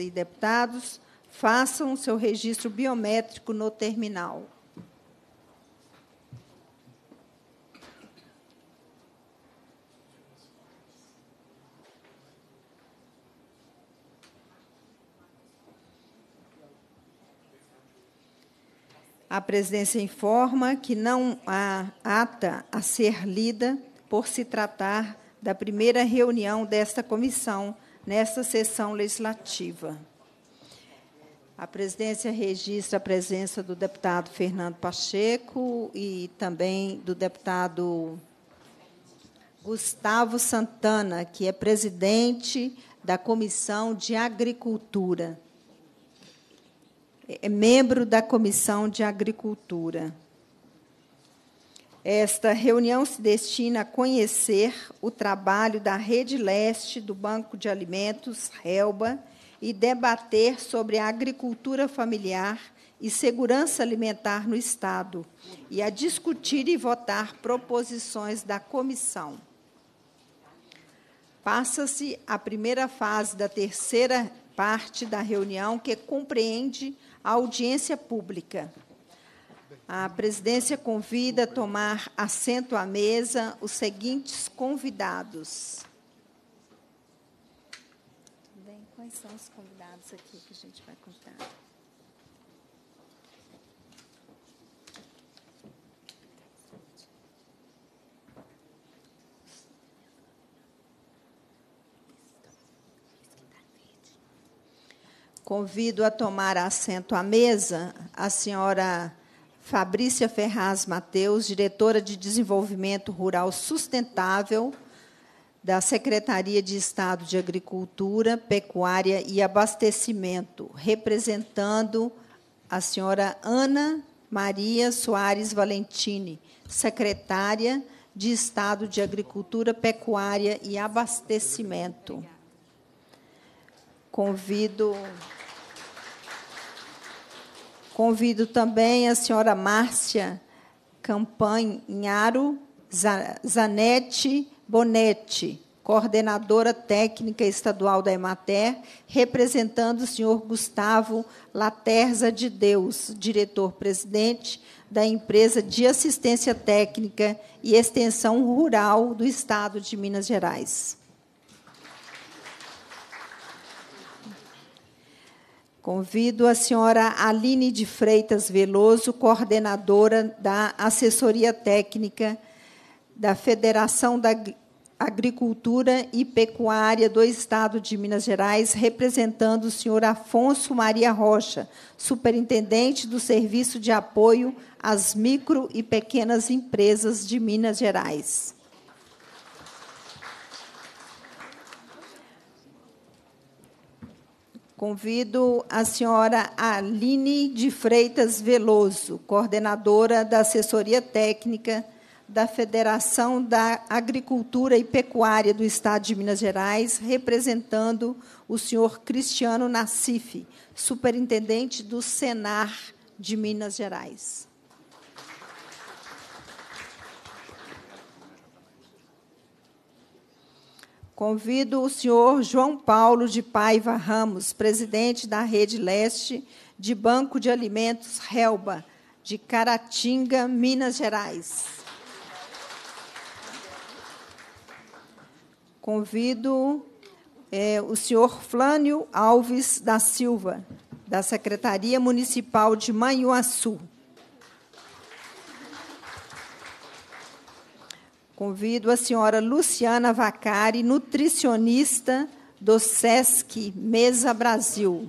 e deputados façam o seu registro biométrico no terminal. A presidência informa que não há ata a ser lida por se tratar da primeira reunião desta comissão nesta sessão legislativa. A presidência registra a presença do deputado Fernando Pacheco e também do deputado Gustavo Santana, que é presidente da Comissão de Agricultura. É, é membro da Comissão de Agricultura. Esta reunião se destina a conhecer o trabalho da Rede Leste do Banco de Alimentos, Helba, e debater sobre a agricultura familiar e segurança alimentar no Estado, e a discutir e votar proposições da comissão. Passa-se a primeira fase da terceira parte da reunião, que compreende a audiência pública. A presidência convida a tomar assento à mesa os seguintes convidados. Tudo bem? Quais são os convidados aqui que a gente vai contar? Convido a tomar assento à mesa a senhora Fabrícia Ferraz Mateus, diretora de Desenvolvimento Rural Sustentável da Secretaria de Estado de Agricultura, Pecuária e Abastecimento, representando a senhora Ana Maria Soares Valentini, secretária de Estado de Agricultura, Pecuária e Abastecimento. Convido Convido também a senhora Márcia Campanharo Zanetti Bonetti, coordenadora técnica estadual da Emater, representando o senhor Gustavo Laterza de Deus, diretor-presidente da empresa de assistência técnica e extensão rural do estado de Minas Gerais. Convido a senhora Aline de Freitas Veloso, coordenadora da assessoria técnica da Federação da Agricultura e Pecuária do Estado de Minas Gerais, representando o senhor Afonso Maria Rocha, superintendente do Serviço de Apoio às Micro e Pequenas Empresas de Minas Gerais. Convido a senhora Aline de Freitas Veloso, coordenadora da assessoria técnica da Federação da Agricultura e Pecuária do Estado de Minas Gerais, representando o senhor Cristiano Nassif, superintendente do Senar de Minas Gerais. Convido o senhor João Paulo de Paiva Ramos, presidente da Rede Leste de Banco de Alimentos Helba, de Caratinga, Minas Gerais. Convido é, o senhor Flânio Alves da Silva, da Secretaria Municipal de Manhuaçu. Convido a senhora Luciana Vacari, nutricionista do SESC Mesa Brasil.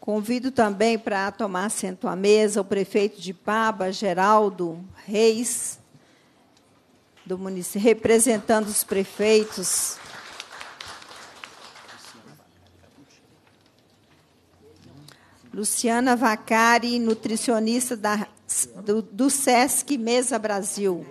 Convido também para tomar assento à mesa o prefeito de Paba, Geraldo Reis, do município, representando os prefeitos Luciana Vacari, nutricionista da, do, do SESC Mesa Brasil.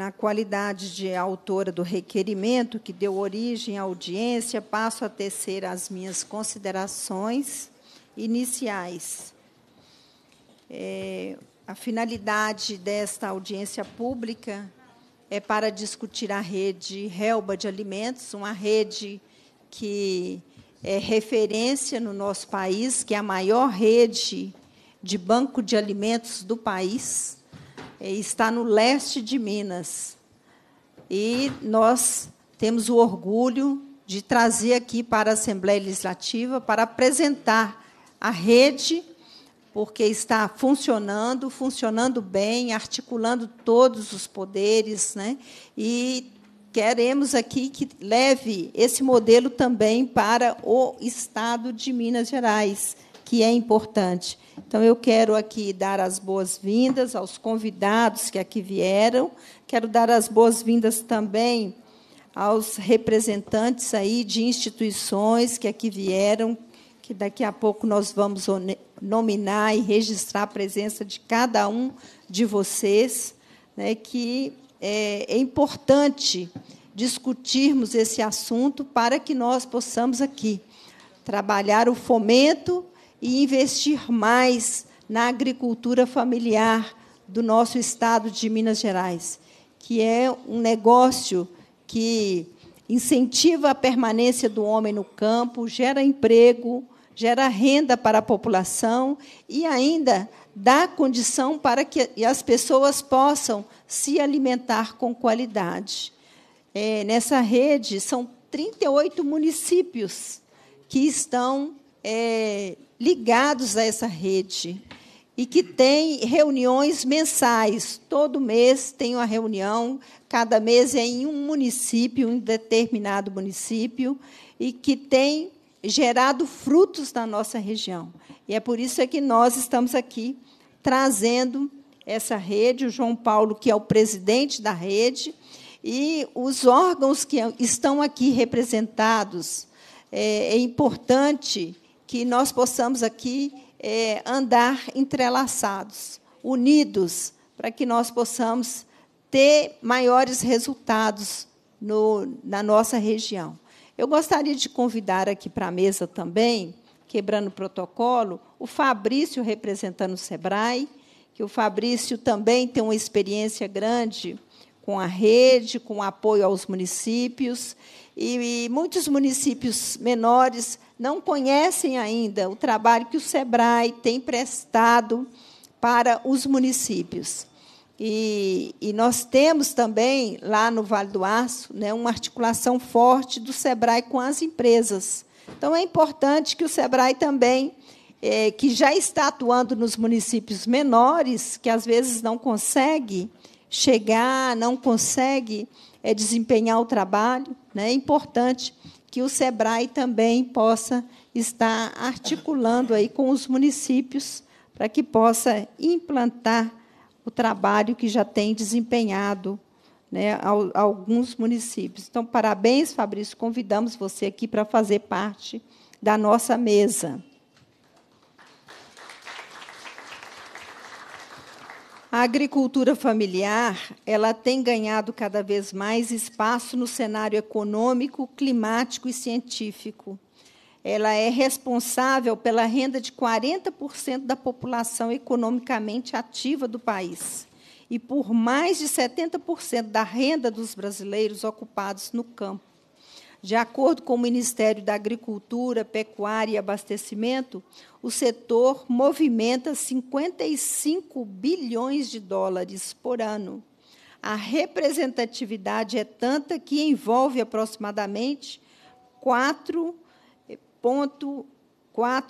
na qualidade de autora do requerimento que deu origem à audiência, passo a tecer as minhas considerações iniciais. É, a finalidade desta audiência pública é para discutir a rede Helba de Alimentos, uma rede que é referência no nosso país, que é a maior rede de banco de alimentos do país está no leste de Minas. E nós temos o orgulho de trazer aqui para a Assembleia Legislativa para apresentar a rede, porque está funcionando, funcionando bem, articulando todos os poderes, né? E queremos aqui que leve esse modelo também para o estado de Minas Gerais que é importante. Então, eu quero aqui dar as boas-vindas aos convidados que aqui vieram, quero dar as boas-vindas também aos representantes aí de instituições que aqui vieram, que daqui a pouco nós vamos nominar e registrar a presença de cada um de vocês, né, que é, é importante discutirmos esse assunto para que nós possamos aqui trabalhar o fomento e investir mais na agricultura familiar do nosso estado de Minas Gerais, que é um negócio que incentiva a permanência do homem no campo, gera emprego, gera renda para a população e ainda dá condição para que as pessoas possam se alimentar com qualidade. É, nessa rede, são 38 municípios que estão é, ligados a essa rede e que tem reuniões mensais. Todo mês tem uma reunião, cada mês é em um município, um determinado município, e que tem gerado frutos na nossa região. E é por isso é que nós estamos aqui trazendo essa rede, o João Paulo, que é o presidente da rede, e os órgãos que estão aqui representados. É, é importante que nós possamos aqui é, andar entrelaçados, unidos, para que nós possamos ter maiores resultados no, na nossa região. Eu gostaria de convidar aqui para a mesa também, quebrando o protocolo, o Fabrício representando o Sebrae, que o Fabrício também tem uma experiência grande com a rede, com o apoio aos municípios, e, muitos municípios menores não conhecem ainda o trabalho que o SEBRAE tem prestado para os municípios. E, e, nós temos também, lá no Vale do Aço, né, uma articulação forte do SEBRAE com as empresas. Então, é importante que o SEBRAE também, é, que já está atuando nos municípios menores, que às vezes não consegue chegar, não consegue é, desempenhar o trabalho, né, é importante que o SEBRAE também possa estar articulando aí com os municípios para que possa implantar o trabalho que já tem desempenhado né, a, a alguns municípios. Então, parabéns, Fabrício, convidamos você aqui para fazer parte da nossa mesa. A agricultura familiar, ela tem ganhado cada vez mais espaço no cenário econômico, climático e científico. Ela é responsável pela renda de 40% da população economicamente ativa do país e por mais de 70% da renda dos brasileiros ocupados no campo. De acordo com o Ministério da Agricultura, Pecuária e Abastecimento, o setor movimenta 55 bilhões de dólares por ano. A representatividade é tanta que envolve aproximadamente 4,4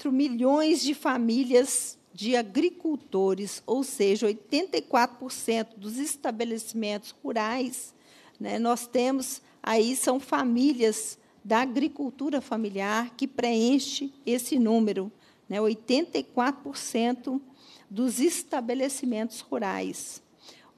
eh, milhões de famílias de agricultores, ou seja, 84% dos estabelecimentos rurais. Né, nós temos aí são famílias da agricultura familiar que preenche esse número, né, 84% dos estabelecimentos rurais.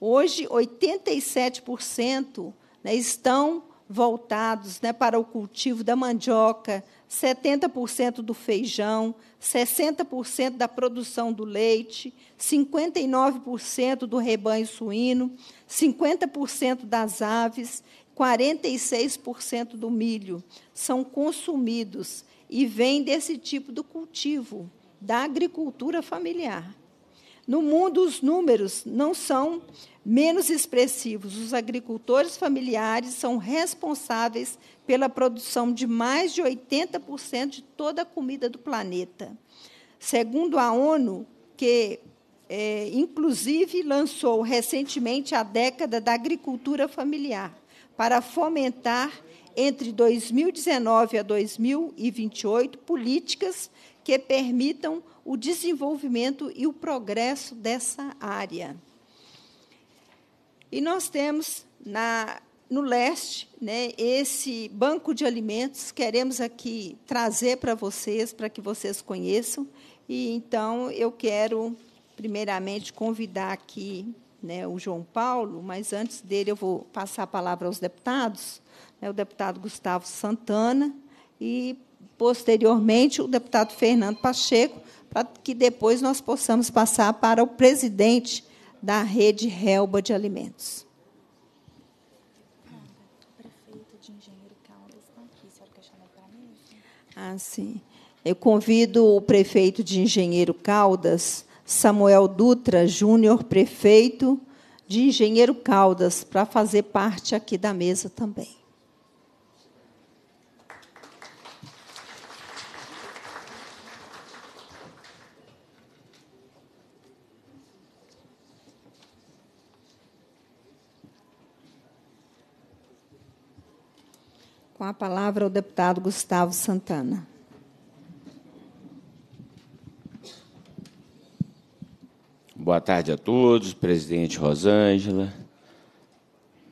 Hoje, 87% né, estão voltados né, para o cultivo da mandioca, 70% do feijão, 60% da produção do leite, 59% do rebanho suíno, 50% das aves 46% do milho são consumidos e vem desse tipo do cultivo, da agricultura familiar. No mundo, os números não são menos expressivos. Os agricultores familiares são responsáveis pela produção de mais de 80% de toda a comida do planeta. Segundo a ONU, que é, inclusive lançou recentemente a década da agricultura familiar, para fomentar entre 2019 a 2028 políticas que permitam o desenvolvimento e o progresso dessa área. E nós temos na, no leste né, esse banco de alimentos, queremos aqui trazer para vocês, para que vocês conheçam. E então eu quero, primeiramente, convidar aqui né, o João Paulo, mas antes dele eu vou passar a palavra aos deputados, né, o deputado Gustavo Santana e, posteriormente, o deputado Fernando Pacheco, para que depois nós possamos passar para o presidente da Rede Helba de Alimentos. É ah, sim. Eu convido o prefeito de Engenheiro Caldas Samuel Dutra Júnior, prefeito, de Engenheiro Caldas, para fazer parte aqui da mesa também. Com a palavra o deputado Gustavo Santana. Boa tarde a todos, presidente Rosângela,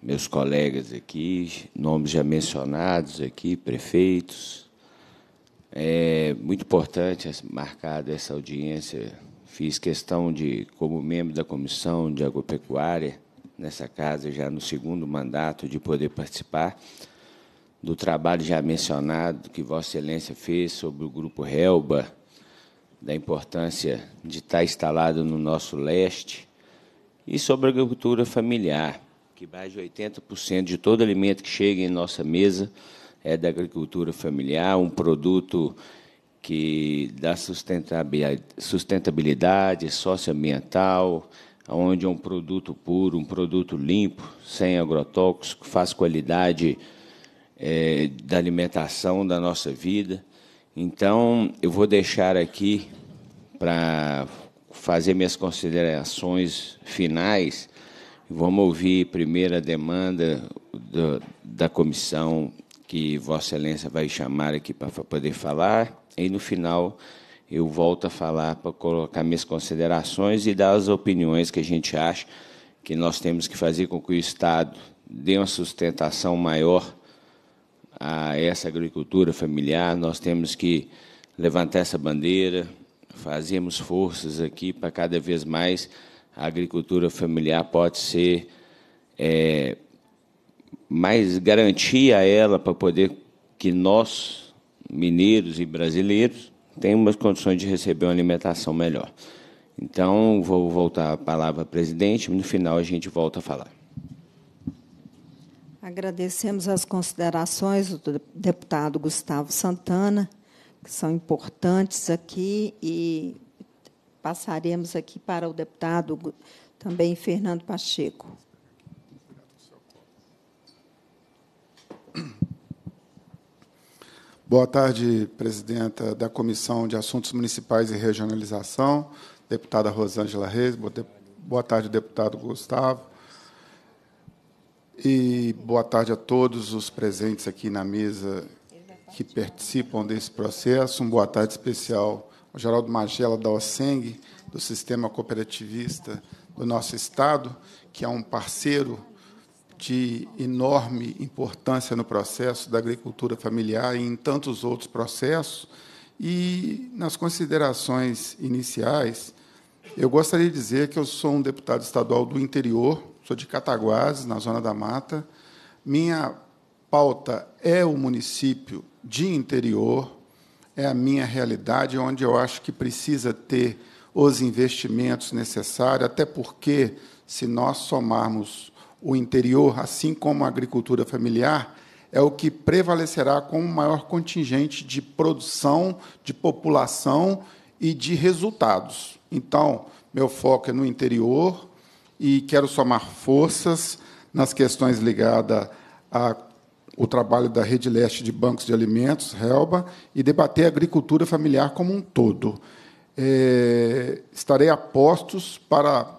meus colegas aqui, nomes já mencionados aqui, prefeitos. É muito importante marcada essa audiência. Fiz questão de, como membro da comissão de agropecuária nessa casa, já no segundo mandato, de poder participar do trabalho já mencionado que Vossa Excelência fez sobre o Grupo Helba da importância de estar instalado no nosso leste, e sobre a agricultura familiar, que mais de 80% de todo alimento que chega em nossa mesa é da agricultura familiar, um produto que dá sustentabilidade, socioambiental, onde é um produto puro, um produto limpo, sem agrotóxico, faz qualidade é, da alimentação da nossa vida. Então, eu vou deixar aqui para fazer minhas considerações finais. Vamos ouvir primeiro a demanda do, da comissão que Vossa Excelência vai chamar aqui para poder falar. E no final eu volto a falar para colocar minhas considerações e dar as opiniões que a gente acha que nós temos que fazer com que o Estado dê uma sustentação maior a essa agricultura familiar, nós temos que levantar essa bandeira, fazermos forças aqui para cada vez mais a agricultura familiar pode ser é, mais garantia a ela para poder que nós, mineiros e brasileiros, tenhamos condições de receber uma alimentação melhor. Então, vou voltar a palavra ao presidente, no final a gente volta a falar. Agradecemos as considerações do deputado Gustavo Santana, que são importantes aqui, e passaremos aqui para o deputado também Fernando Pacheco. Boa tarde, presidenta da Comissão de Assuntos Municipais e Regionalização, deputada Rosângela Reis. Boa tarde, deputado Gustavo. E boa tarde a todos os presentes aqui na mesa que participam desse processo. Uma boa tarde especial ao Geraldo Magela da OSENG, do Sistema Cooperativista do nosso Estado, que é um parceiro de enorme importância no processo da agricultura familiar e em tantos outros processos. E nas considerações iniciais, eu gostaria de dizer que eu sou um deputado estadual do interior, sou de Cataguases, na Zona da Mata. Minha pauta é o município de interior, é a minha realidade, é onde eu acho que precisa ter os investimentos necessários, até porque, se nós somarmos o interior, assim como a agricultura familiar, é o que prevalecerá com o maior contingente de produção, de população e de resultados. Então, meu foco é no interior, e quero somar forças nas questões ligadas ao trabalho da Rede Leste de Bancos de Alimentos, RELBA, e debater a agricultura familiar como um todo. É, estarei a postos para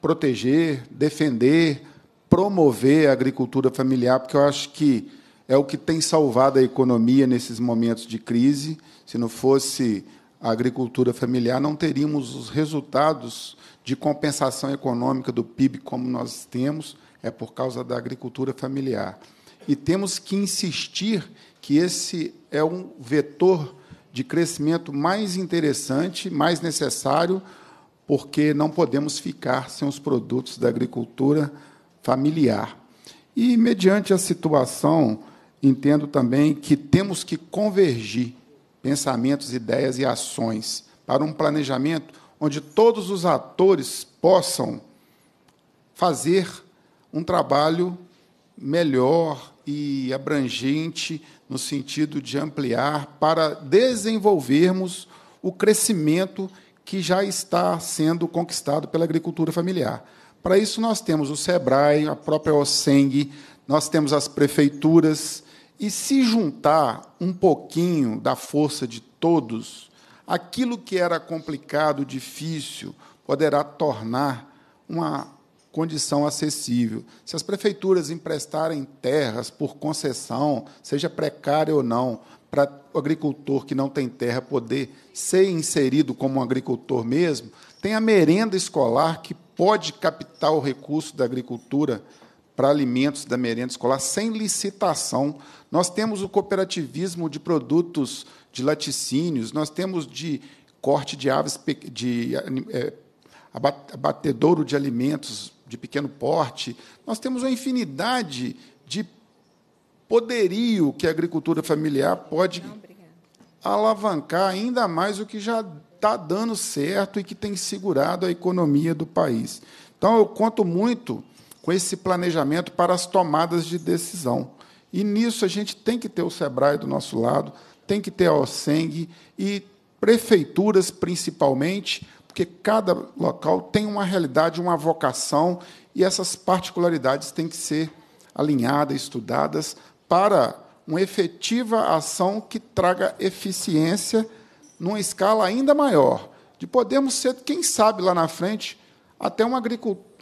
proteger, defender, promover a agricultura familiar, porque eu acho que é o que tem salvado a economia nesses momentos de crise. Se não fosse a agricultura familiar, não teríamos os resultados de compensação econômica do PIB como nós temos é por causa da agricultura familiar. E temos que insistir que esse é um vetor de crescimento mais interessante, mais necessário, porque não podemos ficar sem os produtos da agricultura familiar. E, mediante a situação, entendo também que temos que convergir pensamentos, ideias e ações para um planejamento onde todos os atores possam fazer um trabalho melhor e abrangente no sentido de ampliar para desenvolvermos o crescimento que já está sendo conquistado pela agricultura familiar. Para isso nós temos o SEBRAE, a própria OSENG, nós temos as prefeituras e se juntar um pouquinho da força de todos, aquilo que era complicado, difícil, poderá tornar uma condição acessível. Se as prefeituras emprestarem terras por concessão, seja precária ou não, para o agricultor que não tem terra poder ser inserido como um agricultor mesmo, tem a merenda escolar que pode captar o recurso da agricultura para alimentos da merenda escolar sem licitação. Nós temos o cooperativismo de produtos de laticínios, nós temos de corte de aves, de é, abatedouro de alimentos de pequeno porte, nós temos uma infinidade de poderio que a agricultura familiar pode Não, alavancar ainda mais o que já está dando certo e que tem segurado a economia do país. Então, eu conto muito com esse planejamento para as tomadas de decisão. E nisso a gente tem que ter o SEBRAE do nosso lado, tem que ter a OSENG e prefeituras, principalmente, porque cada local tem uma realidade, uma vocação, e essas particularidades têm que ser alinhadas, estudadas, para uma efetiva ação que traga eficiência numa escala ainda maior, de podermos ser, quem sabe, lá na frente, até uma,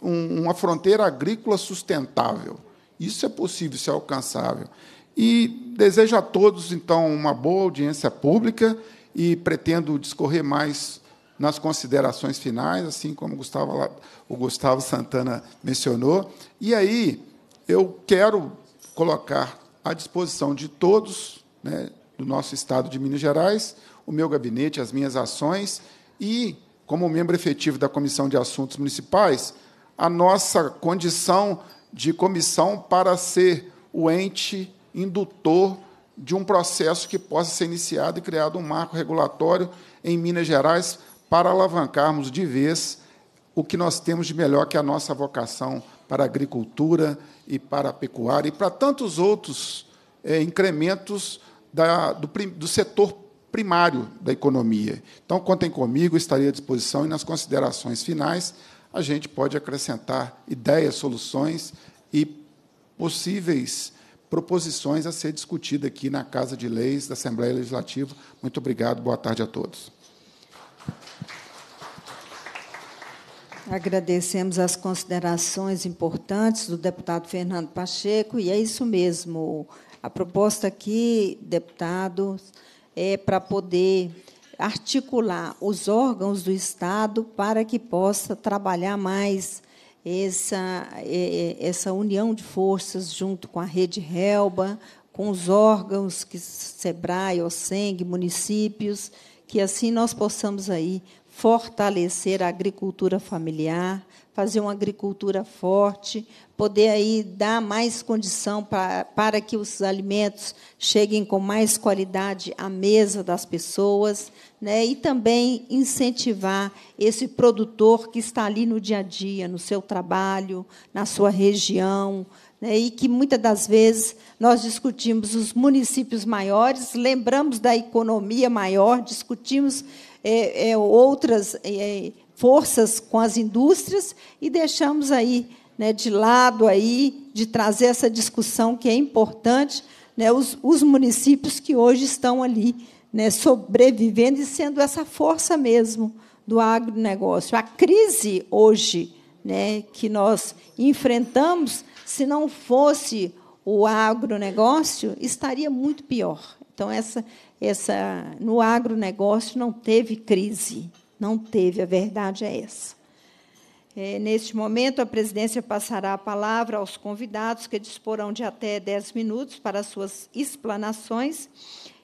uma fronteira agrícola sustentável. Isso é possível, isso é alcançável. E Desejo a todos, então, uma boa audiência pública e pretendo discorrer mais nas considerações finais, assim como o Gustavo, o Gustavo Santana mencionou. E aí eu quero colocar à disposição de todos né, do nosso Estado de Minas Gerais o meu gabinete, as minhas ações e, como membro efetivo da Comissão de Assuntos Municipais, a nossa condição de comissão para ser o ente indutor de um processo que possa ser iniciado e criado um marco regulatório em Minas Gerais para alavancarmos de vez o que nós temos de melhor, que é a nossa vocação para a agricultura e para a pecuária e para tantos outros é, incrementos da, do, do setor primário da economia. Então, contem comigo, estarei à disposição e nas considerações finais a gente pode acrescentar ideias, soluções e possíveis proposições a ser discutida aqui na Casa de Leis da Assembleia Legislativa. Muito obrigado, boa tarde a todos. Agradecemos as considerações importantes do deputado Fernando Pacheco, e é isso mesmo. A proposta aqui, deputados, é para poder articular os órgãos do Estado para que possa trabalhar mais essa, essa união de forças junto com a rede Helba, com os órgãos que Sebrae, OSENG, municípios, que assim nós possamos aí fortalecer a agricultura familiar, fazer uma agricultura forte, poder aí dar mais condição para para que os alimentos cheguem com mais qualidade à mesa das pessoas, né? e também incentivar esse produtor que está ali no dia a dia, no seu trabalho, na sua região, né? e que muitas das vezes nós discutimos os municípios maiores, lembramos da economia maior, discutimos é, é, outras é, forças com as indústrias e deixamos aí né, de lado aí de trazer essa discussão que é importante, né, os, os municípios que hoje estão ali né, sobrevivendo e sendo essa força mesmo do agronegócio. A crise hoje né, que nós enfrentamos, se não fosse o agronegócio, estaria muito pior. Então, essa, essa, no agronegócio não teve crise. Não teve, a verdade é essa. É, neste momento, a presidência passará a palavra aos convidados, que disporão de até 10 minutos para suas explanações,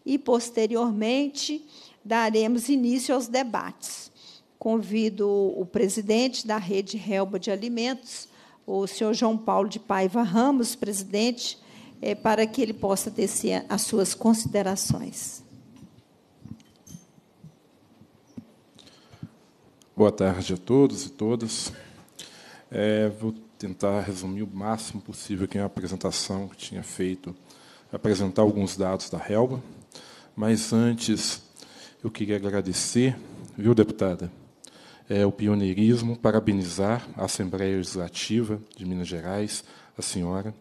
e, posteriormente, daremos início aos debates. Convido o presidente da Rede Helba de Alimentos, o senhor João Paulo de Paiva Ramos, presidente, é, para que ele possa tecer as suas considerações. Boa tarde a todos e todas. É, vou tentar resumir o máximo possível aqui a apresentação que tinha feito, apresentar alguns dados da Helba. Mas antes, eu queria agradecer, viu, deputada, é, o pioneirismo, parabenizar a Assembleia Legislativa de Minas Gerais, a senhora,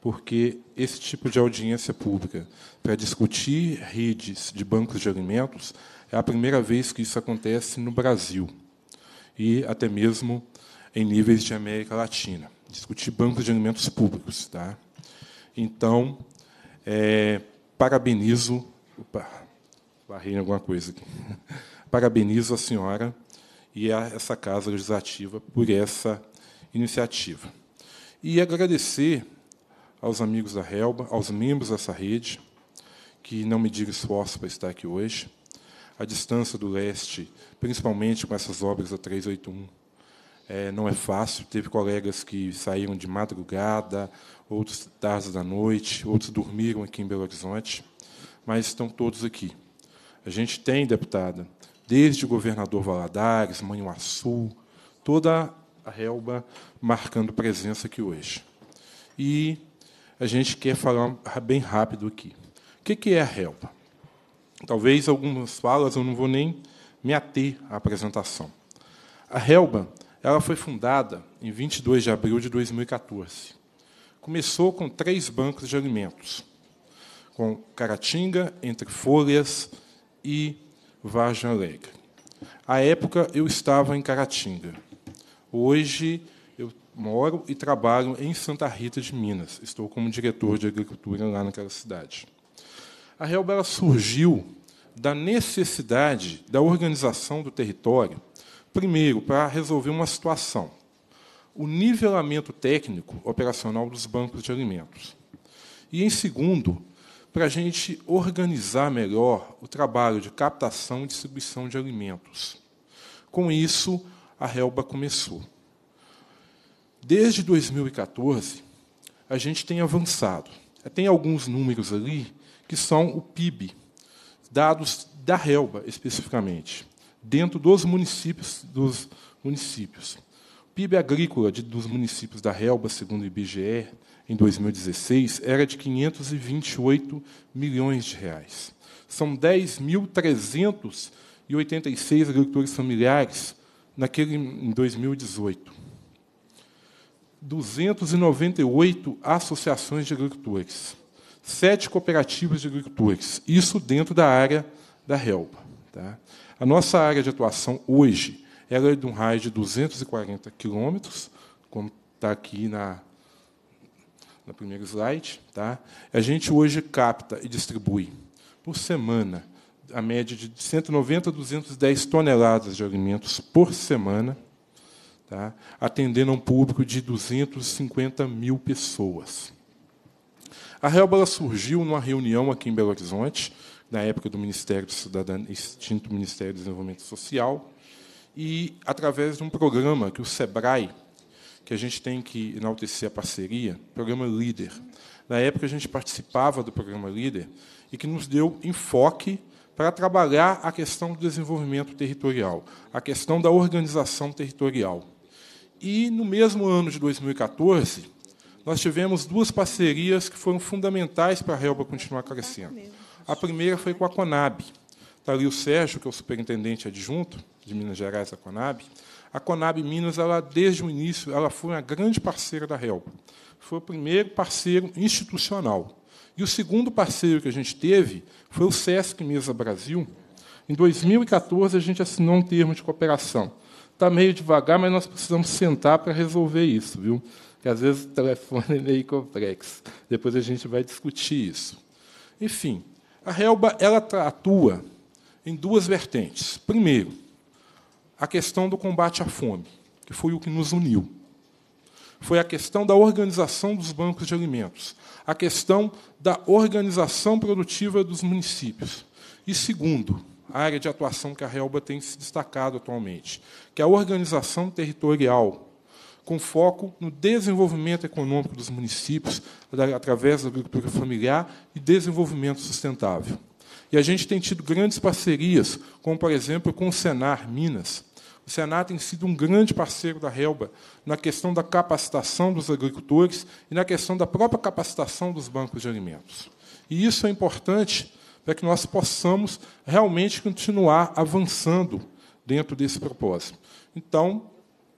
porque esse tipo de audiência pública para discutir redes de bancos de alimentos é a primeira vez que isso acontece no Brasil e até mesmo em níveis de América Latina. Discutir bancos de alimentos públicos. Tá? Então, é, parabenizo. Opa, barrei alguma coisa aqui. Parabenizo a senhora e a essa Casa Legislativa por essa iniciativa. E agradecer aos amigos da Helba, aos membros dessa rede, que não me mediram esforço para estar aqui hoje, a distância do leste, principalmente com essas obras da 381. É, não é fácil, teve colegas que saíram de madrugada, outros tardes da noite, outros dormiram aqui em Belo Horizonte, mas estão todos aqui. A gente tem, deputada, desde o governador Valadares, Manhuaçu, toda a Helba marcando presença aqui hoje. E a gente quer falar bem rápido aqui. O que é a Helba? Talvez algumas falas eu não vou nem me ater à apresentação. A Helba ela foi fundada em 22 de abril de 2014. Começou com três bancos de alimentos, com Caratinga, Entre Folhas e Vargem Alegre. À época, eu estava em Caratinga. Hoje, eu moro e trabalho em Santa Rita de Minas. Estou como diretor de agricultura lá naquela cidade. A Helba surgiu da necessidade da organização do território, primeiro, para resolver uma situação, o nivelamento técnico operacional dos bancos de alimentos. E, em segundo, para a gente organizar melhor o trabalho de captação e distribuição de alimentos. Com isso, a Helba começou. Desde 2014, a gente tem avançado. Tem alguns números ali que são o PIB, dados da Relba especificamente, dentro dos municípios dos municípios. O PIB agrícola de, dos municípios da Relba, segundo o IBGE, em 2016 era de 528 milhões de reais. São 10.386 agricultores familiares naquele em 2018. 298 associações de agricultores sete cooperativas de agricultores, isso dentro da área da HELP. Tá? A nossa área de atuação hoje ela é de um raio de 240 quilômetros, como está aqui na, na primeira slide. Tá? A gente hoje capta e distribui, por semana, a média de 190 a 210 toneladas de alimentos por semana, tá? atendendo a um público de 250 mil pessoas. A Relba surgiu numa reunião aqui em Belo Horizonte, na época do Ministério do Cidadania, extinto Ministério do Desenvolvimento Social, e através de um programa que o SEBRAE, que a gente tem que enaltecer a parceria, programa Líder. Na época, a gente participava do programa Líder e que nos deu enfoque para trabalhar a questão do desenvolvimento territorial, a questão da organização territorial. E, no mesmo ano de 2014, nós tivemos duas parcerias que foram fundamentais para a Helba continuar crescendo. A primeira foi com a Conab. Está ali o Sérgio, que é o superintendente adjunto de Minas Gerais da Conab. A Conab Minas, ela, desde o início, ela foi uma grande parceira da Helba. Foi o primeiro parceiro institucional. E o segundo parceiro que a gente teve foi o SESC Mesa Brasil. Em 2014, a gente assinou um termo de cooperação. Está meio devagar, mas nós precisamos sentar para resolver isso. Viu? que às vezes o telefone é meio complexo. Depois a gente vai discutir isso. Enfim, a relba ela tá, atua em duas vertentes. Primeiro, a questão do combate à fome, que foi o que nos uniu. Foi a questão da organização dos bancos de alimentos, a questão da organização produtiva dos municípios. E segundo, a área de atuação que a Relba tem se destacado atualmente, que é a organização territorial com foco no desenvolvimento econômico dos municípios, através da agricultura familiar e desenvolvimento sustentável. E a gente tem tido grandes parcerias, como, por exemplo, com o Senar Minas. O Senar tem sido um grande parceiro da Helba na questão da capacitação dos agricultores e na questão da própria capacitação dos bancos de alimentos. E isso é importante para que nós possamos realmente continuar avançando dentro desse propósito. Então,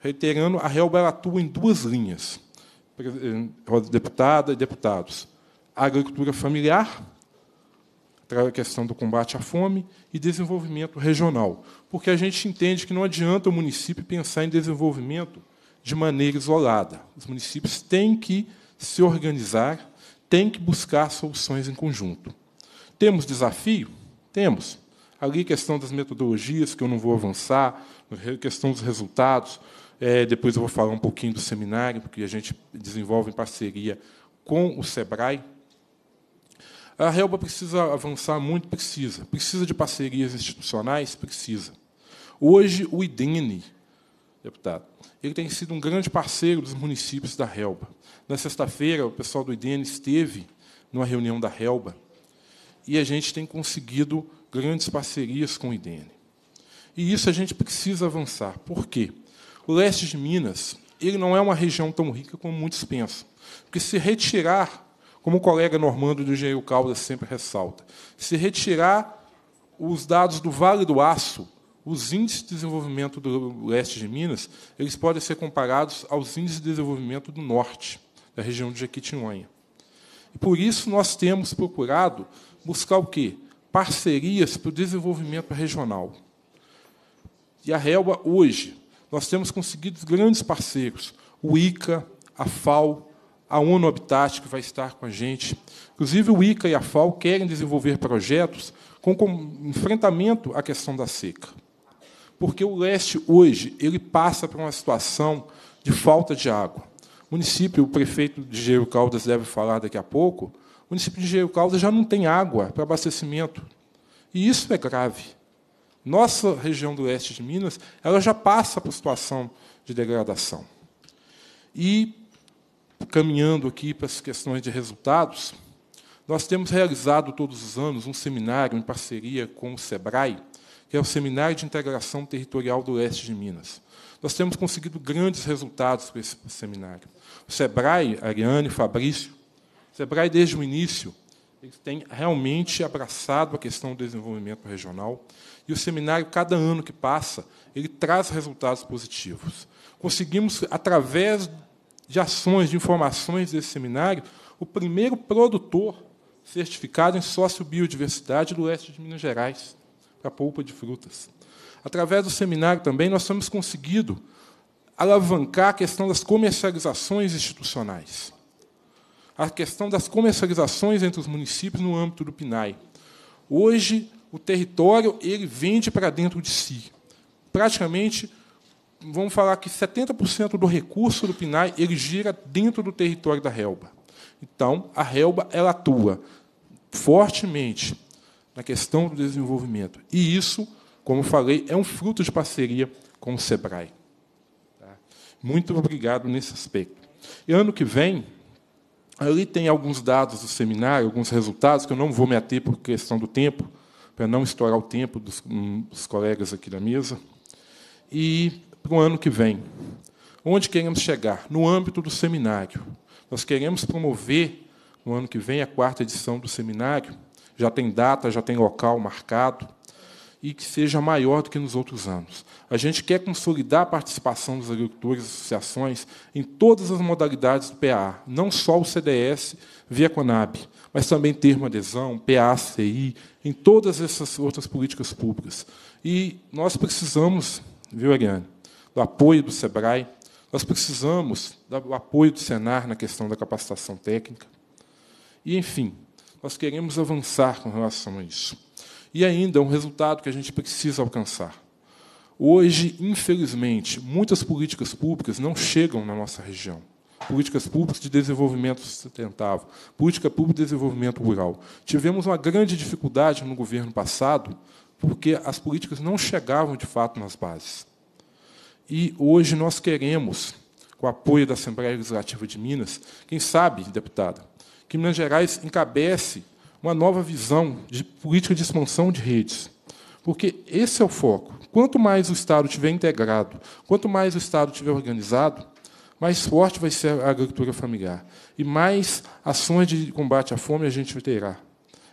Reiterando, a Helba atua em duas linhas, eh, deputada e deputados. A agricultura familiar, a questão do combate à fome e desenvolvimento regional, porque a gente entende que não adianta o município pensar em desenvolvimento de maneira isolada. Os municípios têm que se organizar, têm que buscar soluções em conjunto. Temos desafio? Temos. Ali questão das metodologias, que eu não vou avançar, questão dos resultados, é, depois eu vou falar um pouquinho do seminário, porque a gente desenvolve em parceria com o SEBRAE. A Helba precisa avançar muito? Precisa. Precisa de parcerias institucionais? Precisa. Hoje, o IDENE, deputado, ele tem sido um grande parceiro dos municípios da Helba. Na sexta-feira, o pessoal do IDENE esteve numa reunião da Helba e a gente tem conseguido grandes parcerias com o IDENE. E isso a gente precisa avançar. Por quê? O leste de Minas ele não é uma região tão rica como muitos pensam. Porque se retirar, como o colega Normando do Engenheiro Caldas sempre ressalta, se retirar os dados do Vale do Aço, os índices de desenvolvimento do leste de Minas, eles podem ser comparados aos índices de desenvolvimento do norte, da região de Jequitinhonha. E por isso nós temos procurado buscar o quê? Parcerias para o desenvolvimento regional. E a Relba hoje nós temos conseguido grandes parceiros, o ICA, a FAO, a ONU Habitat, que vai estar com a gente. Inclusive, o ICA e a FAO querem desenvolver projetos com, enfrentamento à questão da seca. Porque o leste, hoje, ele passa por uma situação de falta de água. O município, o prefeito de Engenheiro Caldas deve falar daqui a pouco, o município de Engenheiro Caldas já não tem água para abastecimento. E isso é grave nossa região do oeste de Minas, ela já passa por situação de degradação. E, caminhando aqui para as questões de resultados, nós temos realizado todos os anos um seminário em parceria com o SEBRAE, que é o Seminário de Integração Territorial do Oeste de Minas. Nós temos conseguido grandes resultados com esse seminário. O SEBRAE, Ariane, Fabrício, o SEBRAE, desde o início, eles têm realmente abraçado a questão do desenvolvimento regional. E o seminário, cada ano que passa, ele traz resultados positivos. Conseguimos, através de ações, de informações desse seminário, o primeiro produtor certificado em sócio-biodiversidade do leste de Minas Gerais, para a polpa de frutas. Através do seminário também, nós temos conseguido alavancar a questão das comercializações institucionais, a questão das comercializações entre os municípios no âmbito do PNAE. Hoje, o território ele vende para dentro de si. Praticamente, vamos falar que 70% do recurso do PNAE ele gira dentro do território da relba. Então, a relba ela atua fortemente na questão do desenvolvimento. E isso, como falei, é um fruto de parceria com o SEBRAE. Tá? Muito obrigado nesse aspecto. E ano que vem, ali tem alguns dados do seminário, alguns resultados, que eu não vou me ater por questão do tempo, para não estourar o tempo dos, um, dos colegas aqui da mesa, e para o ano que vem. Onde queremos chegar? No âmbito do seminário. Nós queremos promover, no ano que vem, a quarta edição do seminário. Já tem data, já tem local marcado. E que seja maior do que nos outros anos. A gente quer consolidar a participação dos agricultores e associações em todas as modalidades do PA, não só o CDS via Conab, mas também termo adesão, PACI, em todas essas outras políticas públicas. E nós precisamos, viu, Ariane, do apoio do SEBRAE, nós precisamos do apoio do Senar na questão da capacitação técnica. E, enfim, nós queremos avançar com relação a isso. E ainda é um resultado que a gente precisa alcançar. Hoje, infelizmente, muitas políticas públicas não chegam na nossa região políticas públicas de desenvolvimento sustentável, política pública de desenvolvimento rural. Tivemos uma grande dificuldade no governo passado, porque as políticas não chegavam de fato nas bases. E hoje nós queremos, com o apoio da Assembleia Legislativa de Minas, quem sabe, deputada, que Minas Gerais encabece uma nova visão de política de expansão de redes. Porque esse é o foco. Quanto mais o Estado tiver integrado, quanto mais o Estado tiver organizado, mais forte vai ser a agricultura familiar. E mais ações de combate à fome a gente terá.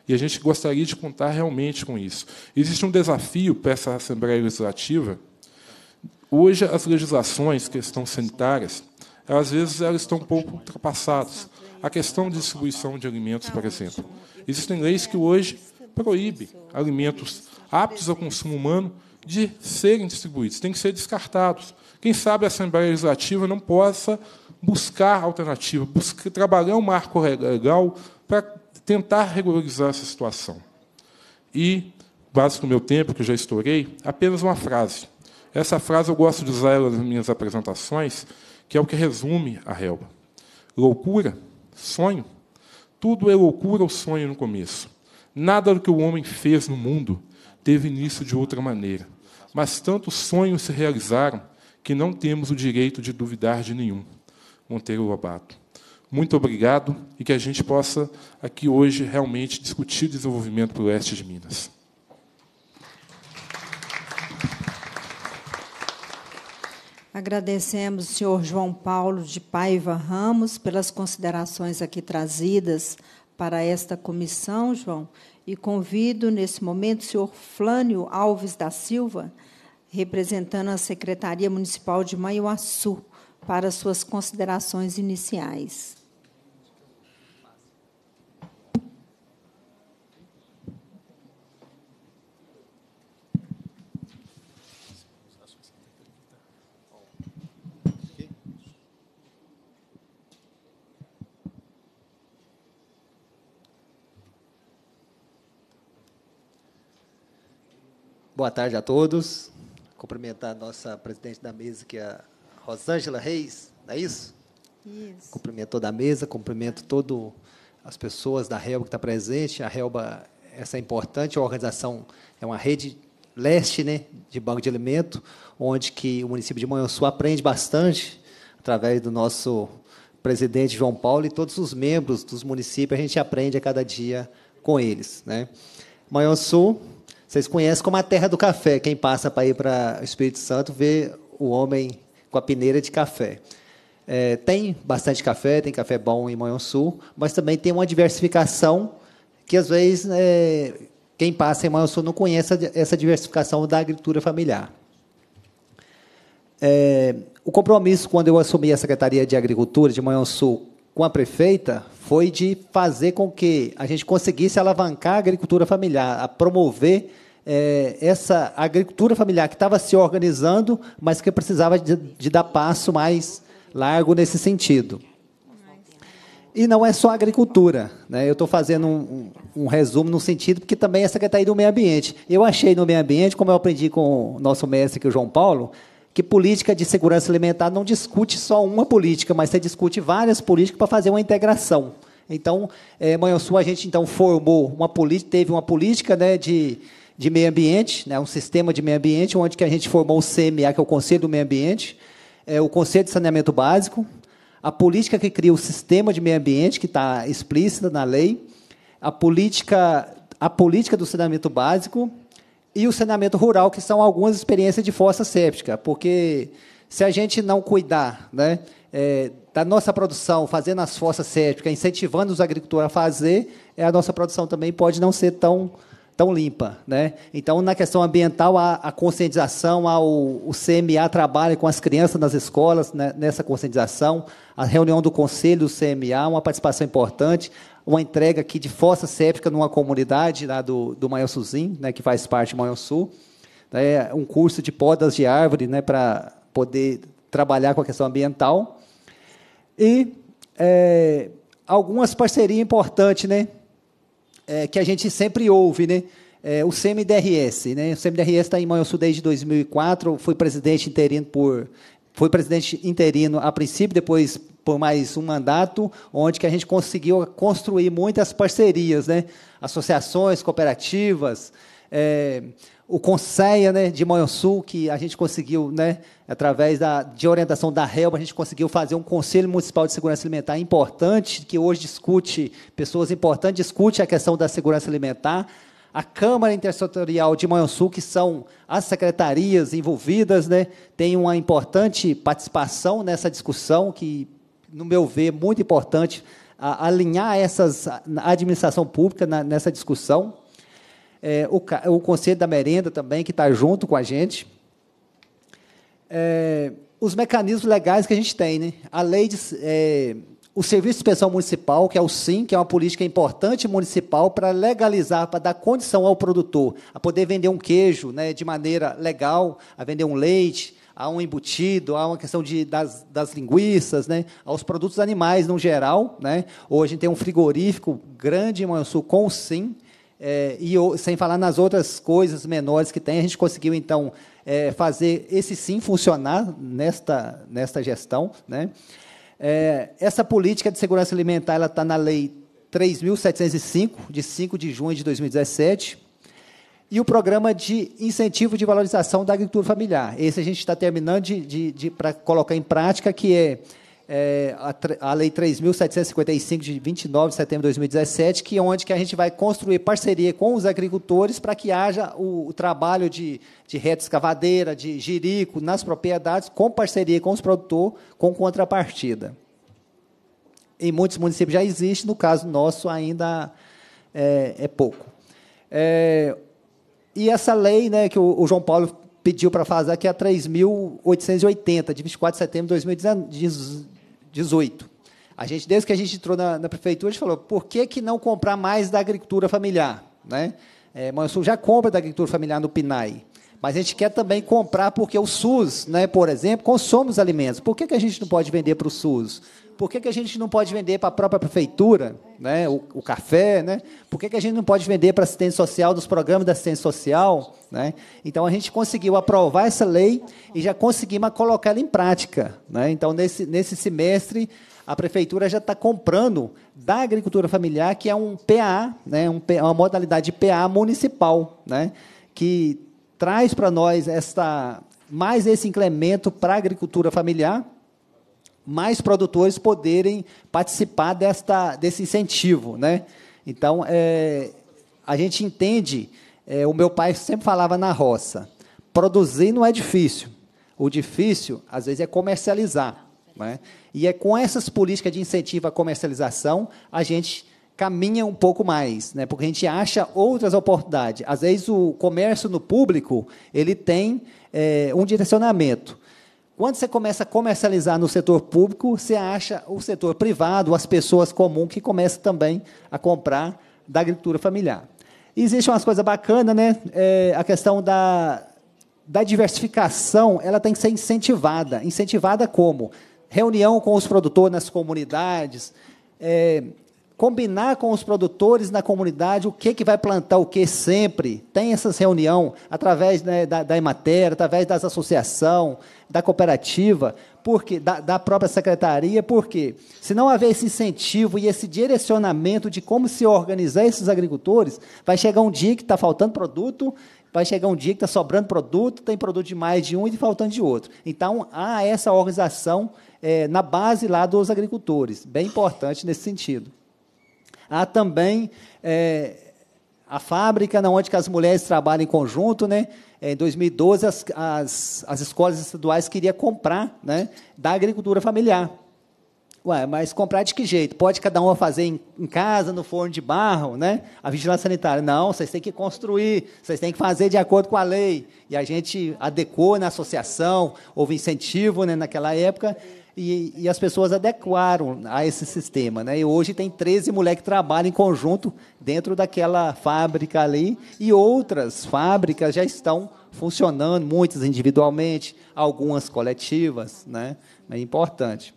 E a gente gostaria de contar realmente com isso. Existe um desafio para essa Assembleia Legislativa. Hoje, as legislações, questão sanitárias, às vezes elas estão um pouco ultrapassadas. A questão de distribuição de alimentos, por exemplo. Existem leis que hoje proíbem alimentos aptos ao consumo humano de serem distribuídos, têm que ser descartados. Quem sabe a Assembleia Legislativa não possa buscar alternativa, buscar, trabalhar um marco legal para tentar regularizar essa situação. E, básico do meu tempo, que já estourei, apenas uma frase. Essa frase eu gosto de usar nas minhas apresentações, que é o que resume a relva. Loucura, sonho. Tudo é loucura ou sonho no começo. Nada do que o homem fez no mundo teve início de outra maneira. Mas tantos sonhos se realizaram que não temos o direito de duvidar de nenhum. Monteiro Lobato. Muito obrigado e que a gente possa aqui hoje realmente discutir desenvolvimento para o oeste de Minas. Agradecemos o senhor João Paulo de Paiva Ramos pelas considerações aqui trazidas para esta comissão, João. E convido nesse momento o senhor Flânio Alves da Silva, representando a Secretaria Municipal de Maiuaçu, para suas considerações iniciais. Boa tarde a todos. Cumprimentar a nossa presidente da mesa, que é a Rosângela Reis, não é isso? Isso. Cumprimento toda a mesa, cumprimento todo as pessoas da Helba que está presente. A Helba, essa é importante, a organização é uma rede leste né, de banco de alimento, onde que o município de Sul aprende bastante através do nosso presidente João Paulo e todos os membros dos municípios, a gente aprende a cada dia com eles. Né? Sul vocês conhecem como a terra do café. Quem passa para ir para o Espírito Santo vê o homem com a peneira de café. É, tem bastante café, tem café bom em Manhã Sul, mas também tem uma diversificação que, às vezes, é, quem passa em Manhã Sul não conhece essa diversificação da agricultura familiar. É, o compromisso, quando eu assumi a Secretaria de Agricultura de Manhã Sul com a prefeita, foi de fazer com que a gente conseguisse alavancar a agricultura familiar, a promover é, essa agricultura familiar que estava se organizando, mas que precisava de, de dar passo mais largo nesse sentido. E não é só agricultura. Né? Eu estou fazendo um, um, um, resumo no sentido, porque também é Secretaria do Meio Ambiente. Eu achei no meio ambiente, como eu aprendi com o nosso mestre aqui, é o João Paulo, que política de segurança alimentar não discute só uma política, mas você discute várias políticas para fazer uma integração. Então, é, eh, Sul, a gente então formou uma política, teve uma política né, de, de meio ambiente, né, um sistema de meio ambiente, onde que a gente formou o CMA, que é o Conselho do Meio Ambiente, é, o Conselho de Saneamento Básico, a política que cria o sistema de meio ambiente, que está explícita na lei, a política, a política do saneamento básico, e o saneamento rural, que são algumas experiências de fossa séptica, porque se a gente não cuidar né, é, da nossa produção, fazendo as fossas sépticas, incentivando os agricultores a fazer, é, a nossa produção também pode não ser tão, tão limpa. Né? Então, na questão ambiental, a, a conscientização, a, o, o, CMA trabalha com as crianças nas escolas né, nessa conscientização, a reunião do conselho do CMA, uma participação importante, uma entrega aqui de fossa séptica numa comunidade lá do, do Manhuaçuzinho, né, que faz parte do Sul. né, um curso de podas de árvore né, para poder trabalhar com a questão ambiental, e é, algumas parcerias importantes né, é, que a gente sempre ouve, né, é, o CMDRS. Né? O CMDRS está em Sul desde 2004, foi presidente interino por foi presidente interino a princípio, depois por mais um mandato, onde que a gente conseguiu construir muitas parcerias, né? associações, cooperativas, é, o Conceia né, de Sul que a gente conseguiu, né, através da, de orientação da REL, a gente conseguiu fazer um Conselho Municipal de Segurança Alimentar importante, que hoje discute, pessoas importantes, discute a questão da segurança alimentar, a Câmara Intersetorial de Manhuaçu, que são as secretarias envolvidas, né, tem uma importante participação nessa discussão, que, no meu ver, muito importante a, alinhar essas, a administração pública na, nessa discussão. É, o, o, Conselho da Merenda também, que está junto com a gente. É, os mecanismos legais que a gente tem. Né? A lei de, é, o Serviço de Inspeção Municipal, que é o SIM, que é uma política importante municipal para legalizar, para dar condição ao produtor a poder vender um queijo né, de maneira legal, a vender um leite, a um embutido, a uma questão de, das, das linguiças, né, aos produtos animais no geral. Né. Hoje tem um frigorífico grande em Mansu com o SIM, é, e sem falar nas outras coisas menores que tem, a gente conseguiu, então, é, fazer esse sim funcionar nesta, nesta gestão. Né? É, essa política de segurança alimentar ela está na Lei 3.705, de 5 de junho de 2017, e o Programa de Incentivo de Valorização da Agricultura Familiar. Esse a gente está terminando de, de, de para colocar em prática, que é é, a, a Lei 3.755, de 29 de setembro de 2017, que é onde que a gente vai construir parceria com os agricultores para que haja o, o trabalho de, de escavadeira, de jirico nas propriedades, com parceria com os produtores, com contrapartida. Em muitos municípios já existe, no caso nosso ainda é, é pouco. É, e essa lei né, que o, o João Paulo pediu para fazer, que é a 3.880, de 24 de setembro de 2019 18. A gente, desde que a gente entrou na, na prefeitura, a gente falou, por que, que não comprar mais da agricultura familiar? Né? É, Mansur já compra da agricultura familiar no PNAE, mas a gente quer também comprar porque o SUS, né, por exemplo, consome os alimentos. Por que, que a gente não pode vender para o SUS? Por que, que a gente não pode vender para a própria prefeitura né, o, o, café? Né? Por que, que a gente não pode vender para assistência social, dos programas da assistência social? Né? Então, a gente conseguiu aprovar essa lei e já conseguimos colocar ela em prática. Né? Então, nesse, nesse semestre, a prefeitura já está comprando da agricultura familiar, que é um PA, né, um, uma modalidade de PA municipal, né, que traz para nós esta, mais esse incremento para a agricultura familiar mais produtores poderem participar desta, desse incentivo. Né? Então, é, a gente entende, é, o meu pai sempre falava na roça, produzir não é difícil, o difícil, às vezes, é comercializar. Né? E é com essas políticas de incentivo à comercialização, a gente caminha um pouco mais, né? porque a gente acha outras oportunidades. Às vezes, o comércio no público, ele tem é, um direcionamento, quando você começa a comercializar no setor público, você acha o setor privado, as pessoas comuns que começam também a comprar da agricultura familiar. existem umas coisas bacanas, né? É, a questão da, da diversificação, ela tem que ser incentivada. Incentivada como? Reunião com os produtores nas comunidades, é, combinar com os produtores na comunidade o que, que vai plantar o que sempre. Tem essas reunião através né, da, da Emater, através das associações, da cooperativa, porque da, da própria secretaria, porque se não haver esse incentivo e esse direcionamento de como se organizar esses agricultores, vai chegar um dia que está faltando produto vai chegar um dia que está sobrando produto, tem produto de mais de um e faltando de outro. Então, há essa organização é, na base lá dos agricultores, bem importante nesse sentido. Há também é, a fábrica na onde as mulheres trabalham em conjunto, né? Em 2012, as, as, as escolas estaduais queriam comprar né, da agricultura familiar. Ué, mas comprar de que jeito? Pode cada uma fazer em, em, casa, no forno de barro, né? A vigilância sanitária. Não, vocês têm que construir, vocês têm que fazer de acordo com a lei. E a gente adequou na associação, houve incentivo né, naquela época. E, e, as pessoas adequaram a esse sistema. Né? E hoje tem 13 mulheres que trabalham em conjunto dentro daquela fábrica ali, e outras fábricas já estão funcionando, muitas individualmente, algumas coletivas. Né? É importante.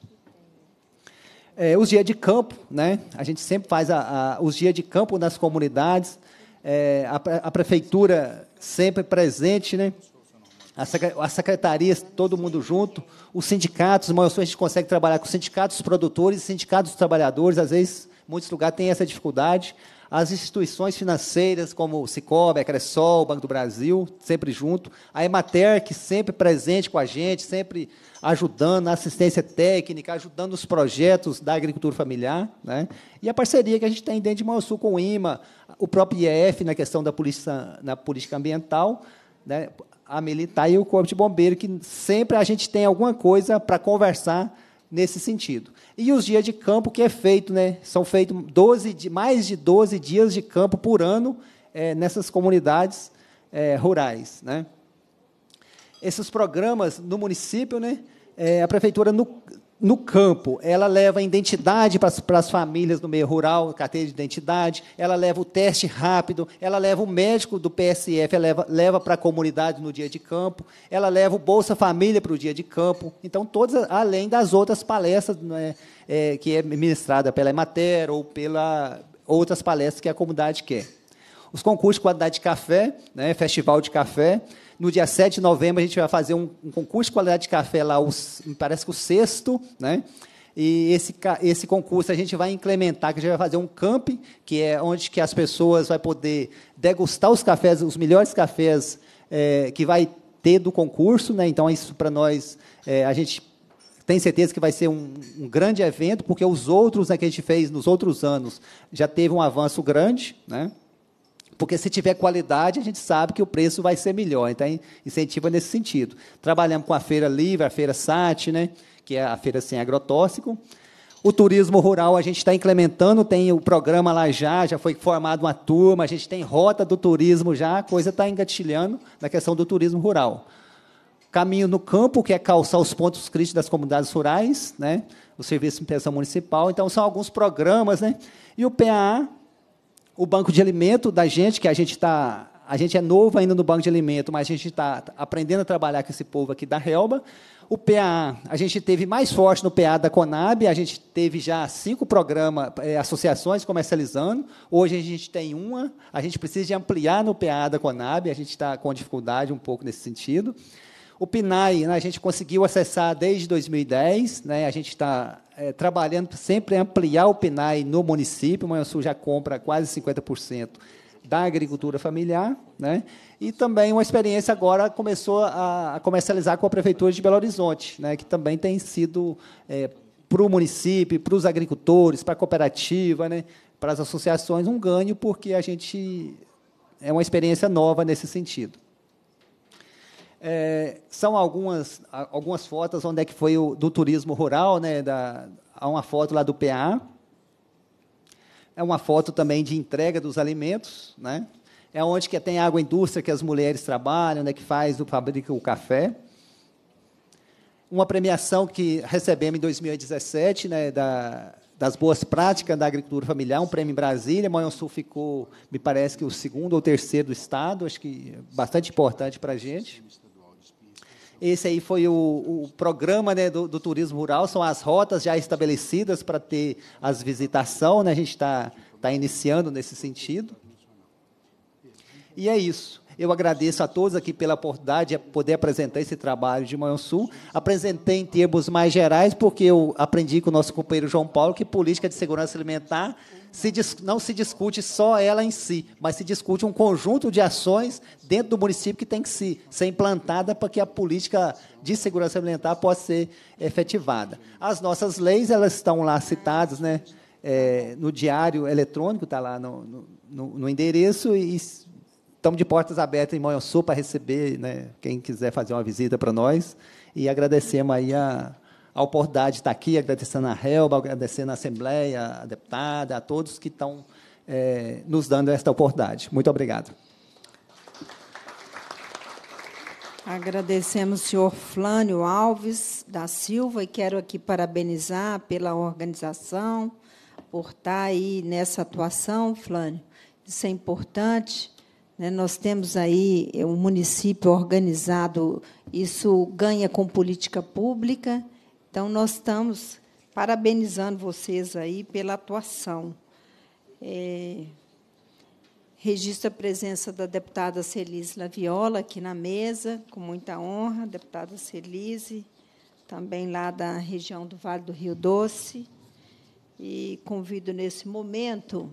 É, os dias de campo, né? a gente sempre faz a, a, os dias de campo nas comunidades, é, a, a prefeitura sempre presente, né? a secretaria, todo mundo junto, os sindicatos, a gente consegue trabalhar com sindicatos produtores, sindicatos trabalhadores, às vezes, muitos lugares têm essa dificuldade. As instituições financeiras, como o Cicobi, a Cressol, o Banco do Brasil, sempre junto. A Emater, que sempre presente com a gente, sempre ajudando na assistência técnica, ajudando os projetos da agricultura familiar. Né? E a parceria que a gente tem dentro de Sul com o IMA, o próprio IEF na questão da política na política ambiental, né? a militar e o corpo de bombeiro, que sempre a gente tem alguma coisa para conversar nesse sentido. E os dias de campo que é feito, né? São feitos 12, mais de 12 dias de campo por ano é, nessas comunidades é, rurais, né? Esses programas no município, né? É, a prefeitura no, no campo, ela leva a identidade para as, para as famílias no meio rural, carteira de identidade, ela leva o teste rápido, ela leva o médico do PSF, ela leva, leva para a comunidade no dia de campo, ela leva o Bolsa Família para o dia de campo. Então, todas, além das outras palestras né, é, que é ministrada pela Emater ou pela outras palestras que a comunidade quer. Os concursos de qualidade de café, né, festival de café, no dia 7 de novembro, a gente vai fazer um, um concurso de qualidade de café lá, parece que o sexto, né? E esse, esse concurso a gente vai implementar, que a gente vai fazer um camp, que é onde que as pessoas vão poder degustar os cafés, os melhores cafés é, que vai ter do concurso. Né? Então, isso para nós, é, a gente tem certeza que vai ser um, um grande evento, porque os outros né, que a gente fez nos outros anos já teve um avanço grande. Né? Porque se tiver qualidade, a gente sabe que o preço vai ser melhor. Então, incentiva nesse sentido. Trabalhamos com a feira livre, a feira SAT, né? que é a feira sem agrotóxico. O turismo rural a gente está implementando, tem o programa lá já, já foi formada uma turma, a gente tem rota do turismo já, a coisa está engatilhando na questão do turismo rural. Caminho no campo, que é calçar os pontos críticos das comunidades rurais, né? o Serviço de Inspeção Municipal. Então, são alguns programas. Né? E o PAA, o banco de alimento da gente, que a gente está. A gente é novo ainda no banco de alimento, mas a gente está aprendendo a trabalhar com esse povo aqui da Helba. O PA, a gente teve mais forte no PA da Conab, a gente teve já cinco programas, associações comercializando. Hoje a gente tem uma, a gente precisa de ampliar no PA da Conab, a gente está com dificuldade um pouco nesse sentido. O PNAE, né, a gente conseguiu acessar desde 2010, né, a gente está é, trabalhando sempre ampliar o PNAE no município. O Sul já compra quase 50% da agricultura familiar, né? E também uma experiência agora começou a, a comercializar com a prefeitura de Belo Horizonte, né? Que também tem sido é, para o município, para os agricultores, para a cooperativa, né? Para as associações um ganho porque a gente é uma experiência nova nesse sentido. É, são algumas, algumas fotos onde é que foi o, do turismo rural, né? Da, há uma foto lá do PA. É uma foto também de entrega dos alimentos, né? É onde que tem água indústria que as mulheres trabalham, né? Que faz, o fabrica o café. Uma premiação que recebemos em 2017, né? Da, das boas práticas da agricultura familiar, um prêmio em Brasília. Sul ficou, me parece que o segundo ou terceiro do estado, acho que é bastante importante para a gente. Esse aí foi o, o programa né, do, do, turismo rural, são as rotas já estabelecidas para ter as visitação, né? a gente está tá iniciando nesse sentido. E é isso. Eu agradeço a todos aqui pela oportunidade de poder apresentar esse trabalho de Manhã Sul. Apresentei em termos mais gerais, porque eu aprendi com o nosso companheiro João Paulo que política de segurança alimentar se, não se discute só ela em si, mas se discute um conjunto de ações dentro do município que tem que se, ser implantada para que a política de segurança alimentar possa ser efetivada. As nossas leis elas estão lá citadas, né? É, no diário eletrônico, está lá no, no, no, endereço, e estamos de portas abertas em Sul para receber né, quem quiser fazer uma visita para nós. E agradecemos aí a, a oportunidade de tá estar aqui, agradecendo a Helba, agradecendo a Assembleia, a deputada, a todos que estão é, nos dando esta oportunidade. Muito obrigado. Agradecemos o senhor Flânio Alves da Silva e quero aqui parabenizar pela organização, por estar tá aí nessa atuação, Flânio. Isso é importante. Né? Nós temos aí é, um município organizado, isso ganha com política pública então, nós estamos parabenizando vocês aí pela atuação. É, registro a presença da deputada Celise Laviola aqui na mesa, com muita honra, deputada Celise, também lá da região do Vale do Rio Doce. E convido nesse momento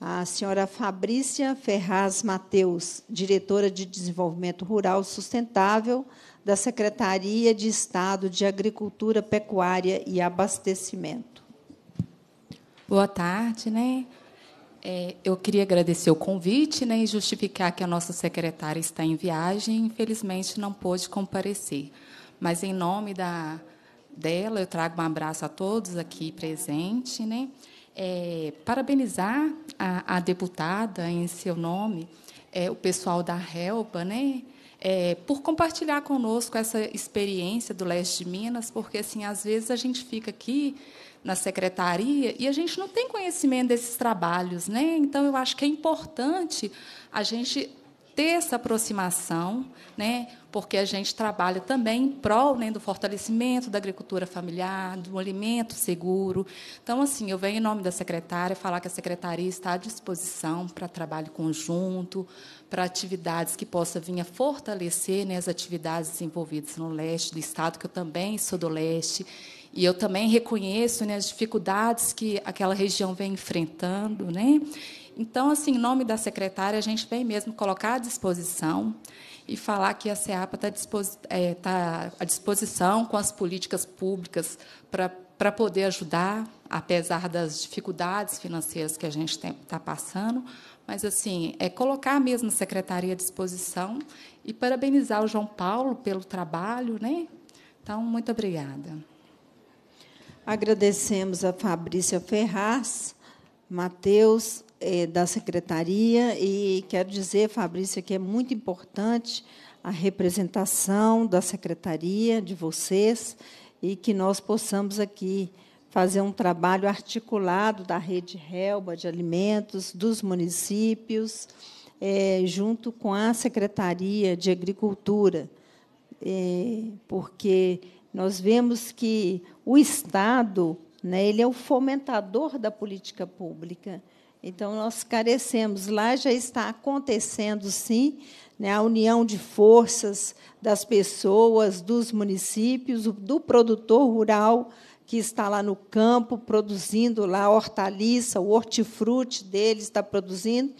a senhora Fabrícia Ferraz Mateus, diretora de Desenvolvimento Rural Sustentável da Secretaria de Estado de Agricultura, Pecuária e Abastecimento. Boa tarde, né? É, eu queria agradecer o convite né, e justificar que a nossa secretária está em viagem e, infelizmente, não pôde comparecer. Mas, em nome da, dela, eu trago um abraço a todos aqui presentes. Né? É, parabenizar a, a, deputada, em seu nome, é, o pessoal da HELPA, né? é, por compartilhar conosco essa experiência do leste de Minas, porque assim às vezes a gente fica aqui na secretaria e a gente não tem conhecimento desses trabalhos, né? Então eu acho que é importante a gente ter essa aproximação, né? porque a gente trabalha também em prol né, do fortalecimento da agricultura familiar, do alimento seguro. Então, assim, eu venho em nome da secretária falar que a secretaria está à disposição para trabalho conjunto, para atividades que possa vir a fortalecer né, as atividades desenvolvidas no leste do estado, que eu também sou do leste, e eu também reconheço né, as dificuldades que aquela região vem enfrentando. Né? Então, assim, em nome da secretária, a gente vem mesmo colocar à disposição e falar que a SEAPA está disposi é, tá à disposição com as políticas públicas para para poder ajudar, apesar das dificuldades financeiras que a gente está passando, mas, assim, é colocar mesmo a secretaria à disposição e parabenizar o João Paulo pelo trabalho, né? Então, muito obrigada. Agradecemos a Fabrícia Ferraz, Matheus, eh, da Secretaria, e quero dizer, Fabrícia, que é muito importante a representação da Secretaria, de vocês, e que nós possamos aqui fazer um trabalho articulado da rede Helba de alimentos, dos municípios, é, junto com a Secretaria de Agricultura, é, porque nós vemos que o Estado né, ele é o fomentador da política pública. Então, nós carecemos. Lá já está acontecendo, sim, né, a união de forças das pessoas, dos municípios, do produtor rural, que está lá no campo produzindo lá hortaliça, o hortifruti dele está produzindo.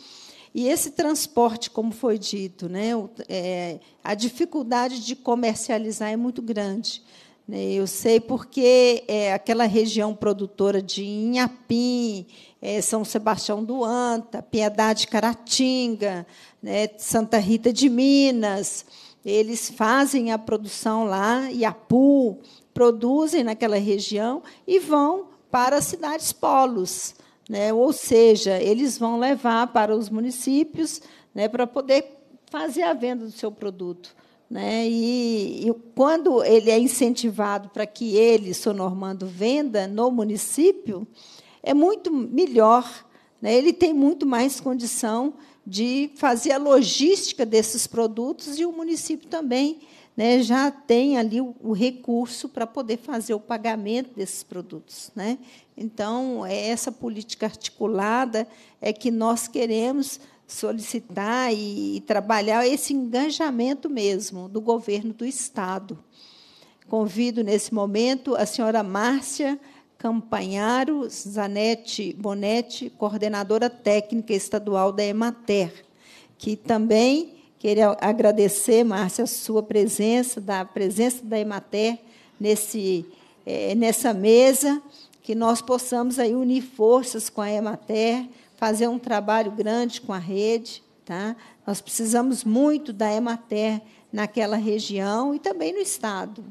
E esse transporte, como foi dito, né, é, a dificuldade de comercializar é muito grande. Né. Eu sei porque é, aquela região produtora de Inhapim, é, São Sebastião do Anta, Piedade Caratinga, né, Santa Rita de Minas, eles fazem a produção lá, Iapu, produzem naquela região e vão para as cidades polos. Né? Ou seja, eles vão levar para os municípios né, para poder fazer a venda do seu produto. Né? E, e, quando ele é incentivado para que ele, Sonormando, venda no município, é muito melhor. Né? Ele tem muito mais condição de fazer a logística desses produtos e o município também né, já tem ali o, o recurso para poder fazer o pagamento desses produtos. Né? Então, é essa política articulada é que nós queremos solicitar e, e trabalhar esse engajamento mesmo do governo do Estado. Convido, nesse momento, a senhora Márcia Campanharo Zanetti Bonetti, coordenadora técnica estadual da Emater, que também Queria agradecer, Márcia, a sua presença, da presença da Emater nesse, é, nessa mesa, que nós possamos aí unir forças com a Emater, fazer um trabalho grande com a rede. Tá? Nós precisamos muito da Emater naquela região e também no Estado.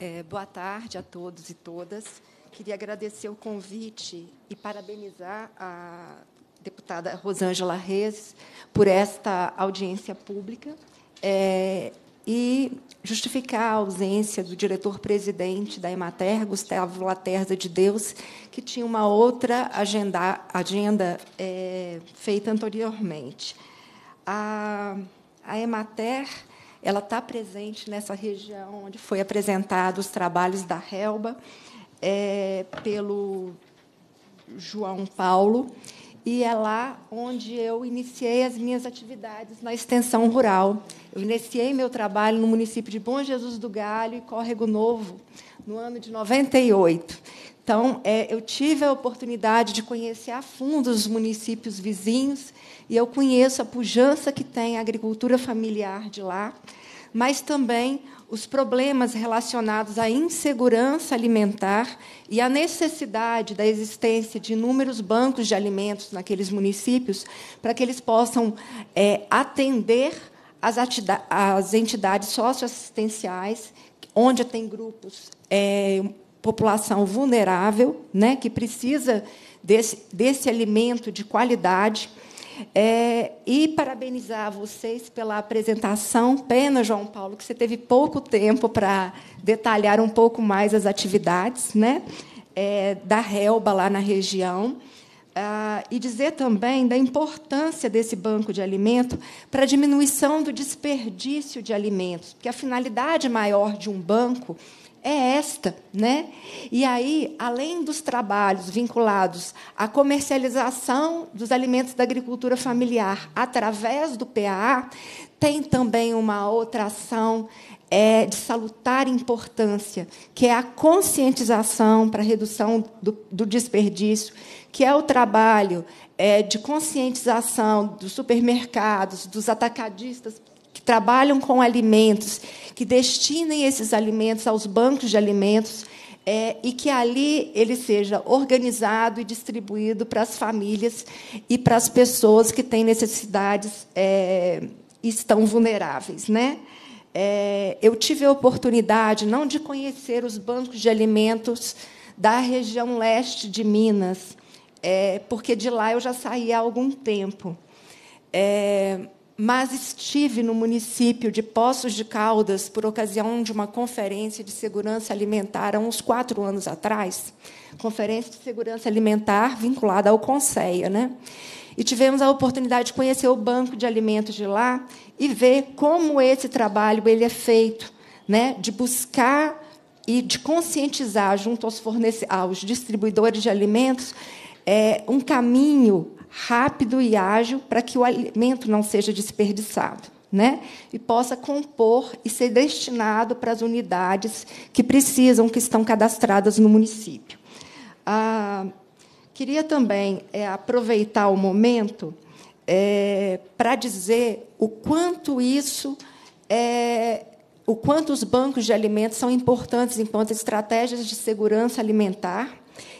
É, boa tarde a todos e todas. Queria agradecer o convite e parabenizar a deputada Rosângela Reis, por esta audiência pública é, e justificar a ausência do diretor-presidente da Emater, Gustavo Laterza de Deus, que tinha uma outra agenda, agenda é, feita anteriormente. A, a Emater ela está presente nessa região onde foi apresentado os trabalhos da Helba é, pelo João Paulo e é lá onde eu iniciei as minhas atividades na extensão rural. Eu iniciei meu trabalho no município de Bom Jesus do Galho e Córrego Novo, no ano de 98. Então, é, eu tive a oportunidade de conhecer a fundo os municípios vizinhos e eu conheço a pujança que tem a agricultura familiar de lá, mas também os problemas relacionados à insegurança alimentar e à necessidade da existência de inúmeros bancos de alimentos naqueles municípios para que eles possam é, atender as, as entidades socioassistenciais, onde tem grupos, é, população vulnerável, né, que precisa desse, desse alimento de qualidade é, e parabenizar vocês pela apresentação. Pena, João Paulo, que você teve pouco tempo para detalhar um pouco mais as atividades né? É, da Relba lá na região. Ah, e dizer também da importância desse banco de alimento para a diminuição do desperdício de alimentos, porque a finalidade maior de um banco é esta, né? E aí, além dos trabalhos vinculados à comercialização dos alimentos da agricultura familiar através do PAA, tem também uma outra ação é, de salutar importância, que é a conscientização para a redução do, do desperdício, que é o trabalho é, de conscientização dos supermercados, dos atacadistas trabalham com alimentos, que destinem esses alimentos aos bancos de alimentos é, e que ali ele seja organizado e distribuído para as famílias e para as pessoas que têm necessidades é, e estão vulneráveis. Né? É, eu tive a oportunidade não de conhecer os bancos de alimentos da região leste de Minas, é, porque de lá eu já saí há algum tempo. É, mas estive no município de Poços de Caldas por ocasião de uma conferência de segurança alimentar há uns quatro anos atrás, conferência de segurança alimentar vinculada ao Conceia, né? E tivemos a oportunidade de conhecer o banco de alimentos de lá e ver como esse trabalho ele é feito, né? De buscar e de conscientizar junto aos, aos distribuidores de alimentos é, um caminho rápido e ágil para que o alimento não seja desperdiçado. Né? E possa compor e ser destinado para as unidades que precisam, que estão cadastradas no município. Ah, queria também é, aproveitar o momento é, para dizer o quanto isso é, o quanto os bancos de alimentos são importantes enquanto estratégias de segurança alimentar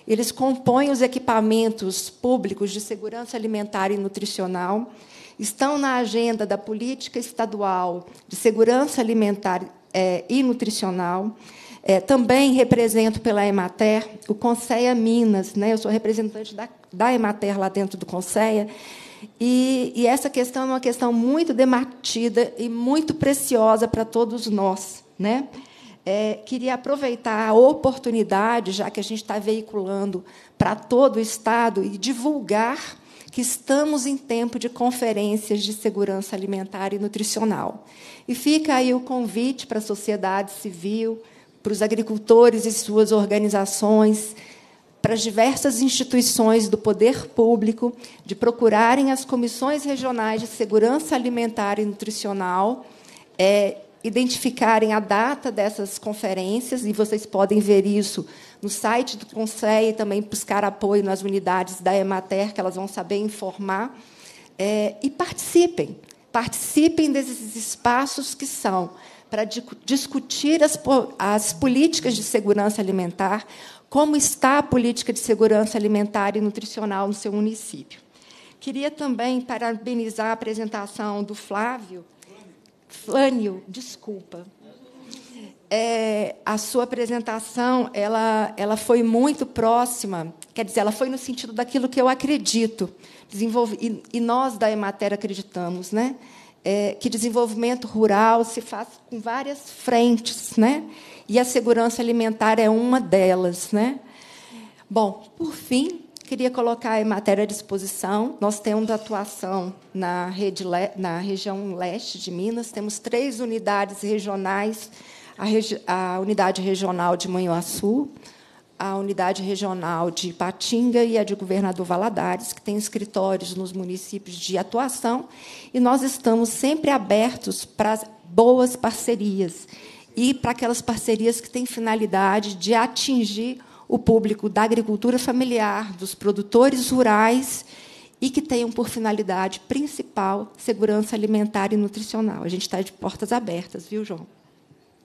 eles compõem os equipamentos públicos de segurança alimentar e nutricional, estão na agenda da política estadual de segurança alimentar é, e nutricional. É, também represento pela Emater o Conceia Minas, né? eu sou representante da, da Emater lá dentro do Conceia. E, e essa questão é uma questão muito debatida e muito preciosa para todos nós. Né? é, queria aproveitar a oportunidade, já que a gente está veiculando para todo o Estado, e divulgar que estamos em tempo de conferências de segurança alimentar e nutricional. E fica aí o convite para a sociedade civil, para os agricultores e suas organizações, para as diversas instituições do poder público, de procurarem as comissões regionais de segurança alimentar e nutricional. É, identificarem a data dessas conferências, e vocês podem ver isso no site do Conselho, e também buscar apoio nas unidades da Emater, que elas vão saber informar, é, e participem. Participem desses espaços que são para discutir as, as políticas de segurança alimentar, como está a política de segurança alimentar e nutricional no seu município. Queria também parabenizar a apresentação do Flávio, Flânio, desculpa. É, a sua apresentação ela, ela foi muito próxima, quer dizer, ela foi no sentido daquilo que eu acredito. Desenvolve, e, e nós da Emater acreditamos, né? É, que desenvolvimento rural se faz com várias frentes, né? E a segurança alimentar é uma delas, né? Bom, por fim, queria colocar em matéria à disposição. Nós temos atuação na, rede, na região leste de Minas, temos três unidades regionais, a, regi a unidade regional de Manhuaçu, a unidade regional de Patinga e a de Governador Valadares, que tem escritórios nos municípios de atuação, e nós estamos sempre abertos para boas parcerias e para aquelas parcerias que têm finalidade de atingir o público da agricultura familiar, dos produtores rurais e que tenham por finalidade principal segurança alimentar e nutricional. A gente está de portas abertas, viu, João?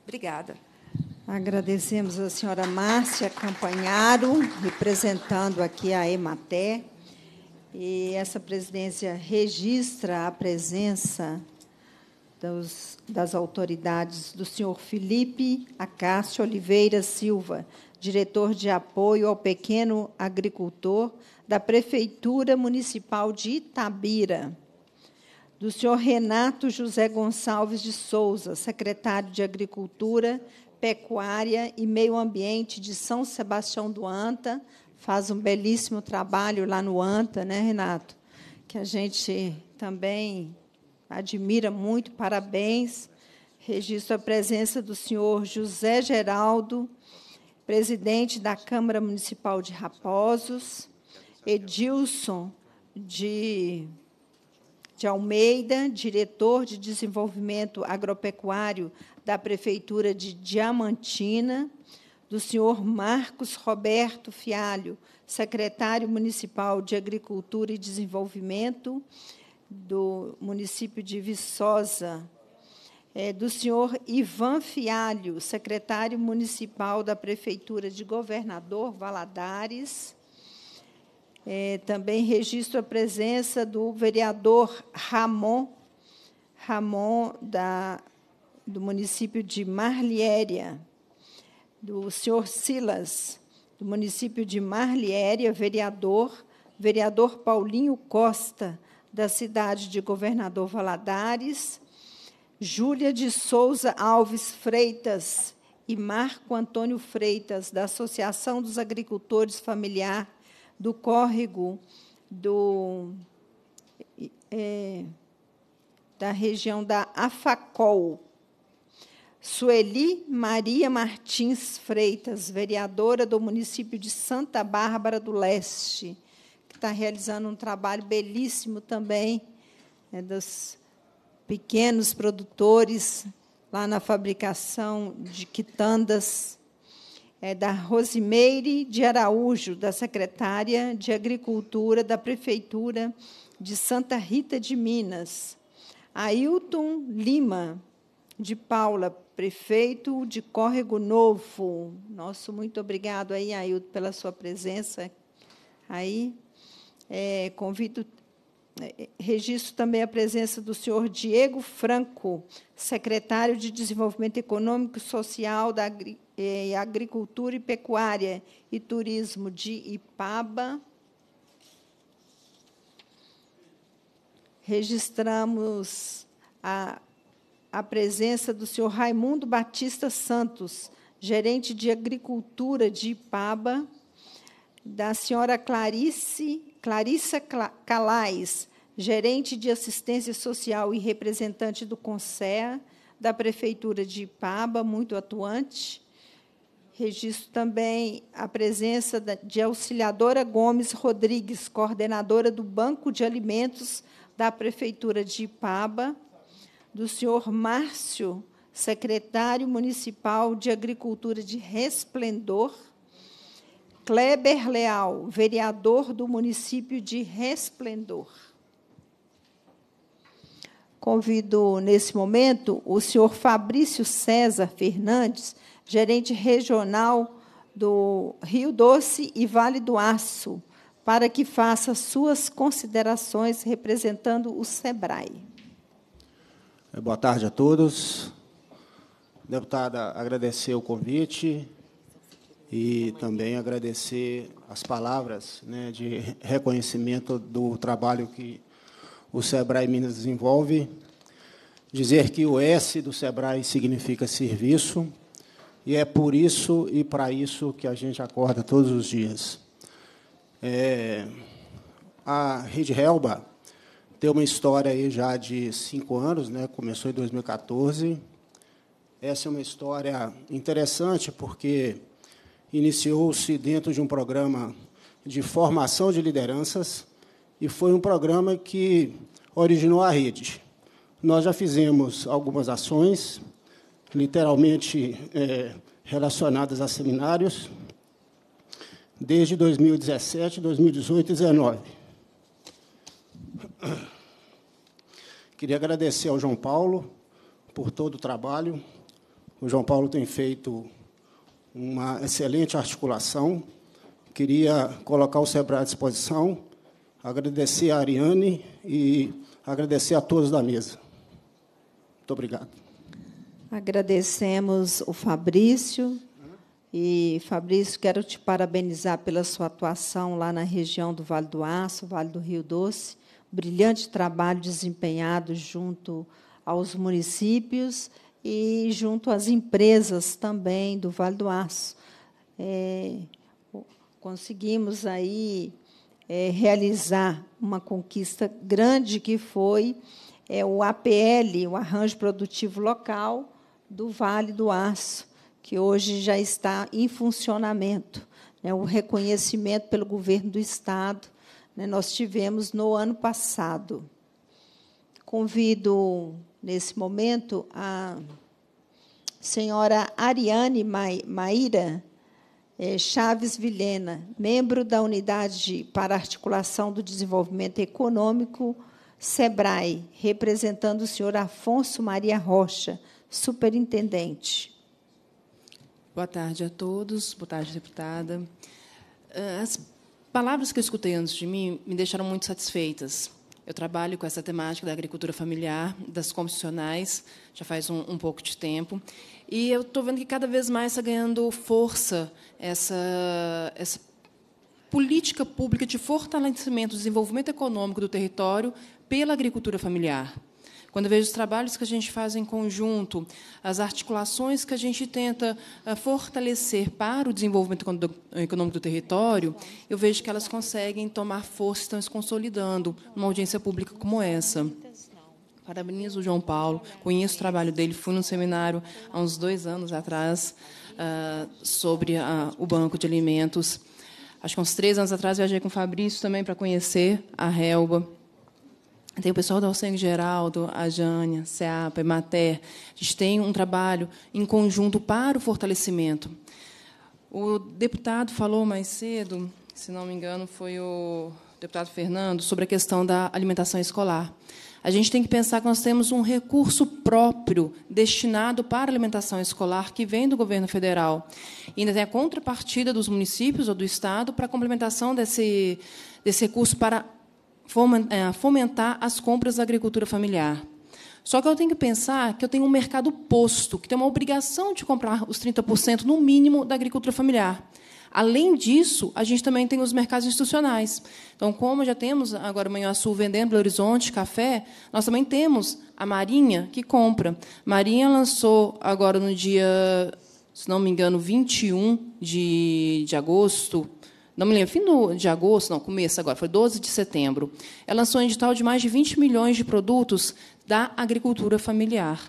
Obrigada. Agradecemos a senhora Márcia Campanharo, representando aqui a Emater. E essa presidência registra a presença dos, das autoridades do senhor Felipe Acácio Oliveira Silva, diretor de apoio ao pequeno agricultor da Prefeitura Municipal de Itabira. Do senhor Renato José Gonçalves de Souza, secretário de Agricultura, Pecuária e Meio Ambiente de São Sebastião do Anta. Faz um belíssimo trabalho lá no Anta, né, Renato? Que a gente também admira muito. Parabéns. Registro a presença do senhor José Geraldo presidente da Câmara Municipal de Raposos, Edilson de, de Almeida, diretor de desenvolvimento agropecuário da Prefeitura de Diamantina, do senhor Marcos Roberto Fialho, secretário municipal de Agricultura e Desenvolvimento do município de Viçosa, é, do senhor Ivan Fialho, secretário municipal da Prefeitura de Governador Valadares. É, também registro a presença do vereador Ramon, Ramon da, do município de Marliéria, do senhor Silas, do município de Marliéria, vereador, vereador Paulinho Costa, da cidade de Governador Valadares, Júlia de Souza Alves Freitas e Marco Antônio Freitas, da Associação dos Agricultores Familiar do Córrego do, é, da região da Afacol. Sueli Maria Martins Freitas, vereadora do município de Santa Bárbara do Leste, que está realizando um trabalho belíssimo também né, das pequenos produtores lá na fabricação de quitandas, é, da Rosimeire de Araújo, da secretária de Agricultura da Prefeitura de Santa Rita de Minas, Ailton Lima de Paula, prefeito de Córrego Novo. Nosso muito obrigado aí, Ailton, pela sua presença aí. É, convido é, é, registro também a presença do senhor Diego Franco, secretário de Desenvolvimento Econômico e Social da é, Agricultura e Pecuária e Turismo de Ipaba. Registramos a, a presença do senhor Raimundo Batista Santos, gerente de Agricultura de Ipaba, da senhora Clarice Clarissa Calais, gerente de assistência social e representante do CONSEA, da Prefeitura de Ipaba, muito atuante. Registro também a presença de Auxiliadora Gomes Rodrigues, coordenadora do Banco de Alimentos da Prefeitura de Ipaba, do senhor Márcio, secretário municipal de Agricultura de Resplendor, Kleber Leal, vereador do município de Resplendor. Convido, nesse momento, o senhor Fabrício César Fernandes, gerente regional do Rio Doce e Vale do Aço, para que faça suas considerações representando o SEBRAE. Boa tarde a todos. Deputada, agradecer o convite e também agradecer as palavras né, de reconhecimento do trabalho que o SEBRAE Minas desenvolve. Dizer que o S do SEBRAE significa serviço, e é por isso e para isso que a gente acorda todos os dias. É, a Rede Helba tem uma história aí já de cinco anos, né? começou em 2014. Essa é uma história interessante, porque iniciou-se dentro de um programa de formação de lideranças e foi um programa que originou a rede. Nós já fizemos algumas ações, literalmente é, relacionadas a seminários, desde 2017, 2018 e 2019. Queria agradecer ao João Paulo por todo o trabalho. O João Paulo tem feito uma excelente articulação. Queria colocar o SEBRAE à disposição, agradecer a Ariane e agradecer a todos da mesa. Muito obrigado. Agradecemos o Fabrício. E, Fabrício, quero te parabenizar pela sua atuação lá na região do Vale do Aço, Vale do Rio Doce. Brilhante trabalho desempenhado junto aos municípios e junto às empresas também do Vale do Aço. É, conseguimos aí é, realizar uma conquista grande que foi é, o APL, o Arranjo Produtivo Local do Vale do Aço, que hoje já está em funcionamento. Né, o reconhecimento pelo governo do Estado né, nós tivemos no ano passado. Convido nesse momento, a senhora Ariane Maíra eh, Chaves Vilhena, membro da Unidade para Articulação do Desenvolvimento Econômico, SEBRAE, representando o senhor Afonso Maria Rocha, superintendente. Boa tarde a todos, boa tarde, deputada. Eh, as palavras que eu escutei antes de mim me deixaram muito satisfeitas eu trabalho com essa temática da agricultura familiar, das constitucionais, já faz um, um pouco de tempo. E eu estou vendo que cada vez mais está ganhando força essa, essa política pública de fortalecimento do desenvolvimento econômico do território pela agricultura familiar. Quando eu vejo os trabalhos que a gente faz em conjunto, as articulações que a gente tenta eh, fortalecer para o desenvolvimento econômico do território, eu vejo que elas conseguem tomar força, estão se consolidando numa audiência pública como essa. Parabenizo o João Paulo, conheço o trabalho dele, fui num seminário há uns dois anos atrás eh, sobre ah, o banco de alimentos. Acho que uns três anos atrás viajei com o Fabrício também para conhecer a Helba. Tem o pessoal da Alceng Geraldo, a Jânia, SEAPA, Emater. A gente tem um trabalho em conjunto para o fortalecimento. O deputado falou mais cedo, se não me engano, foi o deputado Fernando, sobre a questão da alimentação escolar. A gente tem que pensar que nós temos um recurso próprio destinado para a alimentação escolar que vem do governo federal. E ainda tem a contrapartida dos municípios ou do Estado para a complementação desse, desse recurso para é, fomentar as compras da agricultura familiar. Só que eu tenho que pensar que eu tenho um mercado posto, que tem uma obrigação de comprar os 30% no mínimo da agricultura familiar. Além disso, a gente também tem os mercados institucionais. Então, como já temos agora Sul vendendo Belo Horizonte café, nós também temos a Marinha que compra. Marinha lançou agora no dia, se não me engano, 21 de, de agosto, não me lembro, fim de agosto, não, começo agora, foi 12 de setembro, ela lançou um edital de mais de 20 milhões de produtos da agricultura familiar.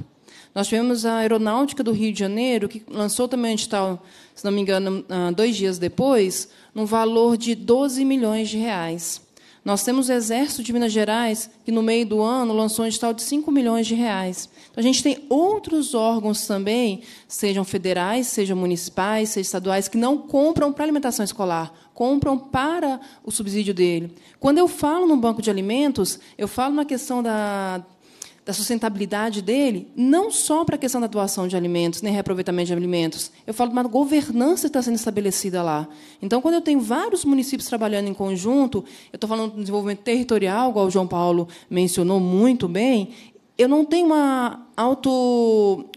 Nós tivemos a Aeronáutica do Rio de Janeiro, que lançou também um edital, se não me engano, ah, dois dias depois, num valor de 12 milhões de reais. Nós temos o Exército de Minas Gerais, que no meio do ano lançou um edital de 5 milhões de reais. Então, a gente tem outros órgãos também, sejam federais, sejam municipais, sejam estaduais, que não compram para alimentação escolar compram para o subsídio dele. Quando eu falo no banco de alimentos, eu falo na questão da, da sustentabilidade dele, não só para a questão da doação de alimentos, nem reaproveitamento de alimentos. Eu falo de uma governança que está sendo estabelecida lá. Então, quando eu tenho vários municípios trabalhando em conjunto, eu estou falando do desenvolvimento territorial, igual o João Paulo mencionou muito bem, eu não tenho uma auto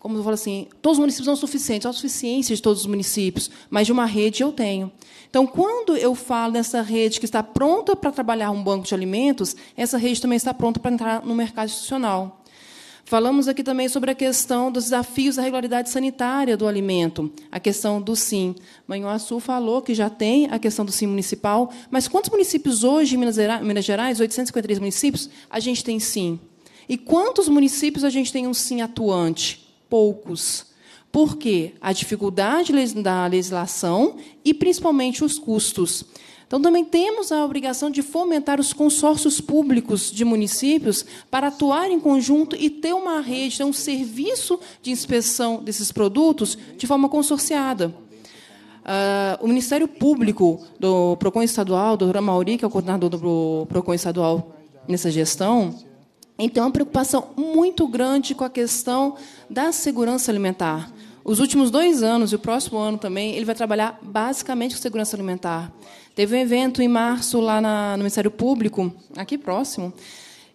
como eu falo assim, todos os municípios não são suficientes, a suficiência de todos os municípios, mas de uma rede eu tenho. Então, quando eu falo nessa rede que está pronta para trabalhar um banco de alimentos, essa rede também está pronta para entrar no mercado institucional. Falamos aqui também sobre a questão dos desafios da regularidade sanitária do alimento, a questão do SIM. Manhuaçu falou que já tem a questão do SIM municipal, mas quantos municípios hoje em Minas Gerais, 853 municípios, a gente tem SIM? E quantos municípios a gente tem um SIM atuante? poucos. Por quê? A dificuldade da legislação e, principalmente, os custos. Então, também temos a obrigação de fomentar os consórcios públicos de municípios para atuar em conjunto e ter uma rede, ter um serviço de inspeção desses produtos de forma consorciada. Ah, o Ministério Público do PROCON Estadual, do doutora Mauri, que é o coordenador do PROCON Estadual nessa gestão, então, é uma preocupação muito grande com a questão da segurança alimentar. Os últimos dois anos e o próximo ano também, ele vai trabalhar basicamente com segurança alimentar. Teve um evento em março lá na, no Ministério Público, aqui próximo,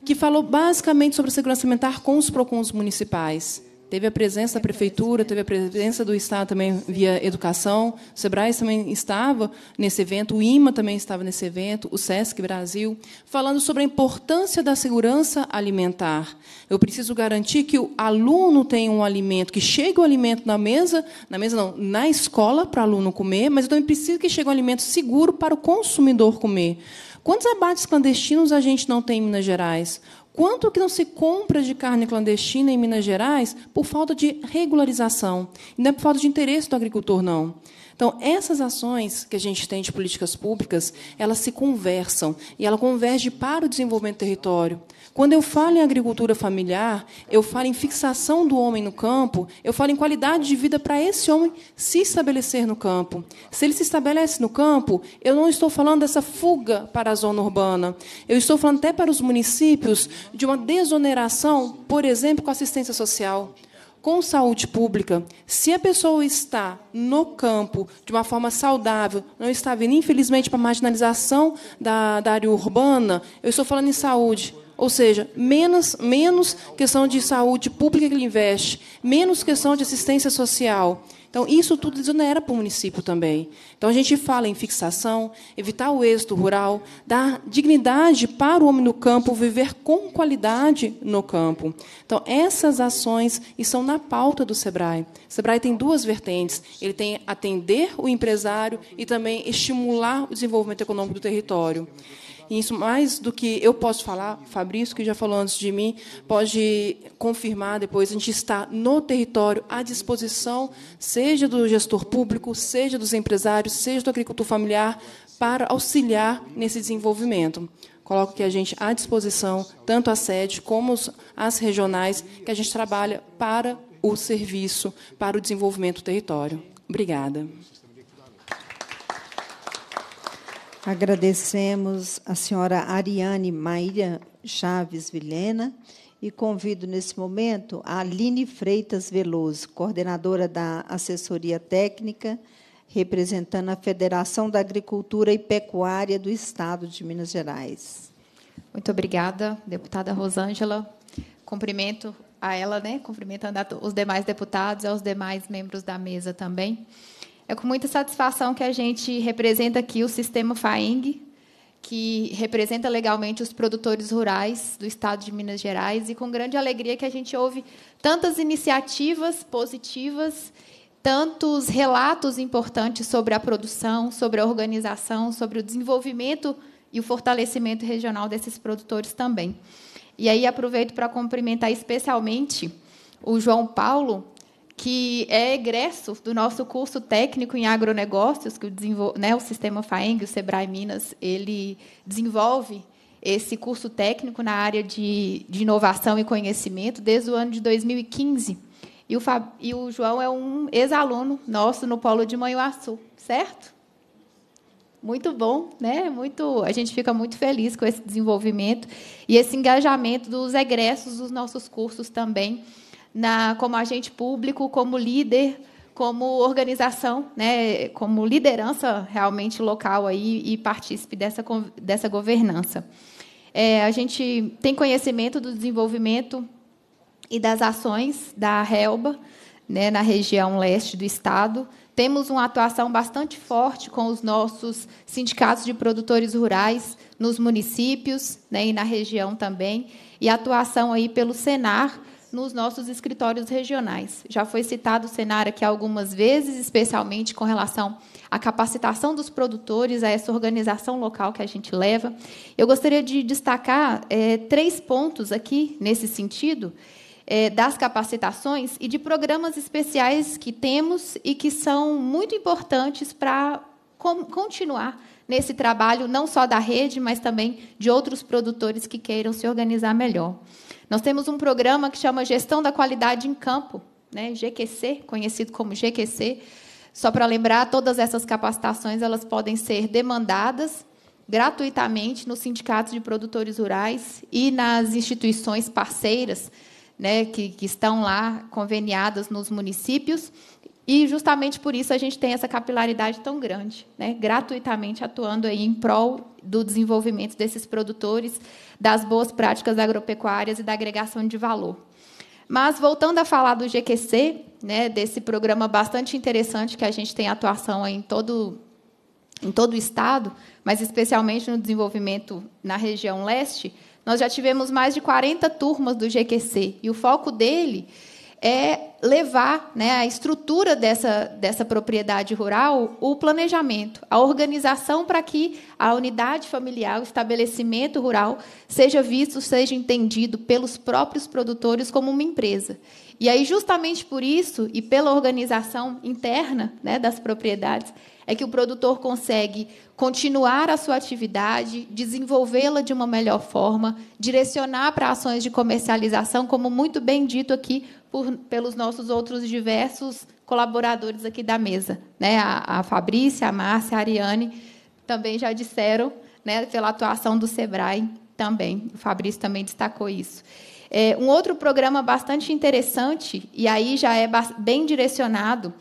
que falou basicamente sobre segurança alimentar com os PROCONs municipais. Teve a presença da prefeitura, teve a presença do Estado também via educação. O SEBRAE também estava nesse evento, o IMA também estava nesse evento, o SESC Brasil, falando sobre a importância da segurança alimentar. Eu preciso garantir que o aluno tenha um alimento, que chegue o alimento na mesa, na mesa não, na escola para o aluno comer, mas eu também preciso que chegue um alimento seguro para o consumidor comer. Quantos abates clandestinos a gente não tem em Minas Gerais? Quanto que não se compra de carne clandestina em Minas Gerais por falta de regularização? não é por falta de interesse do agricultor, não. Então, essas ações que a gente tem de políticas públicas, elas se conversam e ela converge para o desenvolvimento do território. Quando eu falo em agricultura familiar, eu falo em fixação do homem no campo, eu falo em qualidade de vida para esse homem se estabelecer no campo. Se ele se estabelece no campo, eu não estou falando dessa fuga para a zona urbana. Eu estou falando até para os municípios de uma desoneração, por exemplo, com assistência social com saúde pública, se a pessoa está no campo de uma forma saudável, não está vindo, infelizmente, para a marginalização da, da área urbana, eu estou falando em saúde. Ou seja, menos, menos questão de saúde pública que ele investe, menos questão de assistência social. Então, isso tudo desonera para o município também. Então, a gente fala em fixação, evitar o êxito rural, dar dignidade para o homem no campo, viver com qualidade no campo. Então, essas ações estão na pauta do SEBRAE. O SEBRAE tem duas vertentes. Ele tem atender o empresário e também estimular o desenvolvimento econômico do território. E isso mais do que eu posso falar, Fabrício, que já falou antes de mim, pode confirmar depois. A gente está no território à disposição, seja do gestor público, seja dos empresários, seja do agricultor familiar, para auxiliar nesse desenvolvimento. Coloco que a gente à disposição, tanto a sede como as regionais, que a gente trabalha para o serviço, para o desenvolvimento do território. Obrigada. Agradecemos a senhora Ariane Maíra Chaves Vilhena e convido nesse momento a Aline Freitas Veloso, coordenadora da assessoria técnica, representando a Federação da Agricultura e Pecuária do Estado de Minas Gerais. Muito obrigada, deputada Rosângela. Cumprimento a ela, né? Cumprimentando os demais deputados e aos demais membros da mesa também. É com muita satisfação que a gente representa aqui o sistema FAENG, que representa legalmente os produtores rurais do estado de Minas Gerais, e com grande alegria que a gente ouve tantas iniciativas positivas, tantos relatos importantes sobre a produção, sobre a organização, sobre o desenvolvimento e o fortalecimento regional desses produtores também. E aí aproveito para cumprimentar especialmente o João Paulo, que é egresso do nosso curso técnico em agronegócios, que o, né, o Sistema FAENG, o SEBRAE Minas, ele desenvolve esse curso técnico na área de, de inovação e conhecimento desde o ano de 2015. E o, Fab, e o João é um ex-aluno nosso no Polo de Manhuaçu, certo? Muito bom, né? Muito, a gente fica muito feliz com esse desenvolvimento e esse engajamento dos egressos dos nossos cursos também na, como agente público, como líder, como organização, né, como liderança realmente local aí e partícipe dessa, dessa governança. É, a gente tem conhecimento do desenvolvimento e das ações da Helba né, na região leste do estado. Temos uma atuação bastante forte com os nossos sindicatos de produtores rurais nos municípios né, e na região também, e atuação aí pelo Senar nos nossos escritórios regionais. Já foi citado o Senar aqui algumas vezes, especialmente com relação à capacitação dos produtores, a essa organização local que a gente leva. Eu gostaria de destacar é, três pontos aqui nesse sentido é, das capacitações e de programas especiais que temos e que são muito importantes para continuar nesse trabalho, não só da rede, mas também de outros produtores que queiram se organizar melhor. Nós temos um programa que chama Gestão da Qualidade em Campo, né? GQC, conhecido como GQC. Só para lembrar, todas essas capacitações elas podem ser demandadas gratuitamente nos sindicatos de produtores rurais e nas instituições parceiras, né, que, que estão lá conveniadas nos municípios. E justamente por isso a gente tem essa capilaridade tão grande, né? gratuitamente atuando aí em prol do desenvolvimento desses produtores, das boas práticas agropecuárias e da agregação de valor. Mas voltando a falar do GQC, né, desse programa bastante interessante que a gente tem atuação em todo em todo o estado, mas especialmente no desenvolvimento na região leste, nós já tivemos mais de 40 turmas do GQC e o foco dele é levar né, a estrutura dessa, dessa propriedade rural, o planejamento, a organização para que a unidade familiar, o estabelecimento rural, seja visto, seja entendido pelos próprios produtores como uma empresa. E aí, justamente por isso e pela organização interna né, das propriedades, é que o produtor consegue continuar a sua atividade, desenvolvê-la de uma melhor forma, direcionar para ações de comercialização, como muito bem dito aqui por, pelos nossos outros diversos colaboradores aqui da mesa. Né? A, a Fabrícia, a Márcia, a Ariane também já disseram né, pela atuação do SEBRAE também. O Fabrício também destacou isso. É, um outro programa bastante interessante, e aí já é bem direcionado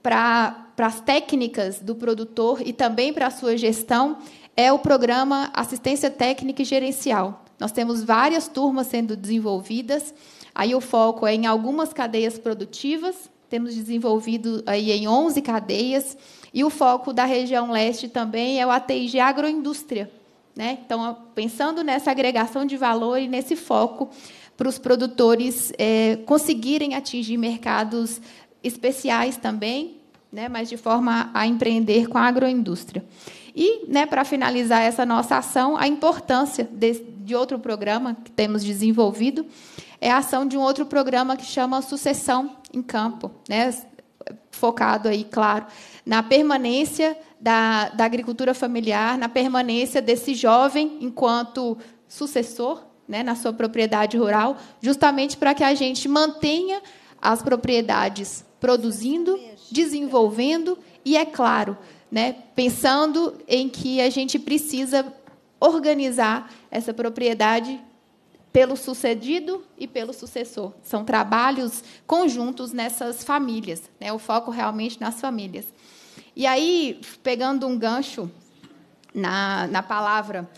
para as técnicas do produtor e também para a sua gestão, é o programa Assistência Técnica e Gerencial. Nós temos várias turmas sendo desenvolvidas Aí o foco é em algumas cadeias produtivas, temos desenvolvido aí em 11 cadeias, e o foco da região leste também é o ATIG Agroindústria. Né? Então, pensando nessa agregação de valor e nesse foco para os produtores é, conseguirem atingir mercados especiais também, né? mas de forma a empreender com a agroindústria. E, né, para finalizar essa nossa ação, a importância de, de outro programa que temos desenvolvido é a ação de um outro programa que chama Sucessão em Campo, né? focado aí, claro, na permanência da, da agricultura familiar, na permanência desse jovem enquanto sucessor né, na sua propriedade rural, justamente para que a gente mantenha as propriedades produzindo, desenvolvendo e, é claro, né, pensando em que a gente precisa organizar essa propriedade pelo sucedido e pelo sucessor. São trabalhos conjuntos nessas famílias, né, o foco realmente nas famílias. E aí, pegando um gancho na, na palavra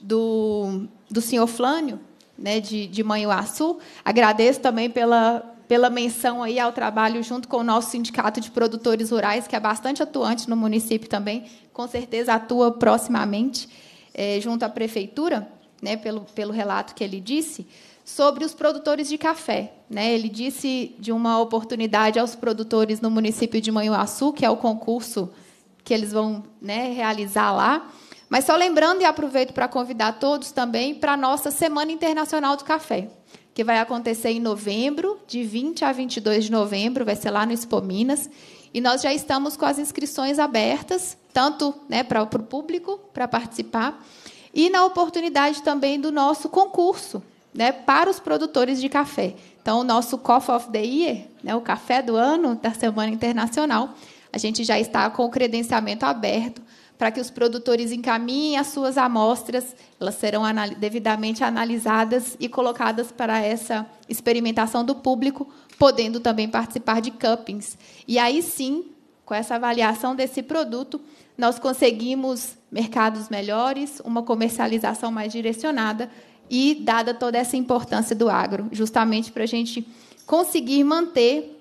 do, do senhor Flânio, né, de, de Manhuaçu, agradeço também pela, pela menção aí ao trabalho junto com o nosso sindicato de produtores rurais, que é bastante atuante no município também, com certeza atua proximamente é, junto à prefeitura, né, pelo, pelo relato que ele disse, sobre os produtores de café. Né? Ele disse de uma oportunidade aos produtores no município de Manhuaçu, que é o concurso que eles vão né, realizar lá. Mas só lembrando e aproveito para convidar todos também para a nossa Semana Internacional do Café, que vai acontecer em novembro, de 20 a 22 de novembro, vai ser lá no Expo Minas. E nós já estamos com as inscrições abertas, tanto né, para o público, para participar, e na oportunidade também do nosso concurso né, para os produtores de café. Então, o nosso Coffee of the Year, né, o café do ano da Semana Internacional, a gente já está com o credenciamento aberto para que os produtores encaminhem as suas amostras, elas serão anal devidamente analisadas e colocadas para essa experimentação do público, podendo também participar de cuppings. E aí sim, com essa avaliação desse produto, nós conseguimos mercados melhores, uma comercialização mais direcionada e dada toda essa importância do agro, justamente para a gente conseguir manter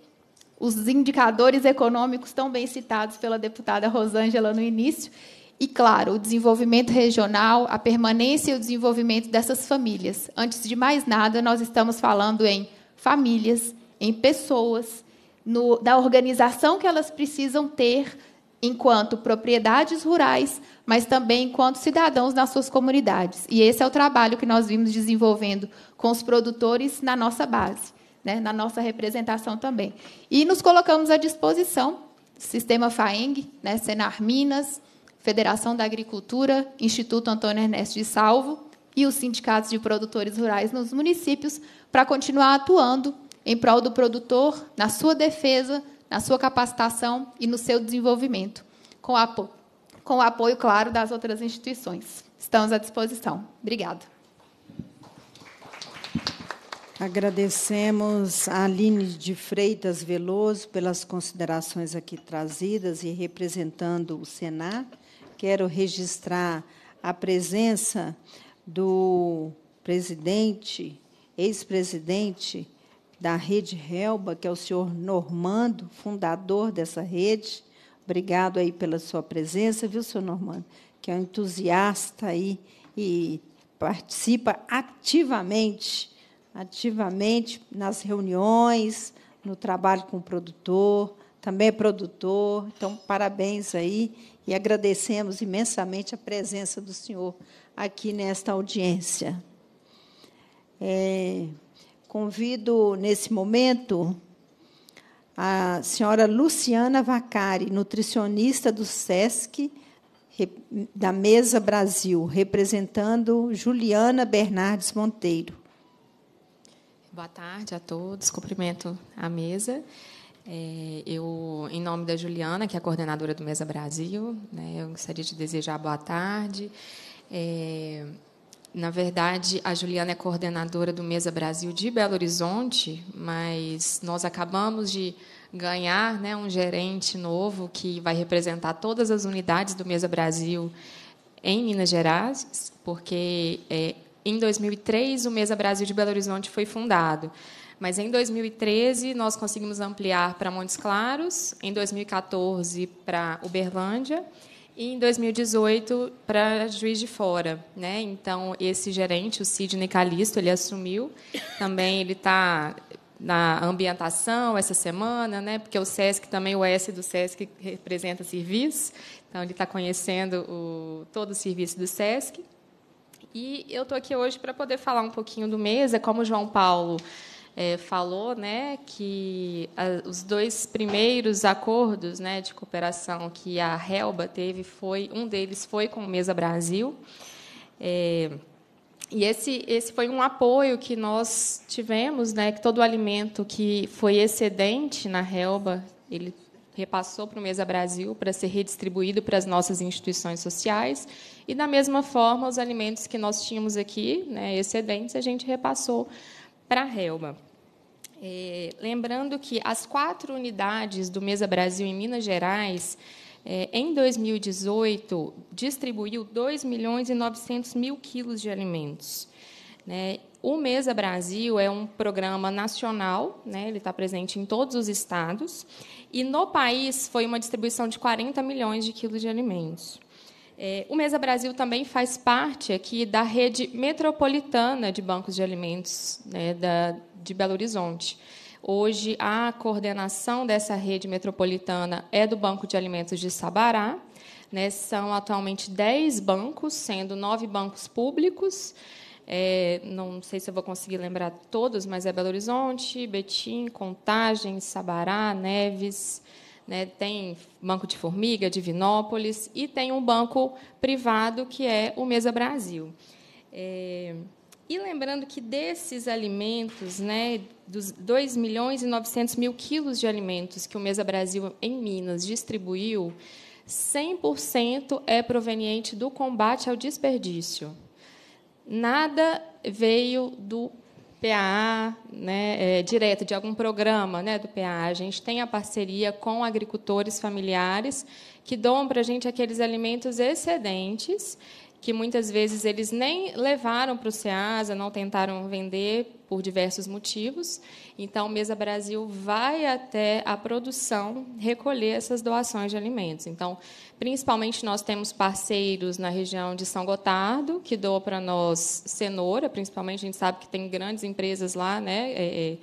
os indicadores econômicos tão bem citados pela deputada Rosângela no início, e, claro, o desenvolvimento regional, a permanência e o desenvolvimento dessas famílias. Antes de mais nada, nós estamos falando em famílias, em pessoas, no, da organização que elas precisam ter enquanto propriedades rurais, mas também enquanto cidadãos nas suas comunidades. E esse é o trabalho que nós vimos desenvolvendo com os produtores na nossa base né, na nossa representação também. E nos colocamos à disposição, Sistema FAENG, né, Senar Minas, Federação da Agricultura, Instituto Antônio Ernesto de Salvo e os sindicatos de produtores rurais nos municípios para continuar atuando em prol do produtor, na sua defesa, na sua capacitação e no seu desenvolvimento, com, apo com o apoio, claro, das outras instituições. Estamos à disposição. Obrigada. Agradecemos a Aline de Freitas Veloso pelas considerações aqui trazidas e representando o Senar. Quero registrar a presença do presidente, ex-presidente da Rede Helba, que é o senhor Normando, fundador dessa rede. Obrigado aí pela sua presença, viu, senhor Normando, que é um entusiasta aí e participa ativamente ativamente nas reuniões, no trabalho com o produtor, também é produtor. Então, parabéns aí e agradecemos imensamente a presença do senhor aqui nesta audiência. É, convido, nesse momento, a senhora Luciana Vacari, nutricionista do SESC, da Mesa Brasil, representando Juliana Bernardes Monteiro. Boa tarde a todos. Cumprimento a mesa. É, eu, em nome da Juliana, que é a coordenadora do Mesa Brasil, né, eu gostaria de desejar boa tarde. É, na verdade, a Juliana é coordenadora do Mesa Brasil de Belo Horizonte, mas nós acabamos de ganhar né, um gerente novo que vai representar todas as unidades do Mesa Brasil em Minas Gerais, porque é, em 2003, o Mesa Brasil de Belo Horizonte foi fundado. Mas em 2013 nós conseguimos ampliar para Montes Claros, em 2014 para Uberlândia e em 2018 para Juiz de Fora, né? Então esse gerente, o Sidney Calisto, ele assumiu. Também ele está na ambientação essa semana, né? Porque o SESC também o S do SESC representa serviço. Então ele está conhecendo o, todo o serviço do SESC. E eu estou aqui hoje para poder falar um pouquinho do Mesa, é como o João Paulo é, falou, né, que a, os dois primeiros acordos né, de cooperação que a Helba teve foi um deles foi com o Mesa Brasil. É, e esse, esse foi um apoio que nós tivemos, né, que todo o alimento que foi excedente na Helba, ele repassou para o Mesa Brasil para ser redistribuído para as nossas instituições sociais. E, da mesma forma, os alimentos que nós tínhamos aqui, né, excedentes, a gente repassou para a Helma. É, lembrando que as quatro unidades do Mesa Brasil em Minas Gerais, é, em 2018, distribuiu 2 milhões e 900 mil quilos de alimentos. Né? O Mesa Brasil é um programa nacional, né? ele está presente em todos os estados, e no país foi uma distribuição de 40 milhões de quilos de alimentos. É, o Mesa Brasil também faz parte aqui da rede metropolitana de bancos de alimentos né, da, de Belo Horizonte. Hoje, a coordenação dessa rede metropolitana é do Banco de Alimentos de Sabará. Né, são atualmente 10 bancos, sendo nove bancos públicos é, não sei se eu vou conseguir lembrar todos, mas é Belo Horizonte, Betim, Contagem, Sabará, Neves, né, tem Banco de Formiga, Divinópolis, e tem um banco privado que é o Mesa Brasil. É, e lembrando que desses alimentos, né, dos 2 milhões e 900 mil quilos de alimentos que o Mesa Brasil em Minas distribuiu, 100% é proveniente do combate ao desperdício nada veio do PA, né, é, direto, de algum programa né, do PA. A gente tem a parceria com agricultores familiares que doam para a gente aqueles alimentos excedentes que muitas vezes eles nem levaram para o SEASA, não tentaram vender por diversos motivos. Então, o Mesa Brasil vai até a produção recolher essas doações de alimentos. Então, principalmente nós temos parceiros na região de São Gotardo, que doa para nós cenoura, principalmente a gente sabe que tem grandes empresas lá, né? É, é,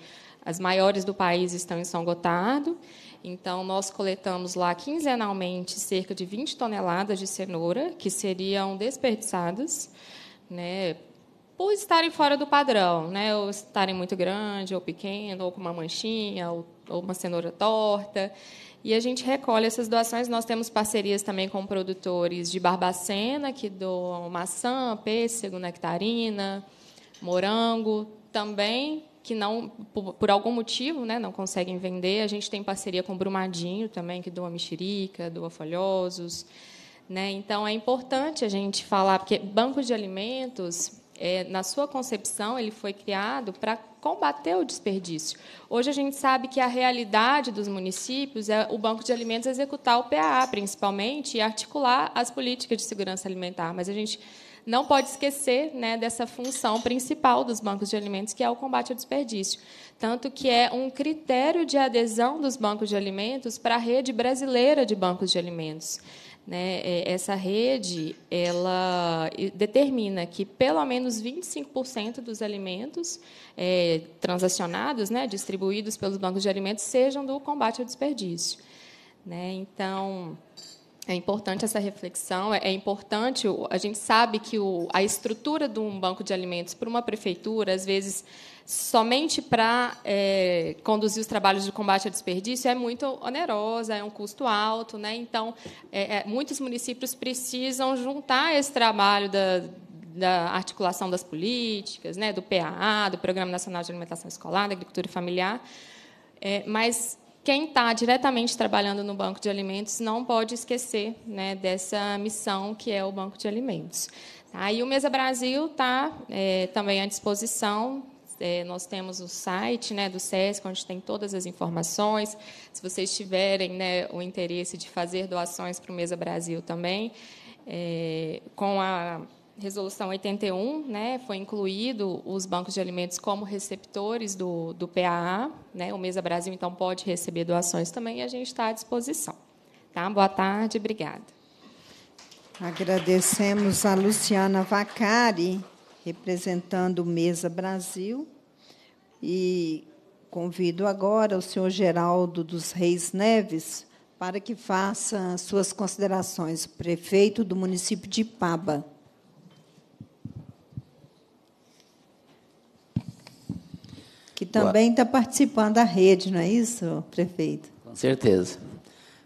as maiores do país estão em São Gotardo. Então, nós coletamos lá quinzenalmente cerca de 20 toneladas de cenoura, que seriam desperdiçadas, né, por estarem fora do padrão, né, ou estarem muito grande, ou pequeno, ou com uma manchinha, ou, ou uma cenoura torta. E a gente recolhe essas doações. Nós temos parcerias também com produtores de Barbacena, que doam maçã, pêssego, nectarina, morango. Também que não por, algum motivo né, não conseguem vender. A gente tem parceria com Brumadinho também, que doa mexerica, doa folhosos. Né? Então, é importante a gente falar, porque banco de alimentos, é, na sua concepção, ele foi criado para combater o desperdício. Hoje, a gente sabe que a realidade dos municípios é o banco de alimentos executar o PAA, principalmente, e articular as políticas de segurança alimentar. Mas a gente não pode esquecer né, dessa função principal dos bancos de alimentos, que é o combate ao desperdício. Tanto que é um critério de adesão dos bancos de alimentos para a rede brasileira de bancos de alimentos. Né, é, essa rede ela determina que pelo menos 25% dos alimentos é, transacionados, né, distribuídos pelos bancos de alimentos, sejam do combate ao desperdício. Né, então, é importante essa reflexão, é, é importante, a gente sabe que o, a estrutura de um banco de alimentos para uma prefeitura, às vezes, somente para é, conduzir os trabalhos de combate ao desperdício é muito onerosa, é um custo alto. Né? Então, é, é, muitos municípios precisam juntar esse trabalho da, da articulação das políticas, né? do PAA, do Programa Nacional de Alimentação Escolar, da Agricultura Familiar, é, mas quem está diretamente trabalhando no banco de alimentos não pode esquecer né, dessa missão que é o banco de alimentos. Tá? E o Mesa Brasil está é, também à disposição. É, nós temos o site né, do SESC, onde tem todas as informações. Se vocês tiverem né, o interesse de fazer doações para o Mesa Brasil também, é, com a Resolução 81, né, foi incluído os bancos de alimentos como receptores do, do PAA. Né, o Mesa Brasil, então, pode receber doações também e a gente está à disposição. Tá? Boa tarde, obrigada. Agradecemos a Luciana Vacari, representando o Mesa Brasil. E convido agora o senhor Geraldo dos Reis Neves para que faça suas considerações, prefeito do município de Paba. Que também está participando da rede, não é isso, prefeito? Com certeza.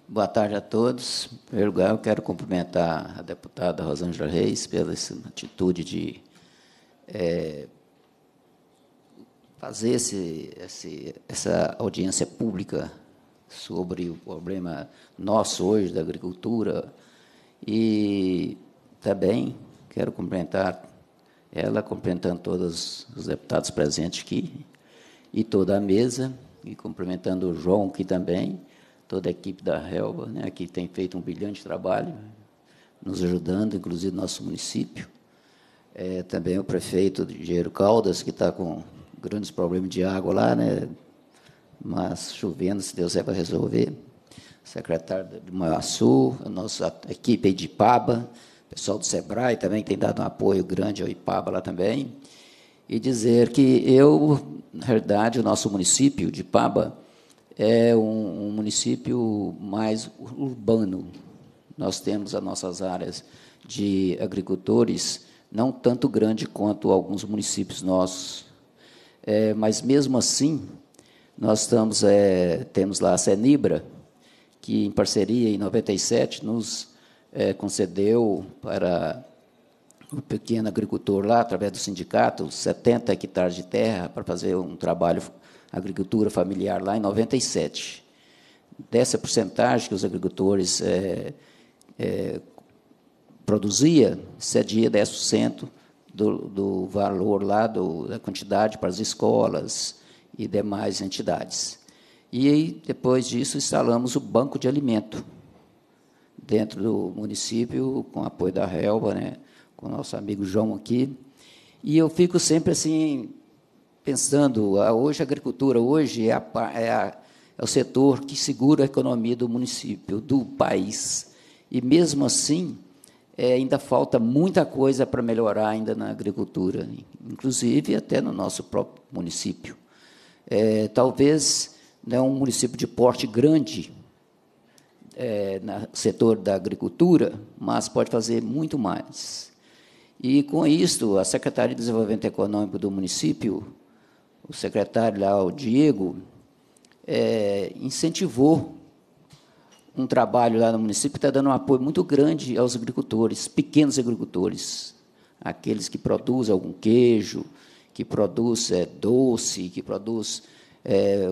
Boa tarde a todos. Em primeiro lugar, eu quero cumprimentar a deputada Rosângela Reis pela atitude de é, fazer esse, esse, essa audiência pública sobre o problema nosso hoje da agricultura e também quero cumprimentar ela, cumprimentando todos os deputados presentes aqui e toda a mesa, e cumprimentando o João aqui também, toda a equipe da Helva, né, que tem feito um brilhante trabalho, nos ajudando, inclusive nosso município. É, também o prefeito Dinheiro Caldas, que está com grandes problemas de água lá, né, mas chovendo, se Deus é para resolver. Secretário de Manhuaçu, a nossa equipe de Ipaba, pessoal do Sebrae também, que tem dado um apoio grande ao Ipaba lá também e dizer que eu, na verdade, o nosso município de Paba é um, um município mais urbano. Nós temos as nossas áreas de agricultores, não tanto grande quanto alguns municípios nossos. É, mas, mesmo assim, nós estamos, é, temos lá a Senibra, que, em parceria, em 97, nos é, concedeu para um pequeno agricultor lá, através do sindicato, 70 hectares de terra para fazer um trabalho agricultura familiar lá em 97. Dessa porcentagem que os agricultores é, é, produzia, cedia 10% do, do valor lá, do, da quantidade para as escolas e demais entidades. E aí, depois disso, instalamos o Banco de Alimento dentro do município, com apoio da Relva, né? com o nosso amigo João aqui, e eu fico sempre assim, pensando, hoje a agricultura, hoje é, a, é, a, é o setor que segura a economia do município, do país, e mesmo assim, é, ainda falta muita coisa para melhorar ainda na agricultura, inclusive até no nosso próprio município. É, talvez é um município de porte grande é, no setor da agricultura, mas pode fazer muito mais. E com isto, a Secretaria de Desenvolvimento Econômico do município, o secretário lá, o Diego, é, incentivou um trabalho lá no município que está dando um apoio muito grande aos agricultores, pequenos agricultores, aqueles que produzem algum queijo, que produz é, doce, que produz é,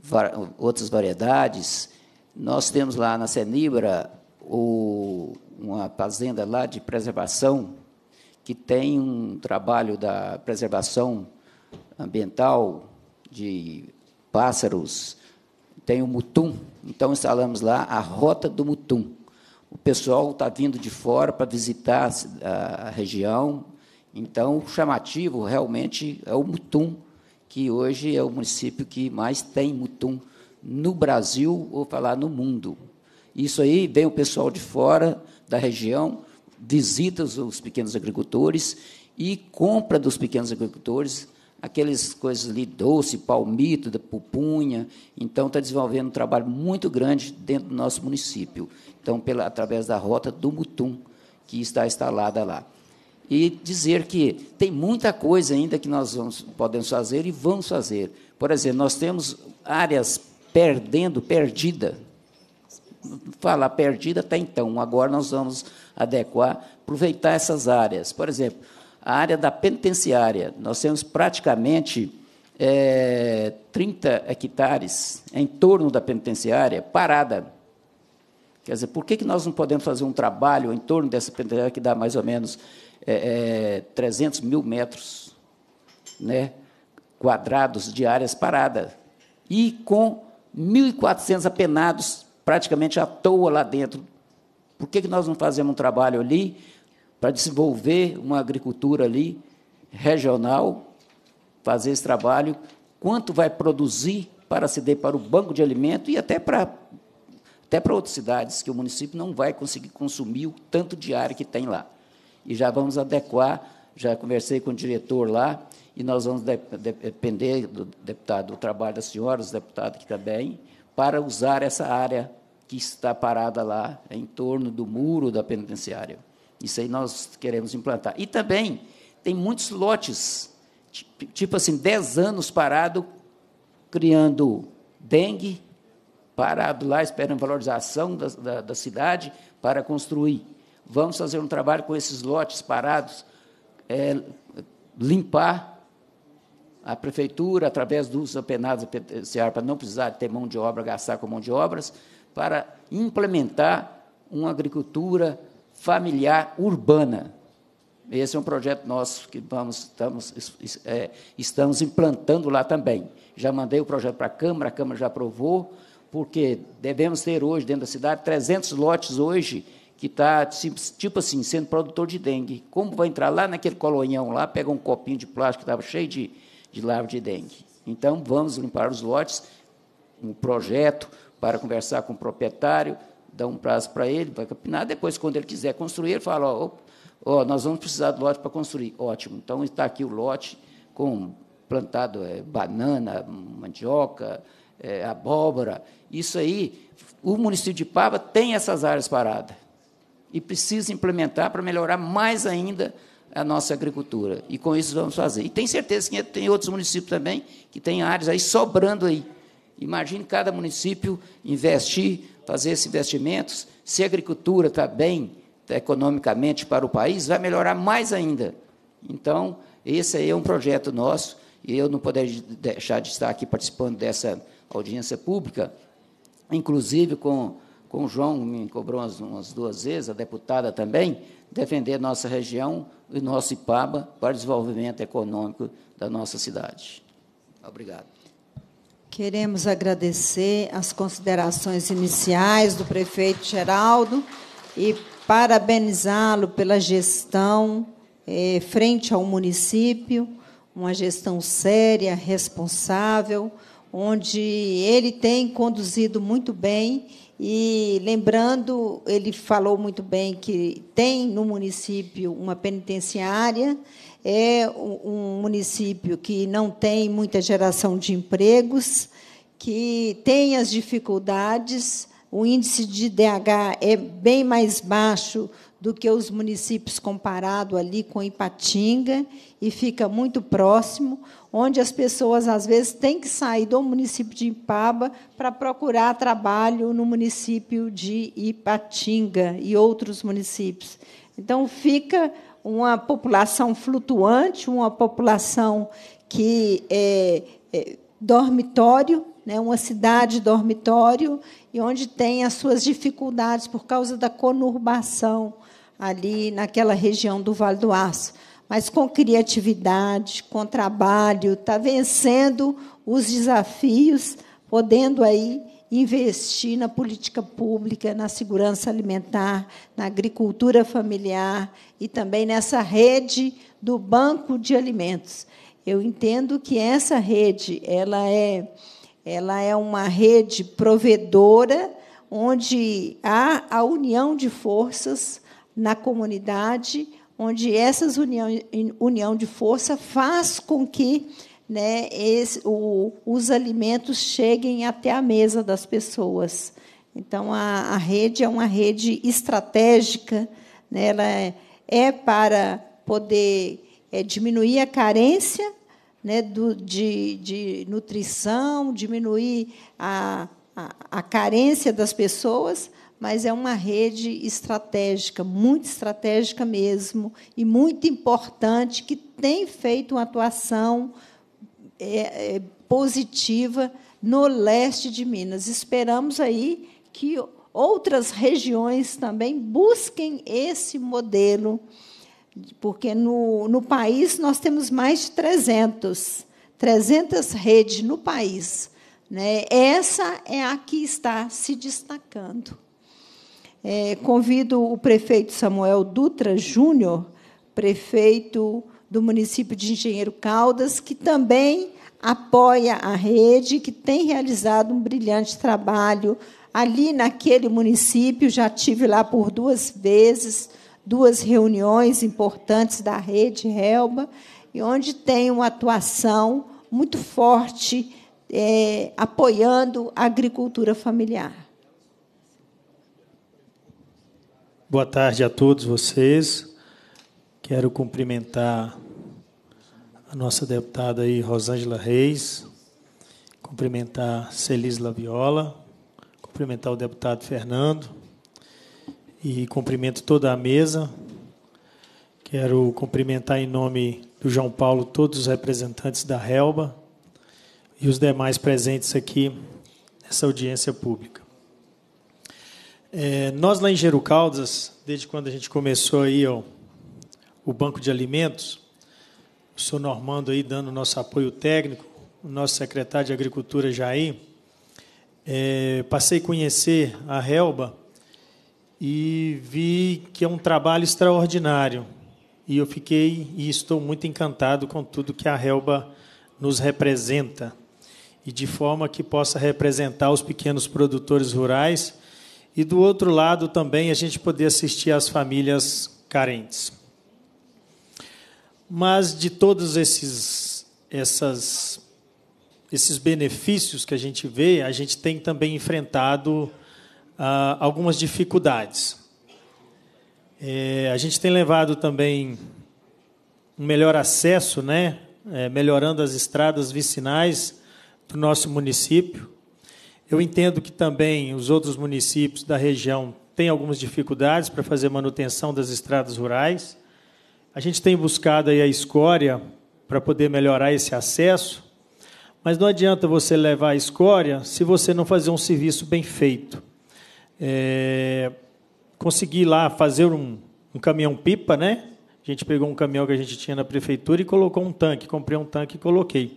var outras variedades. Nós temos lá na Senibra o, uma fazenda lá de preservação que tem um trabalho da preservação ambiental de pássaros, tem o Mutum, então instalamos lá a Rota do Mutum. O pessoal está vindo de fora para visitar a região, então o chamativo realmente é o Mutum, que hoje é o município que mais tem Mutum no Brasil, ou falar no mundo. Isso aí vem o pessoal de fora da região, visita os pequenos agricultores e compra dos pequenos agricultores aquelas coisas ali, doce, palmito, da pupunha. Então, está desenvolvendo um trabalho muito grande dentro do nosso município. Então, pela, através da rota do Mutum, que está instalada lá. E dizer que tem muita coisa ainda que nós vamos, podemos fazer e vamos fazer. Por exemplo, nós temos áreas perdendo, perdida. Falar perdida até tá então. Agora nós vamos adequar, aproveitar essas áreas. Por exemplo, a área da penitenciária, nós temos praticamente é, 30 hectares em torno da penitenciária parada. Quer dizer, por que, que nós não podemos fazer um trabalho em torno dessa penitenciária que dá mais ou menos é, é, 300 mil metros né, quadrados de áreas paradas e com 1.400 apenados praticamente à toa lá dentro, por que, que nós não fazemos um trabalho ali para desenvolver uma agricultura ali regional, fazer esse trabalho? Quanto vai produzir para se der para o banco de alimento e até para até para outras cidades que o município não vai conseguir consumir o tanto de área que tem lá. E já vamos adequar, já conversei com o diretor lá, e nós vamos de, de, depender do deputado, do trabalho das senhoras, deputado aqui também, para usar essa área que está parada lá em torno do muro da penitenciária. Isso aí nós queremos implantar. E também tem muitos lotes, tipo assim, 10 anos parado, criando dengue, parado lá, esperando valorização da, da, da cidade para construir. Vamos fazer um trabalho com esses lotes parados, é, limpar a prefeitura, através dos apenados penitenciários para não precisar ter mão de obra, gastar com mão de obras, para implementar uma agricultura familiar urbana. Esse é um projeto nosso que vamos, estamos, é, estamos implantando lá também. Já mandei o projeto para a Câmara, a Câmara já aprovou, porque devemos ter hoje, dentro da cidade, 300 lotes hoje que está, tipo assim, sendo produtor de dengue. Como vai entrar lá naquele colonhão lá, pega um copinho de plástico que estava cheio de, de larva de dengue? Então, vamos limpar os lotes, um projeto, para conversar com o proprietário, dá um prazo para ele, vai capinar. Depois, quando ele quiser construir, ele fala: ó, ó, nós vamos precisar do lote para construir. Ótimo, então está aqui o lote com plantado é, banana, mandioca, é, abóbora. Isso aí, o município de Pava tem essas áreas paradas e precisa implementar para melhorar mais ainda a nossa agricultura. E com isso vamos fazer. E tenho certeza que tem outros municípios também que têm áreas aí sobrando aí. Imagine cada município investir, fazer esses investimentos. Se a agricultura está bem tá economicamente para o país, vai melhorar mais ainda. Então, esse aí é um projeto nosso, e eu não poderia deixar de estar aqui participando dessa audiência pública, inclusive com, com o João, me cobrou umas, umas duas vezes, a deputada também, defender nossa região e nosso IPABA para o desenvolvimento econômico da nossa cidade. Obrigado. Queremos agradecer as considerações iniciais do prefeito Geraldo e parabenizá-lo pela gestão eh, frente ao município, uma gestão séria, responsável, onde ele tem conduzido muito bem. E lembrando, ele falou muito bem que tem no município uma penitenciária é um município que não tem muita geração de empregos, que tem as dificuldades, o índice de DH é bem mais baixo do que os municípios comparado ali com Ipatinga e fica muito próximo, onde as pessoas às vezes têm que sair do município de Ipaba para procurar trabalho no município de Ipatinga e outros municípios. Então fica uma população flutuante, uma população que é, é dormitório, né, uma cidade dormitório, e onde tem as suas dificuldades por causa da conurbação ali naquela região do Vale do Aço. Mas com criatividade, com trabalho, está vencendo os desafios, podendo aí investir na política pública, na segurança alimentar, na agricultura familiar e também nessa rede do banco de alimentos. Eu entendo que essa rede ela é, ela é uma rede provedora onde há a união de forças na comunidade, onde essa união, união de força faz com que né, esse, o, os alimentos cheguem até a mesa das pessoas. Então, a, a rede é uma rede estratégica, né, ela é, é para poder é, diminuir a carência né, do, de, de nutrição, diminuir a, a, a carência das pessoas, mas é uma rede estratégica, muito estratégica mesmo, e muito importante, que tem feito uma atuação é, é, positiva no leste de Minas. Esperamos aí que outras regiões também busquem esse modelo, porque no, no país nós temos mais de 300, 300 redes no país. Né? Essa é a que está se destacando. É, convido o prefeito Samuel Dutra Júnior, prefeito do município de Engenheiro Caldas, que também apoia a rede, que tem realizado um brilhante trabalho ali naquele município. Já tive lá por duas vezes, duas reuniões importantes da rede Helba, e onde tem uma atuação muito forte é, apoiando a agricultura familiar. Boa tarde a todos vocês. Quero cumprimentar a nossa deputada aí, Rosângela Reis, cumprimentar Celis Laviola, cumprimentar o deputado Fernando e cumprimento toda a mesa. Quero cumprimentar em nome do João Paulo todos os representantes da Helba e os demais presentes aqui nessa audiência pública. É, nós lá em Gero Caldas, desde quando a gente começou aí, ó, o banco de alimentos, o senhor Normando aí dando nosso apoio técnico, o nosso secretário de Agricultura Jair. É, passei a conhecer a Helba e vi que é um trabalho extraordinário. E eu fiquei e estou muito encantado com tudo que a Helba nos representa e de forma que possa representar os pequenos produtores rurais e do outro lado também a gente poder assistir às famílias carentes. Mas de todos esses, essas, esses benefícios que a gente vê, a gente tem também enfrentado ah, algumas dificuldades. É, a gente tem levado também um melhor acesso, né? É, melhorando as estradas vicinais do nosso município. Eu entendo que também os outros municípios da região têm algumas dificuldades para fazer manutenção das estradas rurais. A gente tem buscado aí a escória para poder melhorar esse acesso, mas não adianta você levar a escória se você não fazer um serviço bem feito. É, consegui lá fazer um, um caminhão-pipa, né? A gente pegou um caminhão que a gente tinha na prefeitura e colocou um tanque. Comprei um tanque e coloquei,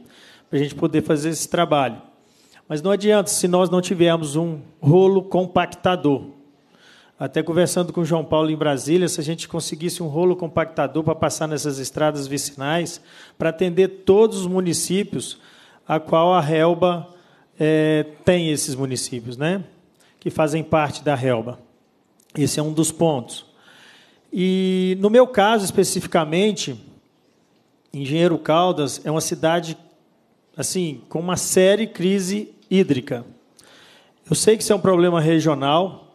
para a gente poder fazer esse trabalho. Mas não adianta se nós não tivermos um rolo compactador. Até conversando com o João Paulo em Brasília, se a gente conseguisse um rolo compactador para passar nessas estradas vicinais, para atender todos os municípios a qual a Relba é, tem esses municípios, né? que fazem parte da Relba. Esse é um dos pontos. E no meu caso especificamente, Engenheiro Caldas é uma cidade assim com uma séria crise hídrica. Eu sei que isso é um problema regional,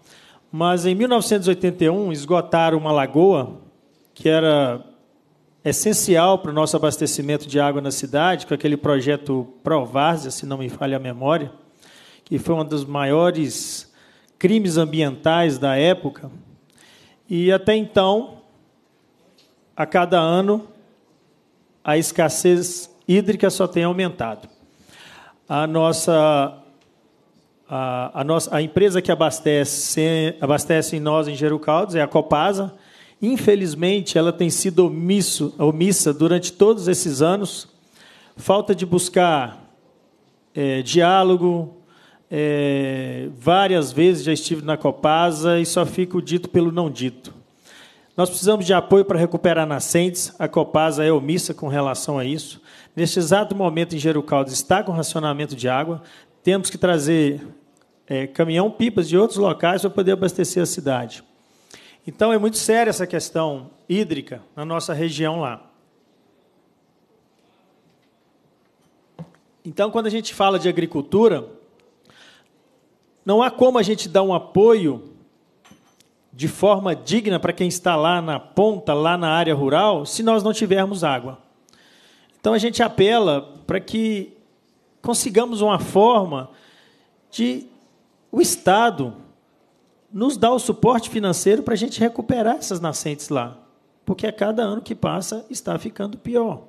mas em 1981 esgotaram uma lagoa que era essencial para o nosso abastecimento de água na cidade, com aquele projeto Provárzea, se não me falha a memória, que foi um dos maiores crimes ambientais da época. E até então, a cada ano, a escassez hídrica só tem aumentado. A nossa a, a, nossa, a empresa que abastece, abastece em nós em Jerucaldes é a Copasa. Infelizmente, ela tem sido omisso, omissa durante todos esses anos. Falta de buscar é, diálogo. É, várias vezes já estive na Copasa e só fica o dito pelo não dito. Nós precisamos de apoio para recuperar nascentes. A Copasa é omissa com relação a isso. Neste exato momento, em Jerucaldes está com racionamento de água. Temos que trazer é, caminhão-pipas de outros locais para poder abastecer a cidade. Então é muito séria essa questão hídrica na nossa região lá. Então, quando a gente fala de agricultura, não há como a gente dar um apoio de forma digna para quem está lá na ponta, lá na área rural, se nós não tivermos água. Então a gente apela para que consigamos uma forma de o Estado nos dá o suporte financeiro para a gente recuperar essas nascentes lá, porque a cada ano que passa está ficando pior.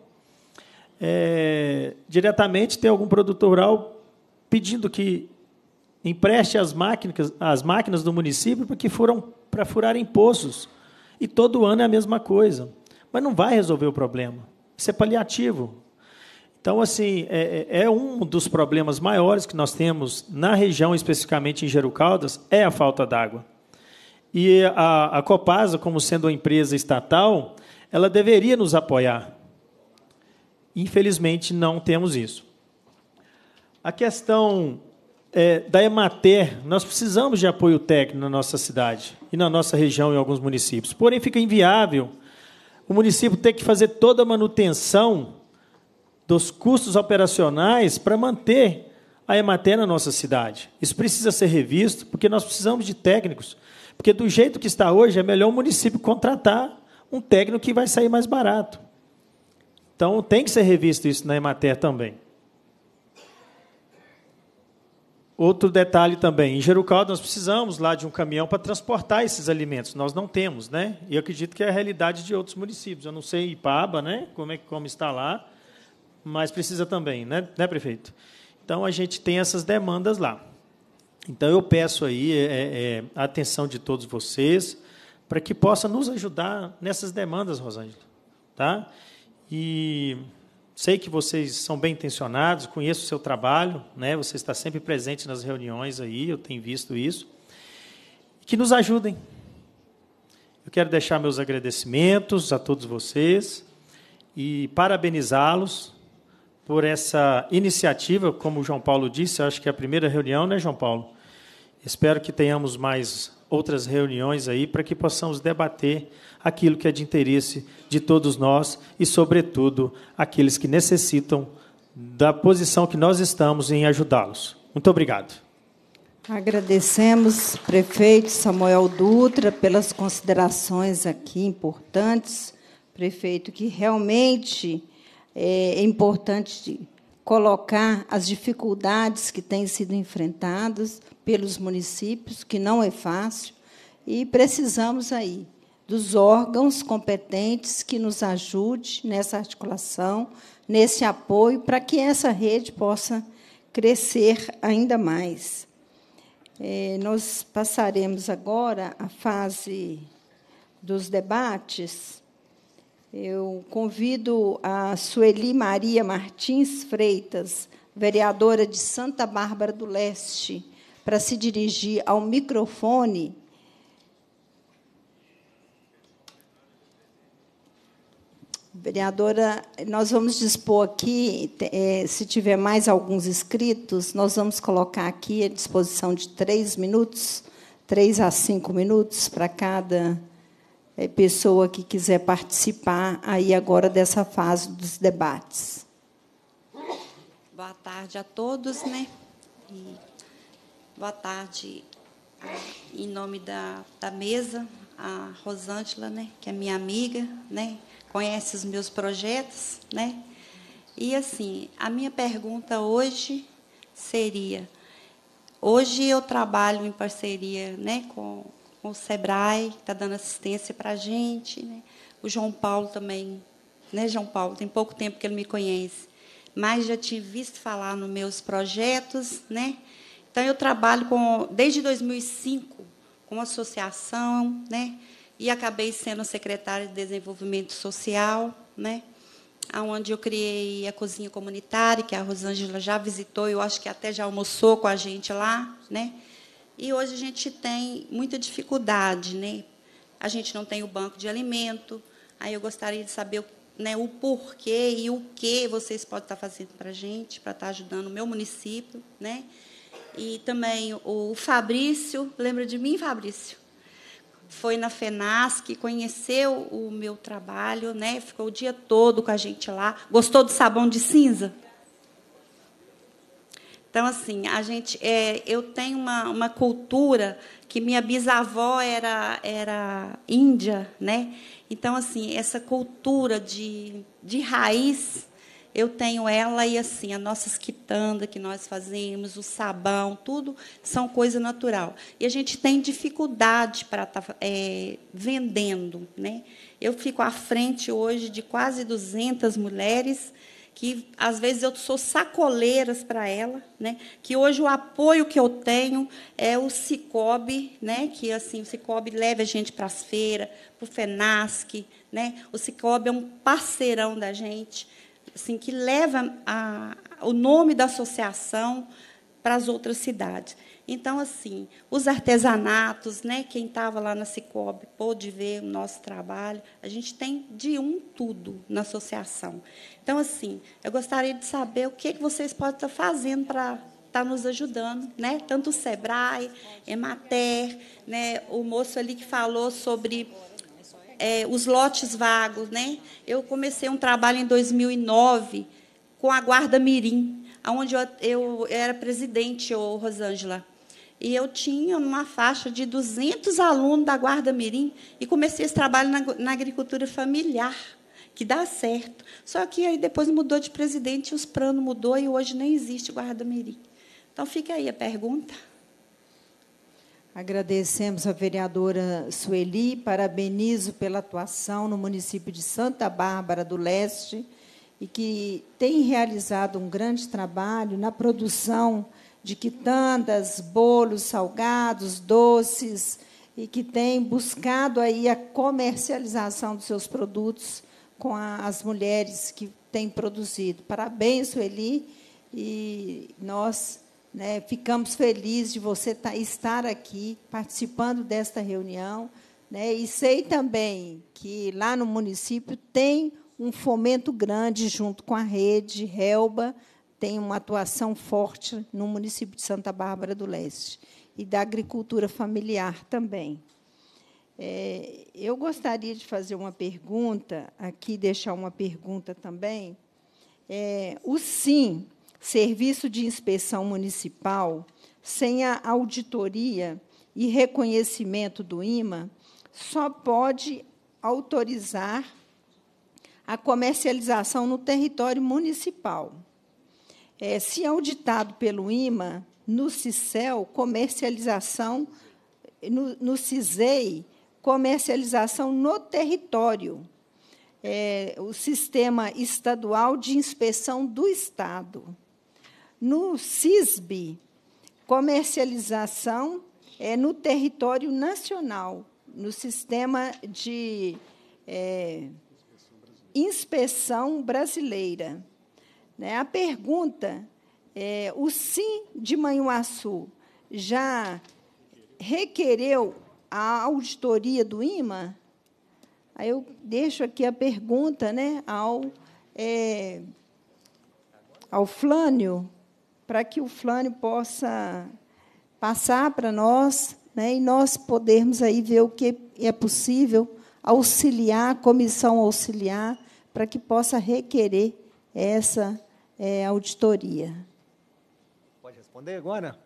É, diretamente tem algum produtor rural pedindo que empreste as máquinas, as máquinas do município para que foram para furarem poços. E todo ano é a mesma coisa. Mas não vai resolver o problema. Isso é paliativo. Então, assim, é, é, é, um dos problemas maiores que nós temos na região, especificamente em Jerucaldas, é a falta d'água. E a, a Copasa, como sendo uma empresa estatal, ela deveria nos apoiar. Infelizmente, não temos isso. A questão é, da Emater, nós precisamos de apoio técnico na nossa cidade e na nossa região e alguns municípios. Porém, fica inviável o município ter que fazer toda a manutenção dos custos operacionais para manter a Emater na nossa cidade. Isso precisa ser revisto, porque nós precisamos de técnicos. Porque do jeito que está hoje, é melhor o município contratar um técnico que vai sair mais barato. Então tem que ser revisto isso na Emater também. Outro detalhe também, em Jerucaldo nós precisamos lá de um caminhão para transportar esses alimentos. Nós não temos, né? E eu acredito que é a realidade de outros municípios. Eu não sei Ipaba, né? Como é como está lá? mas precisa também, né, né prefeito? Então, a gente tem essas demandas lá. Então, eu peço aí é, é, é, a atenção de todos vocês para que possa nos ajudar nessas demandas, Rosângela. Tá? E sei que vocês são bem intencionados, conheço o seu trabalho, né? você está sempre presente nas reuniões aí, eu tenho visto isso. Que nos ajudem. Eu quero deixar meus agradecimentos a todos vocês e parabenizá-los por essa iniciativa, como o João Paulo disse, acho que é a primeira reunião, né, João Paulo? Espero que tenhamos mais outras reuniões aí para que possamos debater aquilo que é de interesse de todos nós e, sobretudo, aqueles que necessitam da posição que nós estamos em ajudá-los. Muito obrigado. Agradecemos, prefeito Samuel Dutra, pelas considerações aqui importantes. Prefeito, que realmente é, é importante colocar as dificuldades que têm sido enfrentadas pelos municípios, que não é fácil, e precisamos aí dos órgãos competentes que nos ajude nessa articulação, nesse apoio, para que essa rede possa crescer ainda mais. É, nós passaremos agora à fase dos debates. Eu convido a Sueli Maria Martins Freitas, vereadora de Santa Bárbara do Leste, para se dirigir ao microfone. Vereadora, nós vamos dispor aqui, é, se tiver mais alguns inscritos, nós vamos colocar aqui a disposição de três minutos, três a cinco minutos para cada é, pessoa que quiser participar aí agora dessa fase dos debates. Boa tarde a todos, né? E boa tarde em nome da, da mesa, a Rosângela, né, que é minha amiga, né, conhece os meus projetos, né? E assim, a minha pergunta hoje seria: hoje eu trabalho em parceria, né, com com o Sebrae, que está dando assistência para a gente. Né? O João Paulo também, né, João Paulo? Tem pouco tempo que ele me conhece, mas já tinha visto falar nos meus projetos, né? Então, eu trabalho com, desde 2005 com a associação, né? E acabei sendo secretária de Desenvolvimento Social, né? Onde eu criei a cozinha comunitária, que a Rosângela já visitou, eu acho que até já almoçou com a gente lá, né? E hoje a gente tem muita dificuldade, né? A gente não tem o banco de alimento. Aí eu gostaria de saber né, o porquê e o que vocês podem estar fazendo para a gente, para estar ajudando o meu município, né? E também o Fabrício, lembra de mim, Fabrício? Foi na FENASC, conheceu o meu trabalho, né? Ficou o dia todo com a gente lá. Gostou do sabão de cinza? Então, assim, a gente, é, eu tenho uma, uma cultura que minha bisavó era, era índia, né? Então, assim, essa cultura de, de raiz, eu tenho ela e, assim, as nossas quitandas que nós fazemos, o sabão, tudo são coisa natural. E a gente tem dificuldade para estar tá, é, vendendo, né? Eu fico à frente hoje de quase 200 mulheres que às vezes eu sou sacoleiras para ela, né? Que hoje o apoio que eu tenho é o Cicobi, né? Que assim o Cicobi leva a gente para as feiras, para o Fenasc, né? O Cicobi é um parceirão da gente, assim que leva a, o nome da associação para as outras cidades. Então, assim, os artesanatos, né? quem estava lá na Cicob pôde ver o nosso trabalho. A gente tem de um tudo na associação. Então, assim, eu gostaria de saber o que, que vocês podem estar fazendo para estar tá nos ajudando, né? Tanto o Sebrae, Emater, né? O moço ali que falou sobre é, os lotes vagos, né? Eu comecei um trabalho em 2009 com a Guarda Mirim, aonde eu, eu era presidente, ô Rosângela. E eu tinha uma faixa de 200 alunos da Guarda Mirim e comecei esse trabalho na, na agricultura familiar, que dá certo. Só que aí depois mudou de presidente, os planos mudou e hoje nem existe Guarda Mirim. Então fica aí a pergunta. Agradecemos a vereadora Sueli, parabenizo pela atuação no município de Santa Bárbara do Leste e que tem realizado um grande trabalho na produção de quitandas, bolos, salgados, doces, e que tem buscado aí a comercialização dos seus produtos com a, as mulheres que têm produzido. Parabéns, Sueli, e nós né, ficamos felizes de você tá, estar aqui participando desta reunião. Né, e sei também que lá no município tem um fomento grande junto com a rede Helba, tem uma atuação forte no município de Santa Bárbara do Leste e da agricultura familiar também. É, eu gostaria de fazer uma pergunta, aqui deixar uma pergunta também. É, o SIM, Serviço de Inspeção Municipal, sem a auditoria e reconhecimento do IMA, só pode autorizar a comercialização no território municipal é, se é auditado pelo IMA, no CICEL, comercialização, no, no CISEI, comercialização no território, é, o Sistema Estadual de Inspeção do Estado. No CISB, comercialização é, no território nacional, no Sistema de é, Inspeção Brasileira. Né? A pergunta, é, o sim de Manhuaçu já requereu a auditoria do IMA? Aí eu deixo aqui a pergunta né, ao, é, ao Flânio, para que o Flânio possa passar para nós né, e nós podermos aí ver o que é possível auxiliar, comissão auxiliar, para que possa requerer essa é, auditoria. Pode responder agora?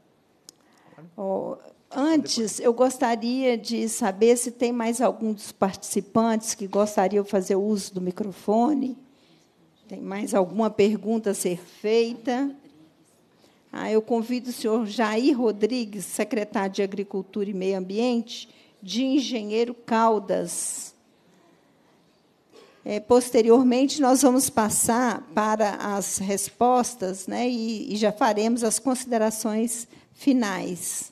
Oh, antes, eu gostaria de saber se tem mais algum dos participantes que gostaria de fazer uso do microfone. Tem mais alguma pergunta a ser feita? Ah, eu convido o senhor Jair Rodrigues, secretário de Agricultura e Meio Ambiente, de Engenheiro Caldas. É, posteriormente, nós vamos passar para as respostas né, e, e já faremos as considerações finais.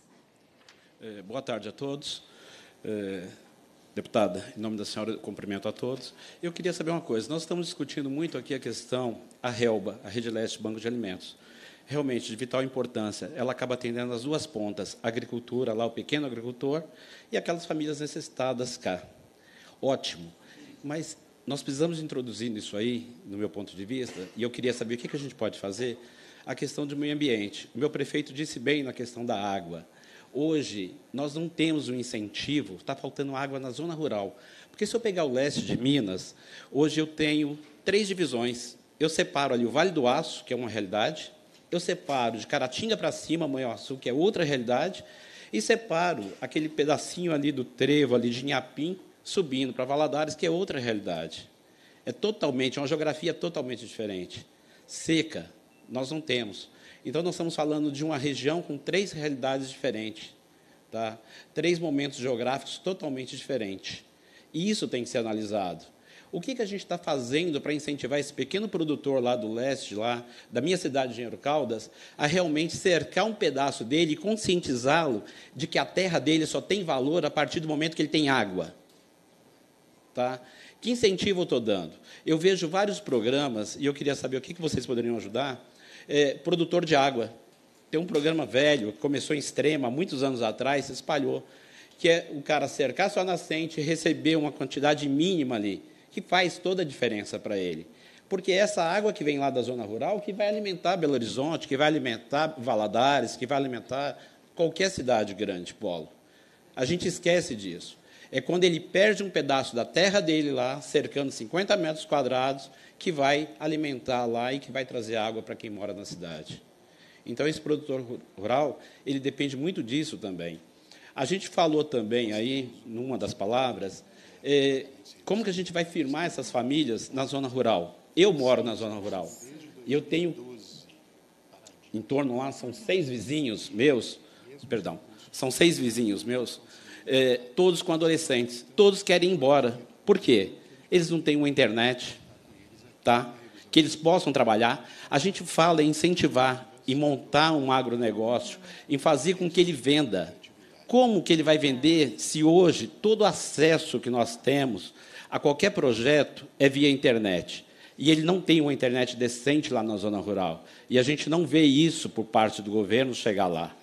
É, boa tarde a todos. É, deputada, em nome da senhora, cumprimento a todos. Eu queria saber uma coisa. Nós estamos discutindo muito aqui a questão, a Helba, a Rede Leste Banco de Alimentos. Realmente, de vital importância. Ela acaba atendendo as duas pontas, a agricultura, lá o pequeno agricultor, e aquelas famílias necessitadas cá. Ótimo. Mas nós precisamos introduzir nisso aí, no meu ponto de vista, e eu queria saber o que a gente pode fazer, a questão do meio ambiente. O meu prefeito disse bem na questão da água. Hoje, nós não temos um incentivo, está faltando água na zona rural. Porque se eu pegar o leste de Minas, hoje eu tenho três divisões. Eu separo ali o Vale do Aço, que é uma realidade, eu separo de Caratinga para cima, Manhuaçu, que é outra realidade, e separo aquele pedacinho ali do trevo, ali de Inhapim, subindo para Valadares, que é outra realidade. É totalmente, é uma geografia totalmente diferente. Seca, nós não temos. Então, nós estamos falando de uma região com três realidades diferentes, tá? três momentos geográficos totalmente diferentes. E isso tem que ser analisado. O que, que a gente está fazendo para incentivar esse pequeno produtor lá do leste, lá da minha cidade de Engenheiro Caldas, a realmente cercar um pedaço dele e conscientizá-lo de que a terra dele só tem valor a partir do momento que ele tem água? Tá? Que incentivo eu estou dando? Eu vejo vários programas, e eu queria saber o que, que vocês poderiam ajudar. É, produtor de água. Tem um programa velho, que começou em extrema, muitos anos atrás, se espalhou, que é o cara cercar sua nascente e receber uma quantidade mínima ali, que faz toda a diferença para ele porque é essa água que vem lá da zona rural que vai alimentar Belo Horizonte, que vai alimentar Valadares, que vai alimentar qualquer cidade grande, polo. A gente esquece disso. É quando ele perde um pedaço da terra dele lá, cercando 50 metros quadrados, que vai alimentar lá e que vai trazer água para quem mora na cidade. Então, esse produtor rural, ele depende muito disso também. A gente falou também aí, numa das palavras, é, como que a gente vai firmar essas famílias na zona rural? Eu moro na zona rural. E eu tenho em torno lá, são seis vizinhos meus, perdão, são seis vizinhos meus é, todos com adolescentes, todos querem ir embora. Por quê? Eles não têm uma internet, tá? que eles possam trabalhar. A gente fala em incentivar, em montar um agronegócio, em fazer com que ele venda. Como que ele vai vender se hoje todo acesso que nós temos a qualquer projeto é via internet? E ele não tem uma internet decente lá na zona rural. E a gente não vê isso por parte do governo chegar lá.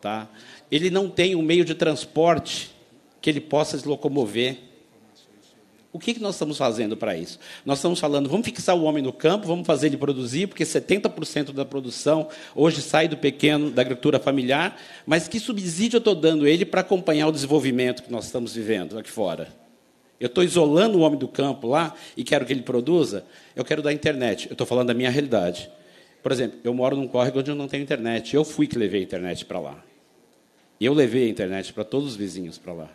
Tá? ele não tem um meio de transporte que ele possa se locomover. O que, que nós estamos fazendo para isso? Nós estamos falando, vamos fixar o homem no campo, vamos fazer ele produzir, porque 70% da produção hoje sai do pequeno, da agricultura familiar, mas que subsídio eu estou dando ele para acompanhar o desenvolvimento que nós estamos vivendo aqui fora? Eu estou isolando o homem do campo lá e quero que ele produza? Eu quero dar internet. Eu estou falando da minha realidade. Por exemplo, eu moro num córrego onde eu não tenho internet. Eu fui que levei a internet para lá. Eu levei a internet para todos os vizinhos para lá,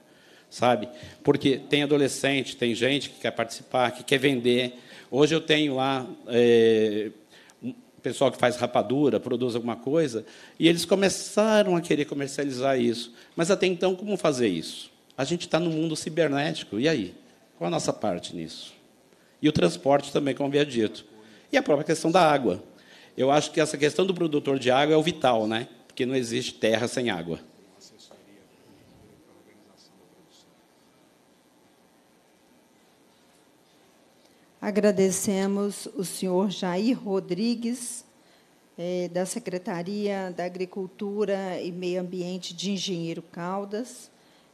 sabe? Porque tem adolescente, tem gente que quer participar, que quer vender. Hoje eu tenho lá é, eh, um pessoal que faz rapadura, produz alguma coisa, e eles começaram a querer comercializar isso. Mas até então, como fazer isso? A gente está no mundo cibernético, e aí? Qual a nossa parte nisso? E o transporte também, como havia dito. E a própria questão da água. Eu acho que essa questão do produtor de água é o vital, né? Porque não existe terra sem água. Agradecemos o senhor Jair Rodrigues, eh, da Secretaria da Agricultura e Meio Ambiente de Engenheiro Caldas,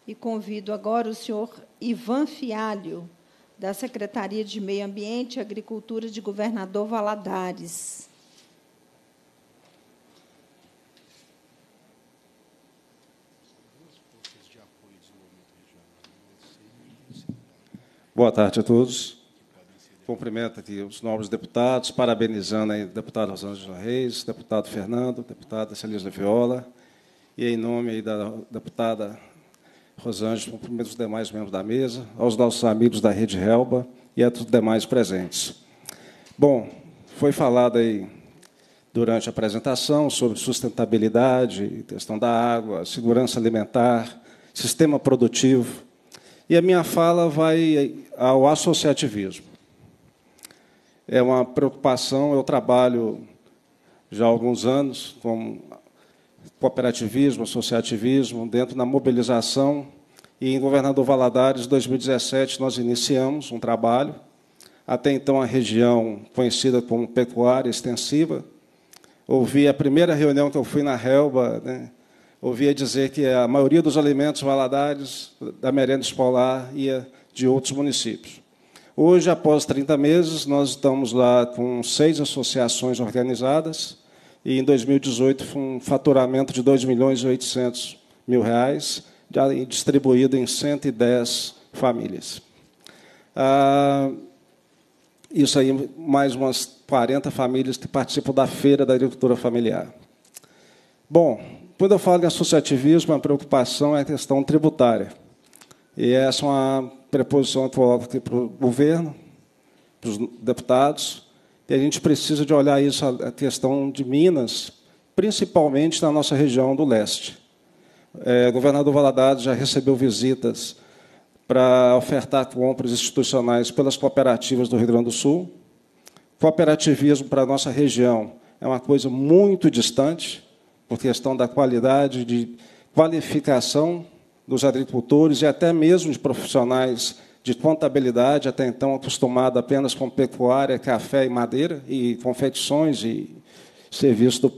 e convido agora o senhor Ivan Fialho, da Secretaria de Meio Ambiente e Agricultura de Governador Valadares. Boa tarde a todos cumprimento aqui os nobres deputados, parabenizando a deputada Rosângela Reis, deputado Fernando, deputada Celisa Viola, e em nome da deputada Rosângela, cumprimento os demais membros da mesa, aos nossos amigos da Rede Helba e a todos os demais presentes. Bom, foi falado aí durante a apresentação sobre sustentabilidade, questão da água, segurança alimentar, sistema produtivo, e a minha fala vai ao associativismo é uma preocupação. Eu trabalho já há alguns anos com cooperativismo, associativismo, dentro da mobilização. E em Governador Valadares, 2017, nós iniciamos um trabalho. Até então, a região conhecida como pecuária extensiva. Ouvi a primeira reunião que eu fui na Helba, né, ouvia dizer que a maioria dos alimentos Valadares da merenda escolar ia de outros municípios. Hoje, após 30 meses, nós estamos lá com seis associações organizadas e em 2018 foi um faturamento de 2 milhões e 800 mil reais, distribuído em 110 famílias. Ah, isso aí, mais umas 40 famílias que participam da Feira da Agricultura Familiar. Bom, quando eu falo de associativismo, a preocupação é a questão tributária. E essa é uma preposição antropológica para o governo, para os deputados, e a gente precisa de olhar isso, a questão de Minas, principalmente na nossa região do leste. É, o governador Valadares já recebeu visitas para ofertar compras institucionais pelas cooperativas do Rio Grande do Sul. Cooperativismo para a nossa região é uma coisa muito distante, por questão da qualidade de qualificação dos agricultores e até mesmo de profissionais de contabilidade, até então acostumado apenas com pecuária, café e madeira, e confecções e serviços do,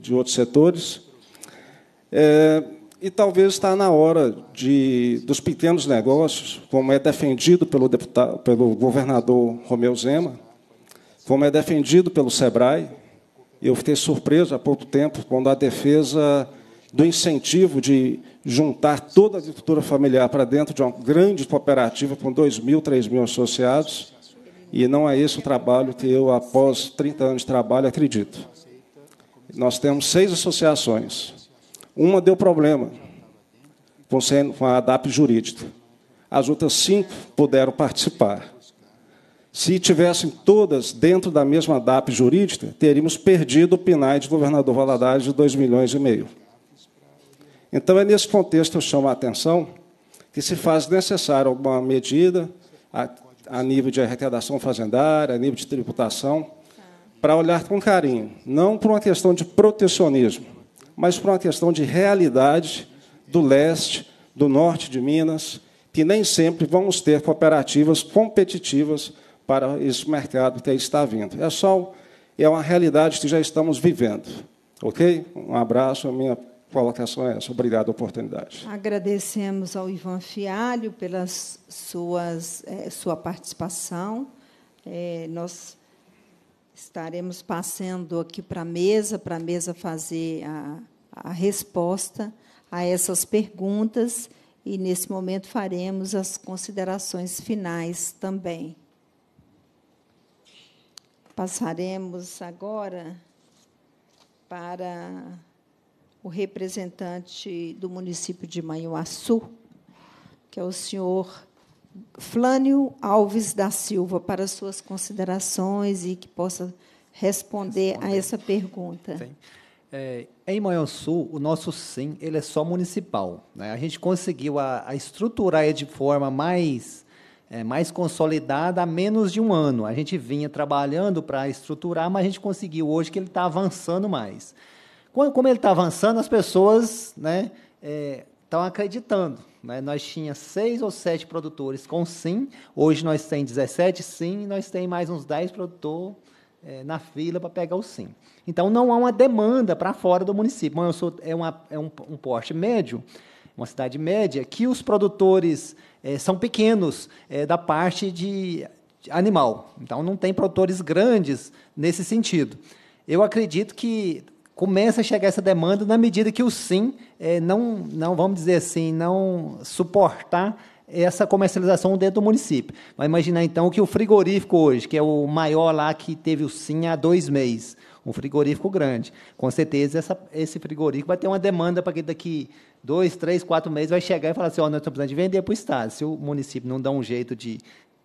de outros setores. É, e talvez está na hora de, dos pequenos negócios, como é defendido pelo, deputado, pelo governador Romeu Zema, como é defendido pelo SEBRAE. Eu fiquei surpreso há pouco tempo quando a defesa do incentivo de juntar toda a agricultura familiar para dentro de uma grande cooperativa com 2 mil, 3 mil associados, e não é esse o trabalho que eu, após 30 anos de trabalho, acredito. Nós temos seis associações. Uma deu problema com a ADAP jurídica. As outras cinco puderam participar. Se tivessem todas dentro da mesma DAP jurídica, teríamos perdido o PNAE de governador Valadares de 2 milhões e meio. Então, é nesse contexto que eu chamo a atenção que se faz necessária alguma medida a, a nível de arrecadação fazendária, a nível de tributação, para olhar com carinho, não por uma questão de protecionismo, mas por uma questão de realidade do leste, do norte de Minas, que nem sempre vamos ter cooperativas competitivas para esse mercado que aí está vindo. É só é uma realidade que já estamos vivendo. Ok? Um abraço, a minha qual a atenção é essa. Obrigado a oportunidade. Agradecemos ao Ivan Fialho pela eh, sua participação. Eh, nós estaremos passando aqui para a mesa, para a mesa fazer a, a resposta a essas perguntas e, nesse momento, faremos as considerações finais também. Passaremos agora para o representante do município de Manhuaçu, que é o senhor Flânio Alves da Silva, para suas considerações e que possa responder, a essa pergunta. Sim. É, em Manhuaçu, o nosso sim ele é só municipal. Né? A gente conseguiu a, a estruturar de forma mais é, mais consolidada há menos de um ano. A gente vinha trabalhando para estruturar, mas a gente conseguiu hoje que ele está avançando mais como ele está avançando, as pessoas né, estão é, acreditando. Né? Nós tínhamos seis ou sete produtores com sim, hoje nós temos 17 sim, e nós temos mais uns 10 produtores é, na fila para pegar o sim. Então, não há uma demanda para fora do município. Bom, sou, é, uma, é um, um porte médio, uma cidade média, que os produtores é, são pequenos é, da parte de animal. Então, não tem produtores grandes nesse sentido. Eu acredito que começa a chegar essa demanda na medida que o sim é, não, não, vamos dizer assim, não suportar essa comercialização dentro do município. Vai imaginar então que o frigorífico hoje, que é o maior lá que teve o sim há dois meses, um frigorífico grande. Com certeza essa, esse frigorífico vai ter uma demanda para que daqui dois, três, quatro meses vai chegar e falar assim, ó, oh, nós estamos precisando de vender para o Estado. Se o município não dá um jeito de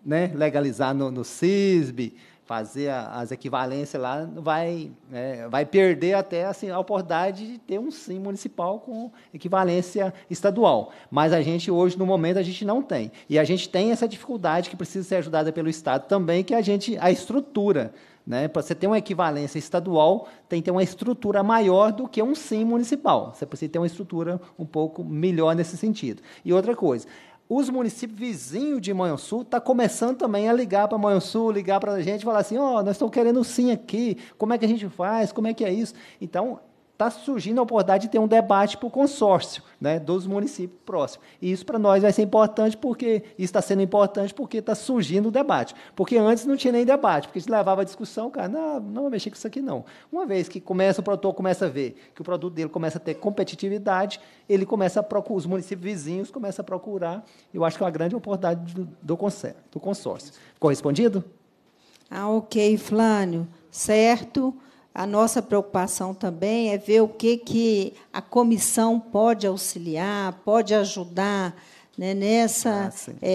né, legalizar no, no CISB, fazer a, as equivalências lá, vai, é, vai perder até assim, a oportunidade de ter um sim municipal com equivalência estadual. Mas a gente, hoje, no momento, a gente não tem. E a gente tem essa dificuldade que precisa ser ajudada pelo Estado também, que a gente, a estrutura. Né? Para você ter uma equivalência estadual, tem que ter uma estrutura maior do que um sim municipal. Você precisa ter uma estrutura um pouco melhor nesse sentido. E outra coisa, os municípios vizinhos de Manhuaçu estão tá começando também a ligar para Sul, ligar para a gente, falar assim, ó, oh, nós estamos querendo sim aqui, como é que a gente faz, como é que é isso? Então, está surgindo a oportunidade de ter um debate para o consórcio né, dos municípios próximos. E isso para nós vai ser importante porque está sendo importante porque está surgindo o debate. Porque antes não tinha nem debate, porque a gente levava a discussão, cara, não, não vou mexer com isso aqui não. Uma vez que começa o produtor começa a ver que o produto dele começa a ter competitividade, ele começa a procurar, os municípios vizinhos começam a procurar. Eu acho que é uma grande oportunidade do, do, consórcio, do consórcio. Correspondido? Ah, ok, Flânio. Certo. A nossa preocupação também é ver o que, que a comissão pode auxiliar, pode ajudar né, nessa ah, é,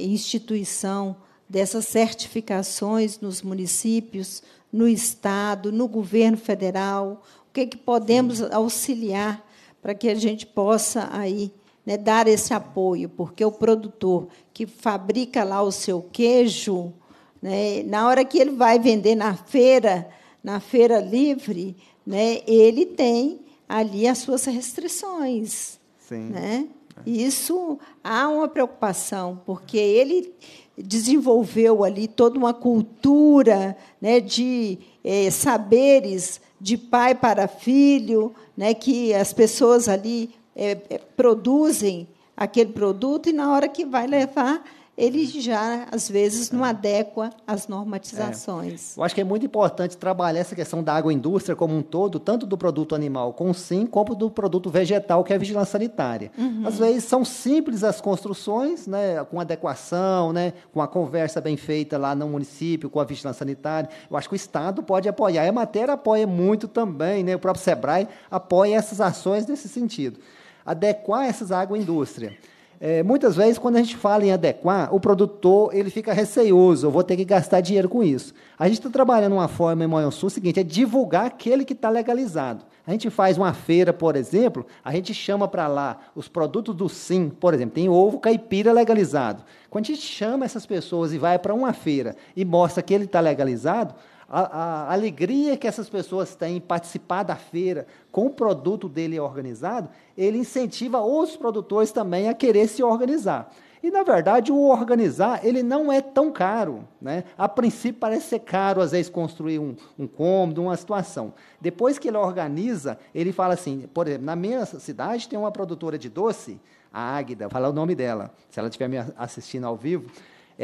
é, instituição dessas certificações nos municípios, no Estado, no governo federal, o que, que podemos sim. auxiliar para que a gente possa aí né, dar esse apoio, porque o produtor que fabrica lá o seu queijo, né, na hora que ele vai vender na feira, na feira livre, né, ele tem ali as suas restrições. Sim. Né? É. Isso há uma preocupação, porque ele desenvolveu ali toda uma cultura né, de é, saberes de pai para filho, né, que as pessoas ali é, produzem aquele produto e na hora que vai levar ele já, às vezes, não é. adequa as normatizações. É. Eu acho que é muito importante trabalhar essa questão da água indústria como um todo, tanto do produto animal com sim, como do produto vegetal, que é a vigilância sanitária. Uhum. Às vezes são simples as construções, né, com adequação, né, com a conversa bem feita lá no município, com a vigilância sanitária. Eu acho que o Estado pode apoiar. a matéria apoia muito também, né, o próprio SEBRAE apoia essas ações nesse sentido. Adequar essas águas indústria. É, muitas vezes, quando a gente fala em adequar, o produtor ele fica receioso, eu vou ter que gastar dinheiro com isso. A gente está trabalhando uma forma em Manhuaçu, o seguinte, é divulgar aquele que está legalizado. A gente faz uma feira, por exemplo, a gente chama para lá os produtos do Sim, por exemplo, tem ovo caipira legalizado. Quando a gente chama essas pessoas e vai para uma feira e mostra que ele está legalizado, a, a, alegria que essas pessoas têm em participar da feira com o produto dele organizado, ele incentiva outros produtores também a querer se organizar. E, na verdade, o organizar, ele não é tão caro. Né? A princípio, parece ser caro, às vezes, construir um, um cômodo, uma situação. Depois que ele organiza, ele fala assim, por exemplo, na minha cidade tem uma produtora de doce, a Águida, vou falar o nome dela, se ela estiver me assistindo ao vivo,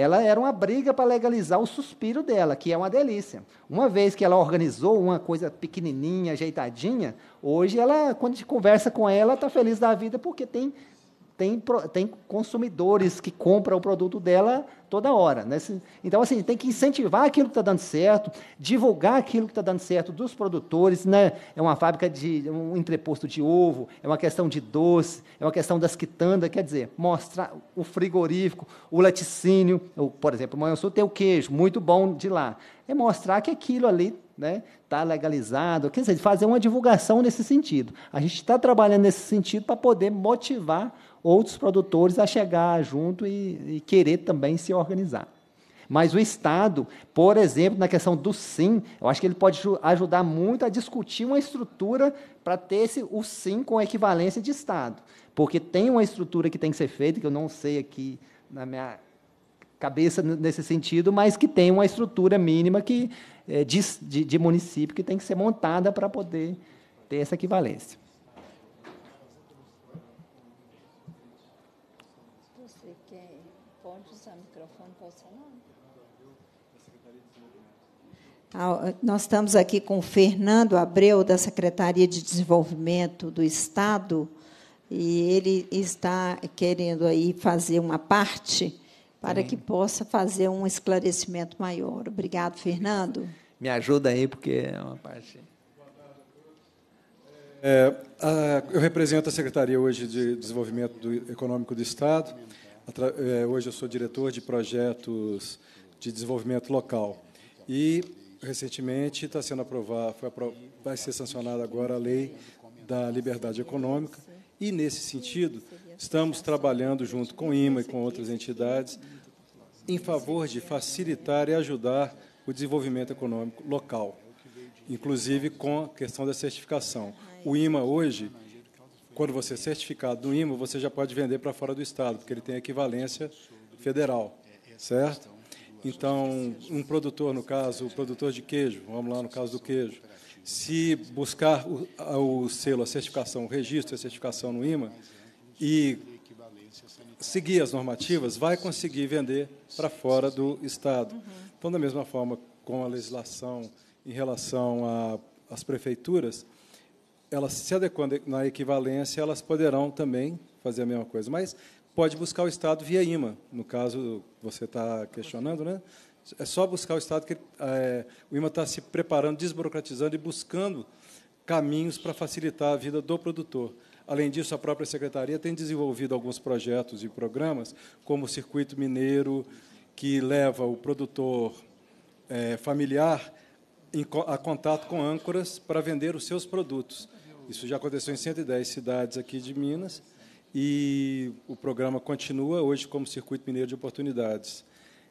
ela era uma briga para legalizar o suspiro dela, que é uma delícia. Uma vez que ela organizou uma coisa pequenininha, ajeitadinha, hoje ela, quando a gente conversa com ela, está feliz da vida porque tem tem, tem consumidores que compram o produto dela toda hora. Né? Então, assim, tem que incentivar aquilo que está dando certo, divulgar aquilo que está dando certo dos produtores. Né? É uma fábrica de um entreposto de ovo, é uma questão de doce, é uma questão das quitandas. Quer dizer, mostrar o frigorífico, o laticínio. ou por exemplo, o Manhuaçu tem o queijo, muito bom de lá. É mostrar que aquilo ali está né, tá legalizado, quer dizer, fazer uma divulgação nesse sentido. A gente está trabalhando nesse sentido para poder motivar outros produtores a chegar junto e, e querer também se organizar. Mas o Estado, por exemplo, na questão do sim, eu acho que ele pode ajudar muito a discutir uma estrutura para ter esse, o sim com equivalência de Estado. Porque tem uma estrutura que tem que ser feita, que eu não sei aqui na minha cabeça nesse sentido, mas que tem uma estrutura mínima que, eh, de, de, de município que tem que ser montada para poder ter essa equivalência. Nós estamos aqui com o Fernando Abreu, da Secretaria de Desenvolvimento do Estado, e ele está querendo aí fazer uma parte para Sim. que possa fazer um esclarecimento maior. Obrigado, Fernando. Me ajuda aí, porque é uma parte. É, a, eu represento a Secretaria hoje de Desenvolvimento do, Econômico do Estado. Atra, é, hoje eu sou diretor de projetos de desenvolvimento local. E recentemente está sendo aprovada, vai ser sancionada agora a lei da liberdade econômica e nesse sentido estamos trabalhando junto com o IMA e com outras entidades em favor de facilitar e ajudar o desenvolvimento econômico local, inclusive com a questão da certificação. O IMA hoje, quando você é certificado do IMA, você já pode vender para fora do estado, porque ele tem equivalência federal, certo? Então, um produtor, no caso, o produtor de queijo, vamos lá no caso do queijo, se buscar o, o selo, a certificação, o registro a certificação no IMA e seguir as normativas, vai conseguir vender para fora do Estado. Uhum. Então, da mesma forma, com a legislação em relação às prefeituras, elas se adequando na equivalência, elas poderão também fazer a mesma coisa. Mas pode buscar o Estado via IMA. No caso, você está questionando, né? É só buscar o Estado que é, o IMA está se preparando, desburocratizando e buscando caminhos para facilitar a vida do produtor. Além disso, a própria secretaria tem desenvolvido alguns projetos e programas, como o Circuito Mineiro, que leva o produtor é, familiar em, a contato com âncoras para vender os seus produtos. Isso já aconteceu em 110 cidades aqui de Minas e o programa continua hoje como Circuito Mineiro de Oportunidades.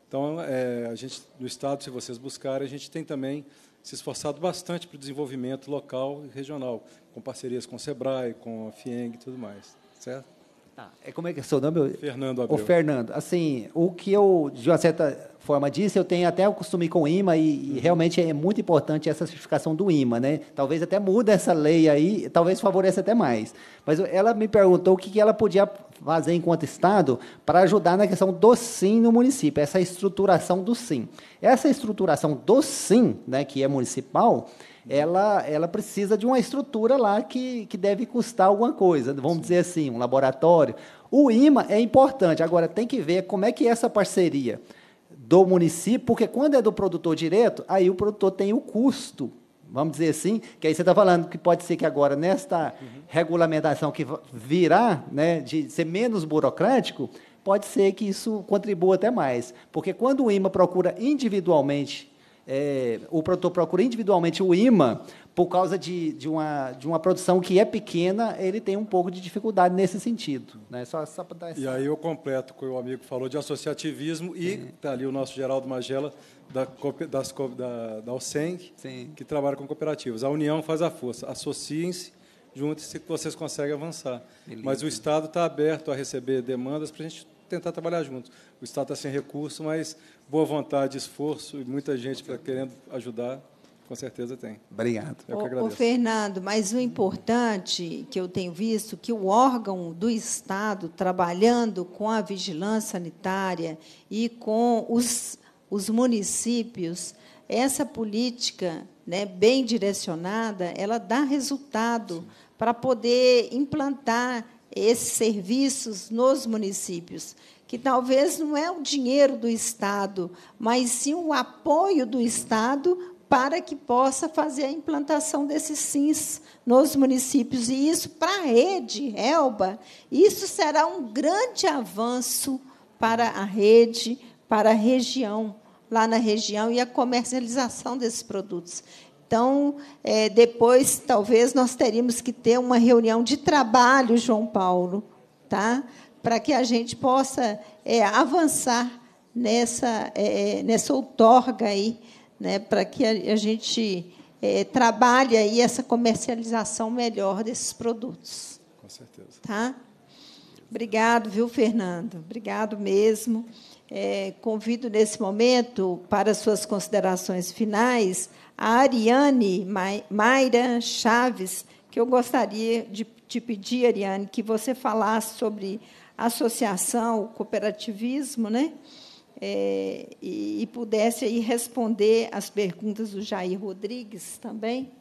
Então, é, a gente, no Estado, se vocês buscarem, a gente tem também se esforçado bastante para o desenvolvimento local e regional, com parcerias com o SEBRAE, com a FIENG e tudo mais. Certo? Tá. É, como é que é seu nome? Fernando Abreu. O Fernando. Assim, o que eu, de uma certa forma, disse, eu tenho até o costume com o IMA e, uhum. e, realmente é muito importante essa certificação do IMA, né? Talvez até muda essa lei aí, talvez favoreça até mais. Mas ela me perguntou o que, ela podia fazer enquanto Estado para ajudar na questão do SIM no município, essa estruturação do SIM. Essa estruturação do SIM, né, que é municipal, ela, ela precisa de uma estrutura lá que, que deve custar alguma coisa, vamos Sim. dizer assim, um laboratório. O IMA é importante, agora tem que ver como é que é essa parceria do município, porque quando é do produtor direto, aí o produtor tem o custo, vamos dizer assim, que aí você está falando que pode ser que agora, nesta uhum. regulamentação que virá, né, de ser menos burocrático, pode ser que isso contribua até mais. Porque quando o IMA procura individualmente é, o produtor procura individualmente o IMA, por causa de, de, uma, de uma produção que é pequena, ele tem um pouco de dificuldade nesse sentido. Né? Só, só para dar essa... E aí eu completo com o amigo falou de associativismo e está ali o nosso Geraldo Magela, da, das, da, da OSENG, Sim. que trabalha com cooperativas. A união faz a força. Associem-se, juntem-se, que vocês conseguem avançar. Beleza. Mas o Estado está aberto a receber demandas para a gente tentar trabalhar juntos. O Estado está sem recurso, mas boa vontade, esforço e muita gente tá querendo ajudar, com certeza tem. Obrigado. Eu o, que agradeço. Ô, Fernando, mas o importante que eu tenho visto é que o órgão do Estado trabalhando com a vigilância sanitária e com os, os municípios, essa política né, bem direcionada, ela dá resultado para poder implantar esses serviços nos municípios, que talvez não é o dinheiro do Estado, mas sim o apoio do Estado para que possa fazer a implantação desses SINs nos municípios. E isso, para a rede ELBA, isso será um grande avanço para a rede, para a região, lá na região, e a comercialização desses produtos. Então, é, depois, talvez, nós teríamos que ter uma reunião de trabalho, João Paulo, tá? para que a gente possa é, avançar nessa, é, é nessa outorga aí, né? para que a, a gente é, trabalhe aí essa comercialização melhor desses produtos. Com certeza. Tá? Obrigado, viu, Fernando? Obrigado mesmo. É, convido, nesse momento, para suas considerações finais a Ariane Mayra Chaves, que eu gostaria de te pedir, Ariane, que você falasse sobre associação, cooperativismo, né? É, e, e, pudesse aí responder as perguntas do Jair Rodrigues também.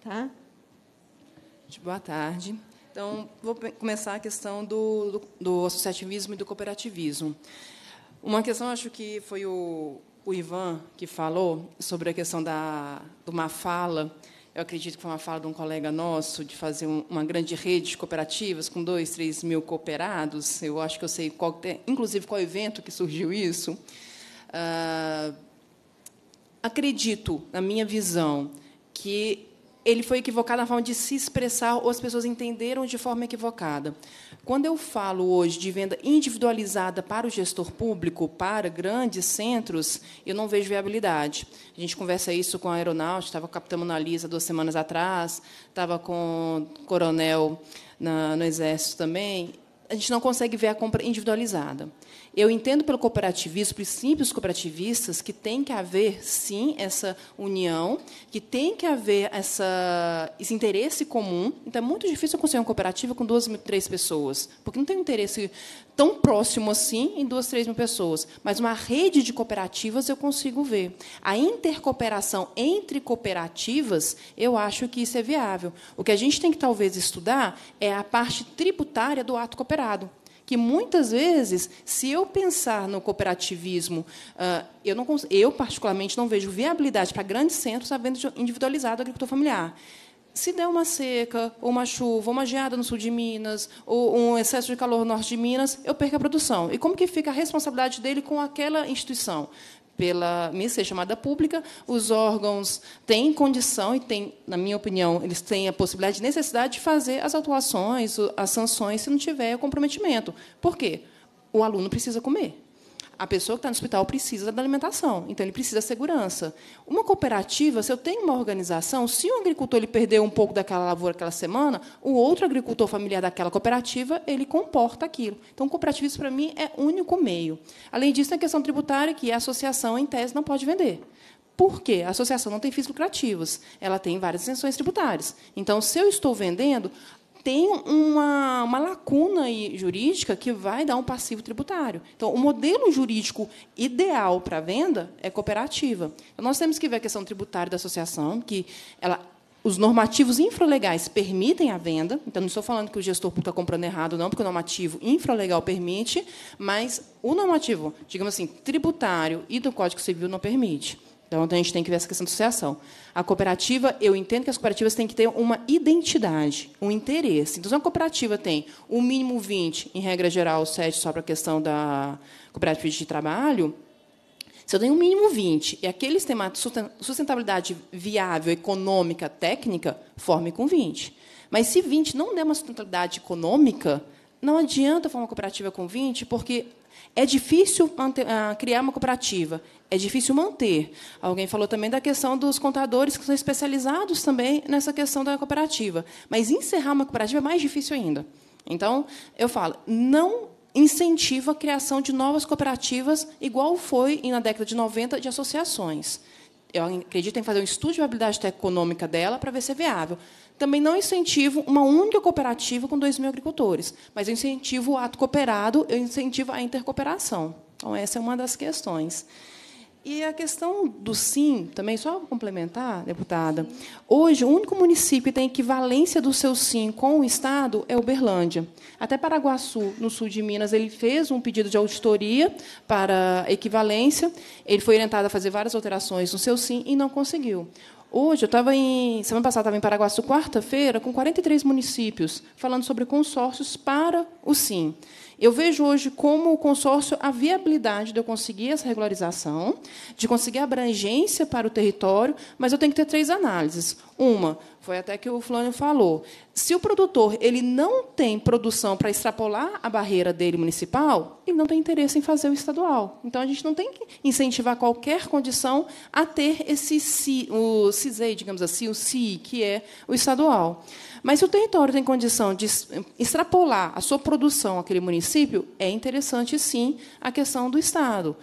Tá? Boa tarde. Então, vou começar a questão do, do, do associativismo e do cooperativismo. Uma questão, acho que foi o o Ivan, que falou sobre a questão da, de uma fala, eu acredito que foi uma fala de um colega nosso, de fazer um, uma grande rede de cooperativas com dois, três mil cooperados. Eu acho que eu sei, qual, inclusive, qual evento que surgiu isso. Ah, acredito, na minha visão, que ele foi equivocado na forma de se expressar ou as pessoas entenderam de forma equivocada. Quando eu falo hoje de venda individualizada para o gestor público, para grandes centros, eu não vejo viabilidade. A gente conversa isso com a aeronáutica, estava com o capitão Mona Lisa duas semanas atrás, estava com o coronel na, no Exército também. A gente não consegue ver a compra individualizada. Eu entendo pelo cooperativismo, pelos simples cooperativistas, que tem que haver, sim, essa união, que tem que haver essa, esse interesse comum. Então, é muito difícil eu conseguir uma cooperativa com duas, três pessoas, porque não tem um interesse tão próximo assim em duas, três mil pessoas. Mas uma rede de cooperativas eu consigo ver. A intercooperação entre cooperativas, eu acho que isso é viável. O que a gente tem que, talvez, estudar é a parte tributária do ato cooperado que muitas vezes, se eu pensar no cooperativismo, ah, eu, não, eu particularmente não vejo viabilidade para grandes centros a venda individualizada do agricultor familiar. Se der uma seca, ou uma chuva, ou uma geada no sul de Minas, ou um excesso de calor no norte de Minas, eu perco a produção. E como que fica a responsabilidade dele com aquela instituição? pela missa chamada pública, os órgãos têm condição e têm, na minha opinião, eles têm a possibilidade e necessidade de fazer as autuações, as sanções, se não tiver o comprometimento. Por quê? O aluno precisa comer a pessoa que está no hospital precisa da alimentação, então ele precisa da segurança. Uma cooperativa, se eu tenho uma organização, se um agricultor ele perdeu um pouco daquela lavoura aquela semana, o outro agricultor familiar daquela cooperativa, ele comporta aquilo. Então, cooperativismo, para mim, é único meio. Além disso, tem a questão tributária, que a associação, em tese, não pode vender. Por quê? A associação não tem fins lucrativos, ela tem várias isenções tributárias. Então, se eu estou vendendo, tem uma, uma lacuna jurídica que vai dar um passivo tributário. Então, o modelo jurídico ideal para a venda é cooperativa. Então, nós temos que ver a questão tributária da associação, que ela os normativos infralegais permitem a venda, então não estou falando que o gestor está comprando errado, não, porque o normativo infralegal permite, mas o normativo, digamos assim, tributário e do Código Civil não permite. Então, então, a gente tem que ver essa questão de associação. A cooperativa, eu entendo que as cooperativas têm que ter uma identidade, um interesse. Então, se uma cooperativa tem o um mínimo 20, em regra geral, 7 só para a questão da cooperativa de trabalho, se eu tenho o um mínimo 20 e aqueles sistema de sustentabilidade viável, econômica, técnica, forme com 20. Mas se 20 não der uma sustentabilidade econômica, não adianta formar uma cooperativa com 20, porque é difícil ah, criar uma cooperativa, é difícil manter. Alguém falou também da questão dos contadores que são especializados também nessa questão da cooperativa. Mas encerrar uma cooperativa é mais difícil ainda. Então, eu falo, não incentiva a criação de novas cooperativas, igual foi na década de 90 de associações. Eu acredito em fazer um estudo de viabilidade econômica dela para ver se é viável. Também não incentivo uma única cooperativa com 2 mil agricultores, mas eu incentivo o ato cooperado, eu incentivo a intercooperação. Então, essa é uma das questões. E a questão do sim, também, só complementar, deputada, hoje o único município que tem equivalência do seu sim com o Estado é Uberlândia. Até Paraguaçu, no sul de Minas, ele fez um pedido de auditoria para equivalência, ele foi orientado a fazer várias alterações no seu sim e não conseguiu. Hoje, eu estava em. Semana passada estava em Paraguaçu, quarta-feira, com 43 municípios, falando sobre consórcios para o sim. Eu vejo hoje como o consórcio a viabilidade de eu conseguir essa regularização, de conseguir abrangência para o território, mas eu tenho que ter três análises. Uma, foi até que o Flávio falou, se o produtor ele não tem produção para extrapolar a barreira dele municipal, ele não tem interesse em fazer o estadual. Então a gente não tem que incentivar qualquer condição a ter esse o CISEI, digamos assim, o CI, que é o estadual. Mas se o território tem condição de extrapolar a sua produção àquele município, é interessante, sim, a questão do Estado.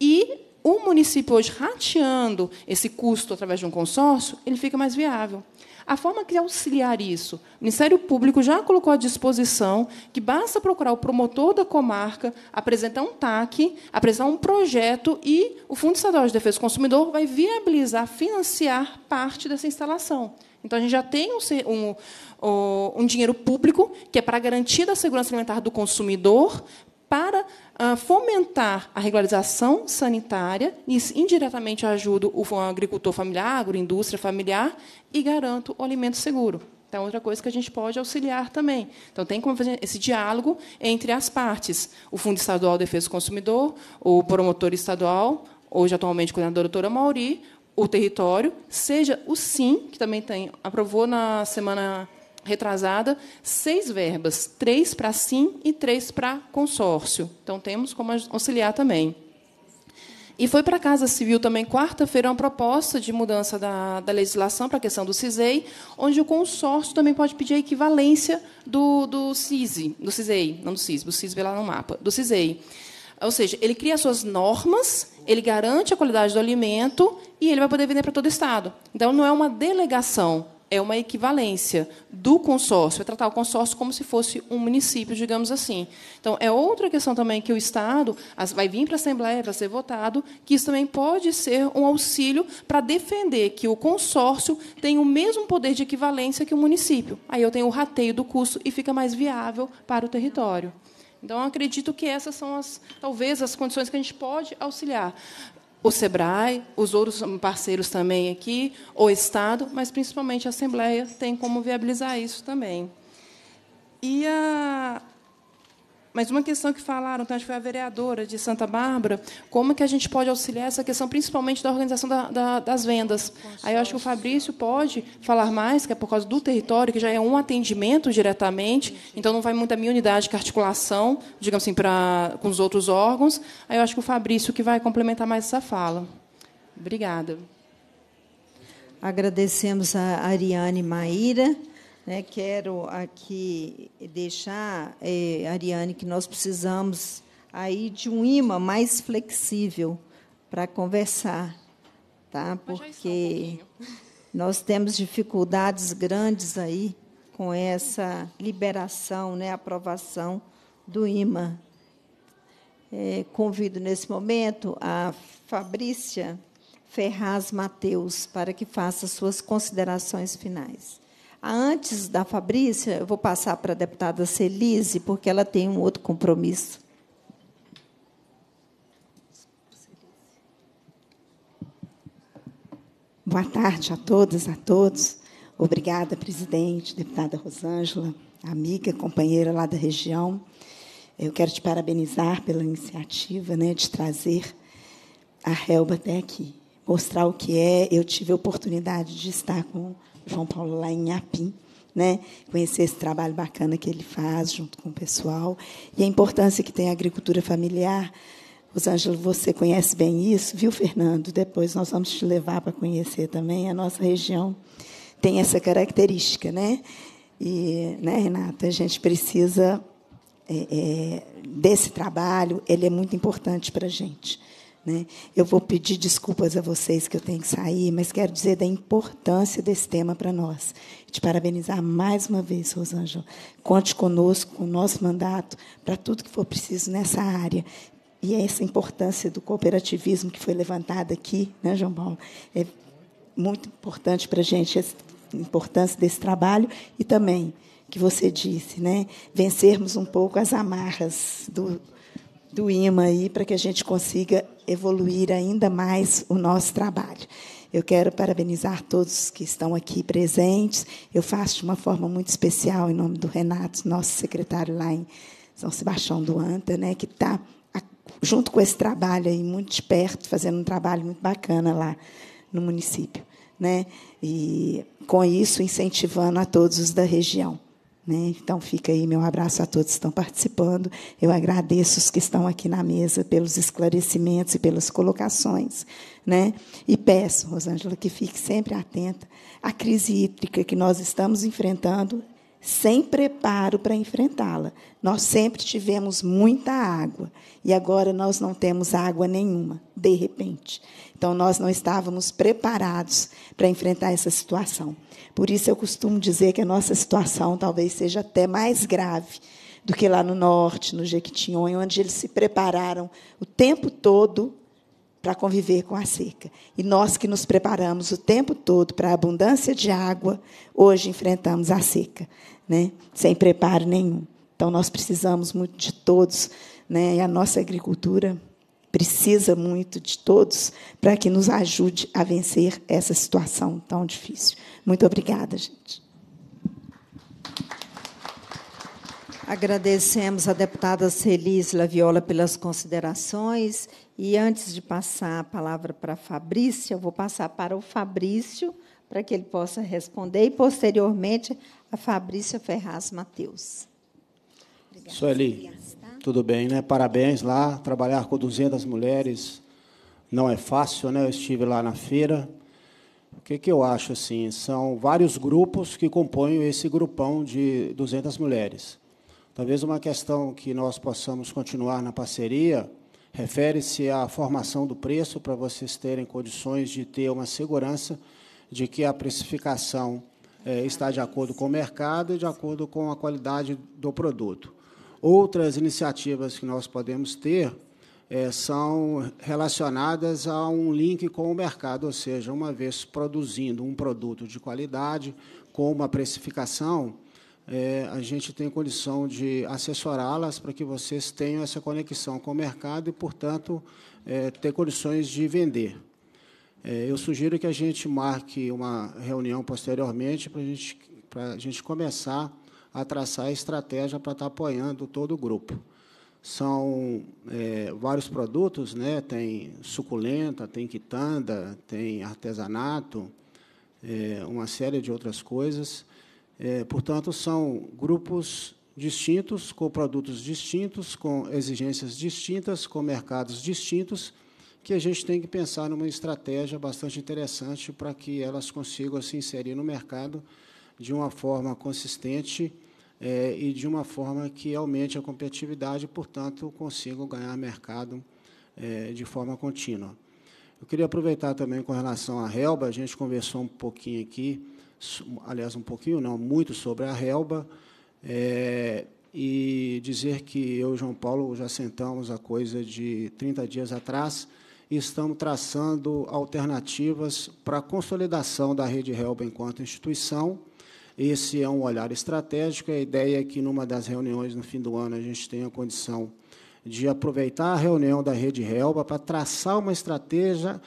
E o município hoje rateando esse custo através de um consórcio, ele fica mais viável. A forma de auxiliar isso, o Ministério Público já colocou à disposição que basta procurar o promotor da comarca, apresentar um TAC, apresentar um projeto e o Fundo Estadual de Defesa do Consumidor vai viabilizar, financiar parte dessa instalação. Então, a gente já tem um, um, um dinheiro público que é para garantir a segurança alimentar do consumidor, para ah, fomentar a regularização sanitária, e indiretamente ajudo o agricultor familiar, a agroindústria familiar, e garanto o alimento seguro. Então, outra coisa que a gente pode auxiliar também. Então, tem como fazer esse diálogo entre as partes. O Fundo Estadual de Defesa do Consumidor, o promotor estadual, hoje atualmente coordenador doutora Mauri, o território, seja o SIM, que também tem, aprovou na semana retrasada, seis verbas, três para SIM e três para consórcio. Então, temos como auxiliar também. E foi para a Casa Civil também, quarta-feira, uma proposta de mudança da, da legislação para a questão do CISEI, onde o consórcio também pode pedir a equivalência do, do CISI, do CISEI, não do CISB, o CISB lá no mapa, do CISEI. Ou seja, ele cria suas normas, ele garante a qualidade do alimento e ele vai poder vender para todo o Estado. Então, não é uma delegação, é uma equivalência do consórcio, é tratar o consórcio como se fosse um município, digamos assim. Então, é outra questão também que o Estado vai vir para a Assembleia para ser votado, que isso também pode ser um auxílio para defender que o consórcio tem o mesmo poder de equivalência que o município. Aí eu tenho o rateio do custo e fica mais viável para o território. Então, acredito que essas são, as, talvez, as condições que a gente pode auxiliar. O SEBRAE, os outros parceiros também aqui, o Estado, mas principalmente a Assembleia tem como viabilizar isso também. E a mas uma questão que falaram, então, acho que foi a vereadora de Santa Bárbara, como que a gente pode auxiliar essa questão, principalmente da organização da, da, das vendas. Aí eu acho que o Fabrício pode falar mais, que é por causa do território, que já é um atendimento diretamente, então não vai muito a minha unidade que articulação, digamos assim, pra, com os outros órgãos. Aí eu acho que o Fabrício que vai complementar mais essa fala. Obrigada. Agradecemos a Ariane Maíra né, quero aqui deixar, eh, Ariane, que nós precisamos aí de um imã mais flexível para conversar, tá? Porque nós temos dificuldades grandes aí com essa liberação, né, aprovação do imã. É, convido nesse momento a Fabrícia Ferraz Mateus para que faça suas considerações finais. Ah, antes da Fabrícia, eu vou passar para a deputada Celise, porque ela tem um outro compromisso. Boa tarde a todas, a todos. Obrigada, presidente, deputada Rosângela, amiga, companheira lá da região. Eu quero te parabenizar pela iniciativa né, de trazer a Helba até aqui, mostrar o que é. Eu tive a oportunidade de estar com João Paulo lá em Apim, né? Conhecer esse trabalho bacana que ele faz junto com o pessoal e a importância que tem a agricultura familiar. Rosângela, você conhece bem isso, viu, Fernando? Depois nós vamos te levar para conhecer também a nossa região. Tem essa característica, né? E, né, Renata, a gente precisa é, é, desse trabalho, ele é muito importante para a gente. Né? Eu vou pedir desculpas a vocês que eu tenho que sair, mas quero dizer da importância desse tema para nós. Te parabenizar mais uma vez, Rosângela. Conte conosco, com o nosso mandato, para tudo que for preciso nessa área. E é essa importância do cooperativismo que foi levantada aqui, né, João Paulo? É muito importante para a gente, a importância desse trabalho e também que você disse, né? Vencermos um pouco as amarras do do IMA aí para que a gente consiga evoluir ainda mais o nosso trabalho. Eu quero parabenizar todos que estão aqui presentes. Eu faço de uma forma muito especial em nome do Renato, nosso secretário lá em São Sebastião do Anta, né, que está junto com esse trabalho aí muito de perto, fazendo um trabalho muito bacana lá no município, né? E com isso incentivando a todos os da região. Né? Então, fica aí meu abraço a todos que estão participando. Eu agradeço os que estão aqui na mesa pelos esclarecimentos e pelas colocações. Né? E peço, Rosângela, que fique sempre atenta à crise hídrica que nós estamos enfrentando sem preparo para enfrentá-la. Nós sempre tivemos muita água e agora nós não temos água nenhuma, de repente. Então, nós não estávamos preparados para enfrentar essa situação. Por isso, eu costumo dizer que a nossa situação talvez seja até mais grave do que lá no norte, no Jequitinhonha, onde eles se prepararam o tempo todo para conviver com a seca. E nós que nos preparamos o tempo todo para a abundância de água, hoje enfrentamos a seca, né? sem preparo nenhum. Então, nós precisamos muito de todos, né? e a nossa agricultura precisa muito de todos para que nos ajude a vencer essa situação tão difícil. Muito obrigada, gente. Agradecemos a deputada Celis Laviola pelas considerações. E antes de passar a palavra para a Fabrícia, eu vou passar para o Fabrício, para que ele possa responder, e posteriormente a Fabrícia Ferraz Matheus Sueli, tudo bem, né? Parabéns lá. Trabalhar com 200 mulheres não é fácil, né? Eu estive lá na feira. O que, que eu acho assim? São vários grupos que compõem esse grupão de 200 mulheres. Talvez uma questão que nós possamos continuar na parceria refere-se à formação do preço, para vocês terem condições de ter uma segurança de que a precificação eh, está de acordo com o mercado e de acordo com a qualidade do produto. Outras iniciativas que nós podemos ter é, são relacionadas a um link com o mercado, ou seja, uma vez produzindo um produto de qualidade com uma precificação, é, a gente tem condição de assessorá-las para que vocês tenham essa conexão com o mercado e, portanto, é, ter condições de vender. eu sugiro que a gente marque uma reunião posteriormente para a gente, para a gente começar a traçar a estratégia para estar tá apoiando todo o grupo. São é, vários produtos, né? tem suculenta, tem quitanda, tem artesanato, é, uma série de outras coisas. É, portanto, são grupos distintos, com produtos distintos, com exigências distintas, com mercados distintos, que a gente tem que pensar numa estratégia bastante interessante para que elas consigam se inserir no mercado de uma forma consistente é, e de uma forma que aumente a competitividade e, portanto, consiga ganhar mercado é, de forma contínua. Eu queria aproveitar também com relação à Helba, a gente conversou um pouquinho aqui, aliás, um pouquinho, não, muito sobre a Helba é, e dizer que eu e João Paulo já sentamos a coisa de 30 dias atrás e estamos traçando alternativas para a consolidação da rede Helba enquanto instituição, esse é um olhar estratégico. A ideia é que, numa das reuniões no fim do ano, a gente tenha condição de aproveitar a reunião da Rede Helba para traçar uma estratégia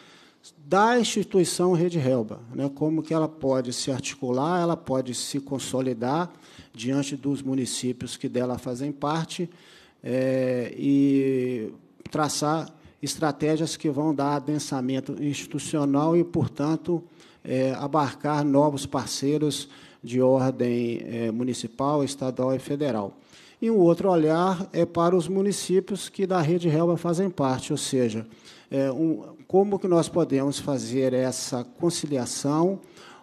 da instituição Rede Helba, né? como que ela pode se articular, ela pode se consolidar diante dos municípios que dela fazem parte é, e traçar estratégias que vão dar adensamento institucional e, portanto, é, abarcar novos parceiros de ordem é, municipal, estadual e federal. E um outro olhar é para os municípios que da rede Helba fazem parte, ou seja, é, um, como que nós podemos fazer essa conciliação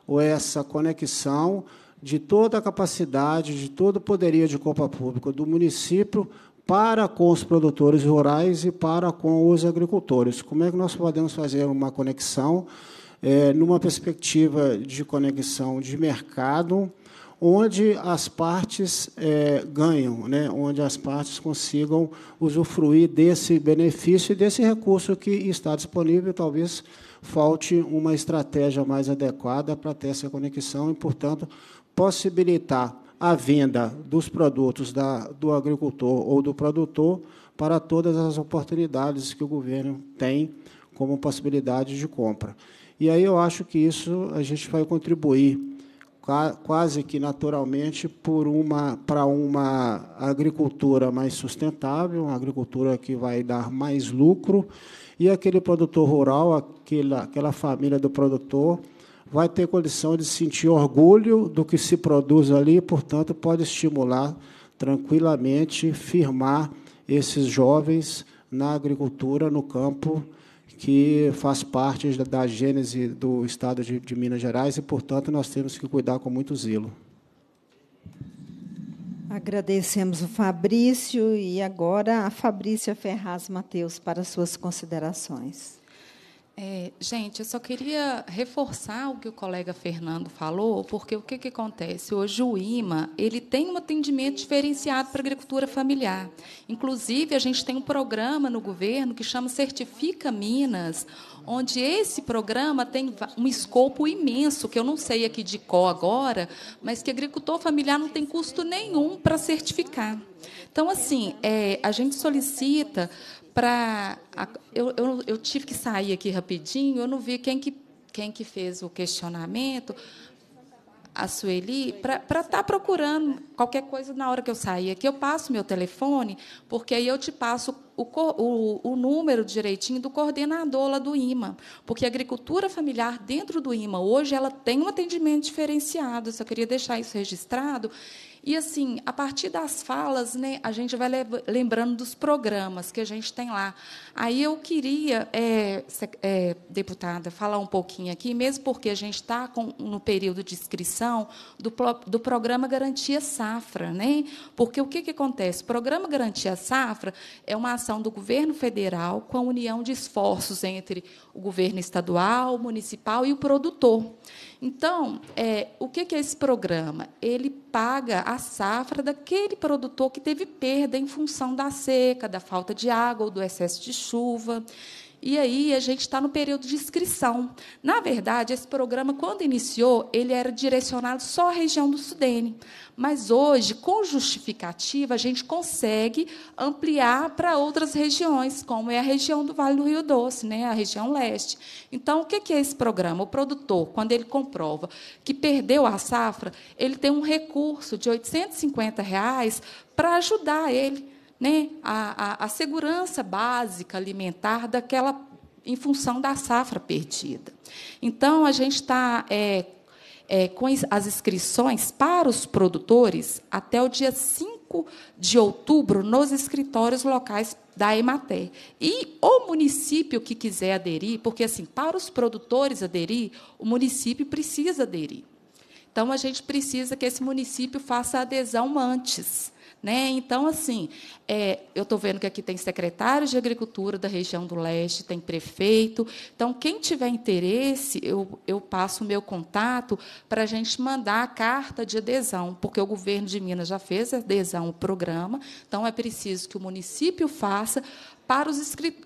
ou essa conexão de toda a capacidade, de todo o poderio de compra pública do município para com os produtores rurais e para com os agricultores. Como é que nós podemos fazer uma conexão é, numa perspectiva de conexão de mercado, onde as partes é, ganham, né? onde as partes consigam usufruir desse benefício e desse recurso que está disponível, talvez falte uma estratégia mais adequada para ter essa conexão e, portanto, possibilitar a venda dos produtos da, do agricultor ou do produtor para todas as oportunidades que o governo tem como possibilidade de compra. E aí eu acho que isso a gente vai contribuir quase que naturalmente por uma para uma agricultura mais sustentável, uma agricultura que vai dar mais lucro e aquele produtor rural, aquela aquela família do produtor vai ter condição de sentir orgulho do que se produz ali e, portanto, pode estimular tranquilamente, firmar esses jovens na agricultura, no campo que faz parte da, da gênese do Estado de, de Minas Gerais e, portanto, nós temos que cuidar com muito zelo. Agradecemos o Fabrício e agora a Fabrícia Ferraz Mateus para suas considerações. É, gente, eu só queria reforçar o que o colega Fernando falou, porque o que, que acontece? Hoje o IMA ele tem um atendimento diferenciado para a agricultura familiar. Inclusive, a gente tem um programa no governo que chama Certifica Minas, onde esse programa tem um escopo imenso, que eu não sei aqui de qual agora, mas que agricultor familiar não tem custo nenhum para certificar. Então, assim, é, a gente solicita para eu, eu, eu, tive que sair aqui rapidinho, eu não vi quem que, quem que fez o questionamento, a Sueli, para estar tá procurando qualquer coisa na hora que eu sair aqui. Eu passo meu telefone, porque aí eu te passo o, o, o número direitinho do coordenador lá do IMA. Porque a agricultura familiar dentro do IMA hoje ela tem um atendimento diferenciado. Eu só queria deixar isso registrado, e, assim, a partir das falas, né, a gente vai lembrando dos programas que a gente tem lá. Aí eu queria, é, é, deputada, falar um pouquinho aqui, mesmo porque a gente está no período de inscrição do, do programa Garantia Safra. Né? Porque o que, que acontece? O programa Garantia Safra é uma ação do governo federal com a união de esforços entre o governo estadual, municipal e o produtor. Então, é, o que, que é esse programa? Ele paga a safra daquele produtor que teve perda em função da seca, da falta de água ou do excesso de chuva. E aí a gente está no período de inscrição. Na verdade, esse programa, quando iniciou, ele era direcionado só à região do Sudene. Mas hoje, com justificativa, a gente consegue ampliar para outras regiões, como é a região do Vale do Rio Doce, né? a região leste. Então, o que é esse programa? O produtor, quando ele comprova que perdeu a safra, ele tem um recurso de R$ 850 reais para ajudar ele né, a, a, a segurança básica alimentar daquela em função da safra perdida. Então, a gente está é, é, com as inscrições para os produtores até o dia 5 de outubro nos escritórios locais da Emater. E o município que quiser aderir, porque, assim, para os produtores aderir, o município precisa aderir. Então, a gente precisa que esse município faça a adesão antes né? Então, assim, é, eu estou vendo que aqui tem secretário de agricultura da região do leste, tem prefeito. Então, quem tiver interesse, eu, eu passo o meu contato para a gente mandar a carta de adesão, porque o governo de Minas já fez adesão ao programa, então é preciso que o município faça para os,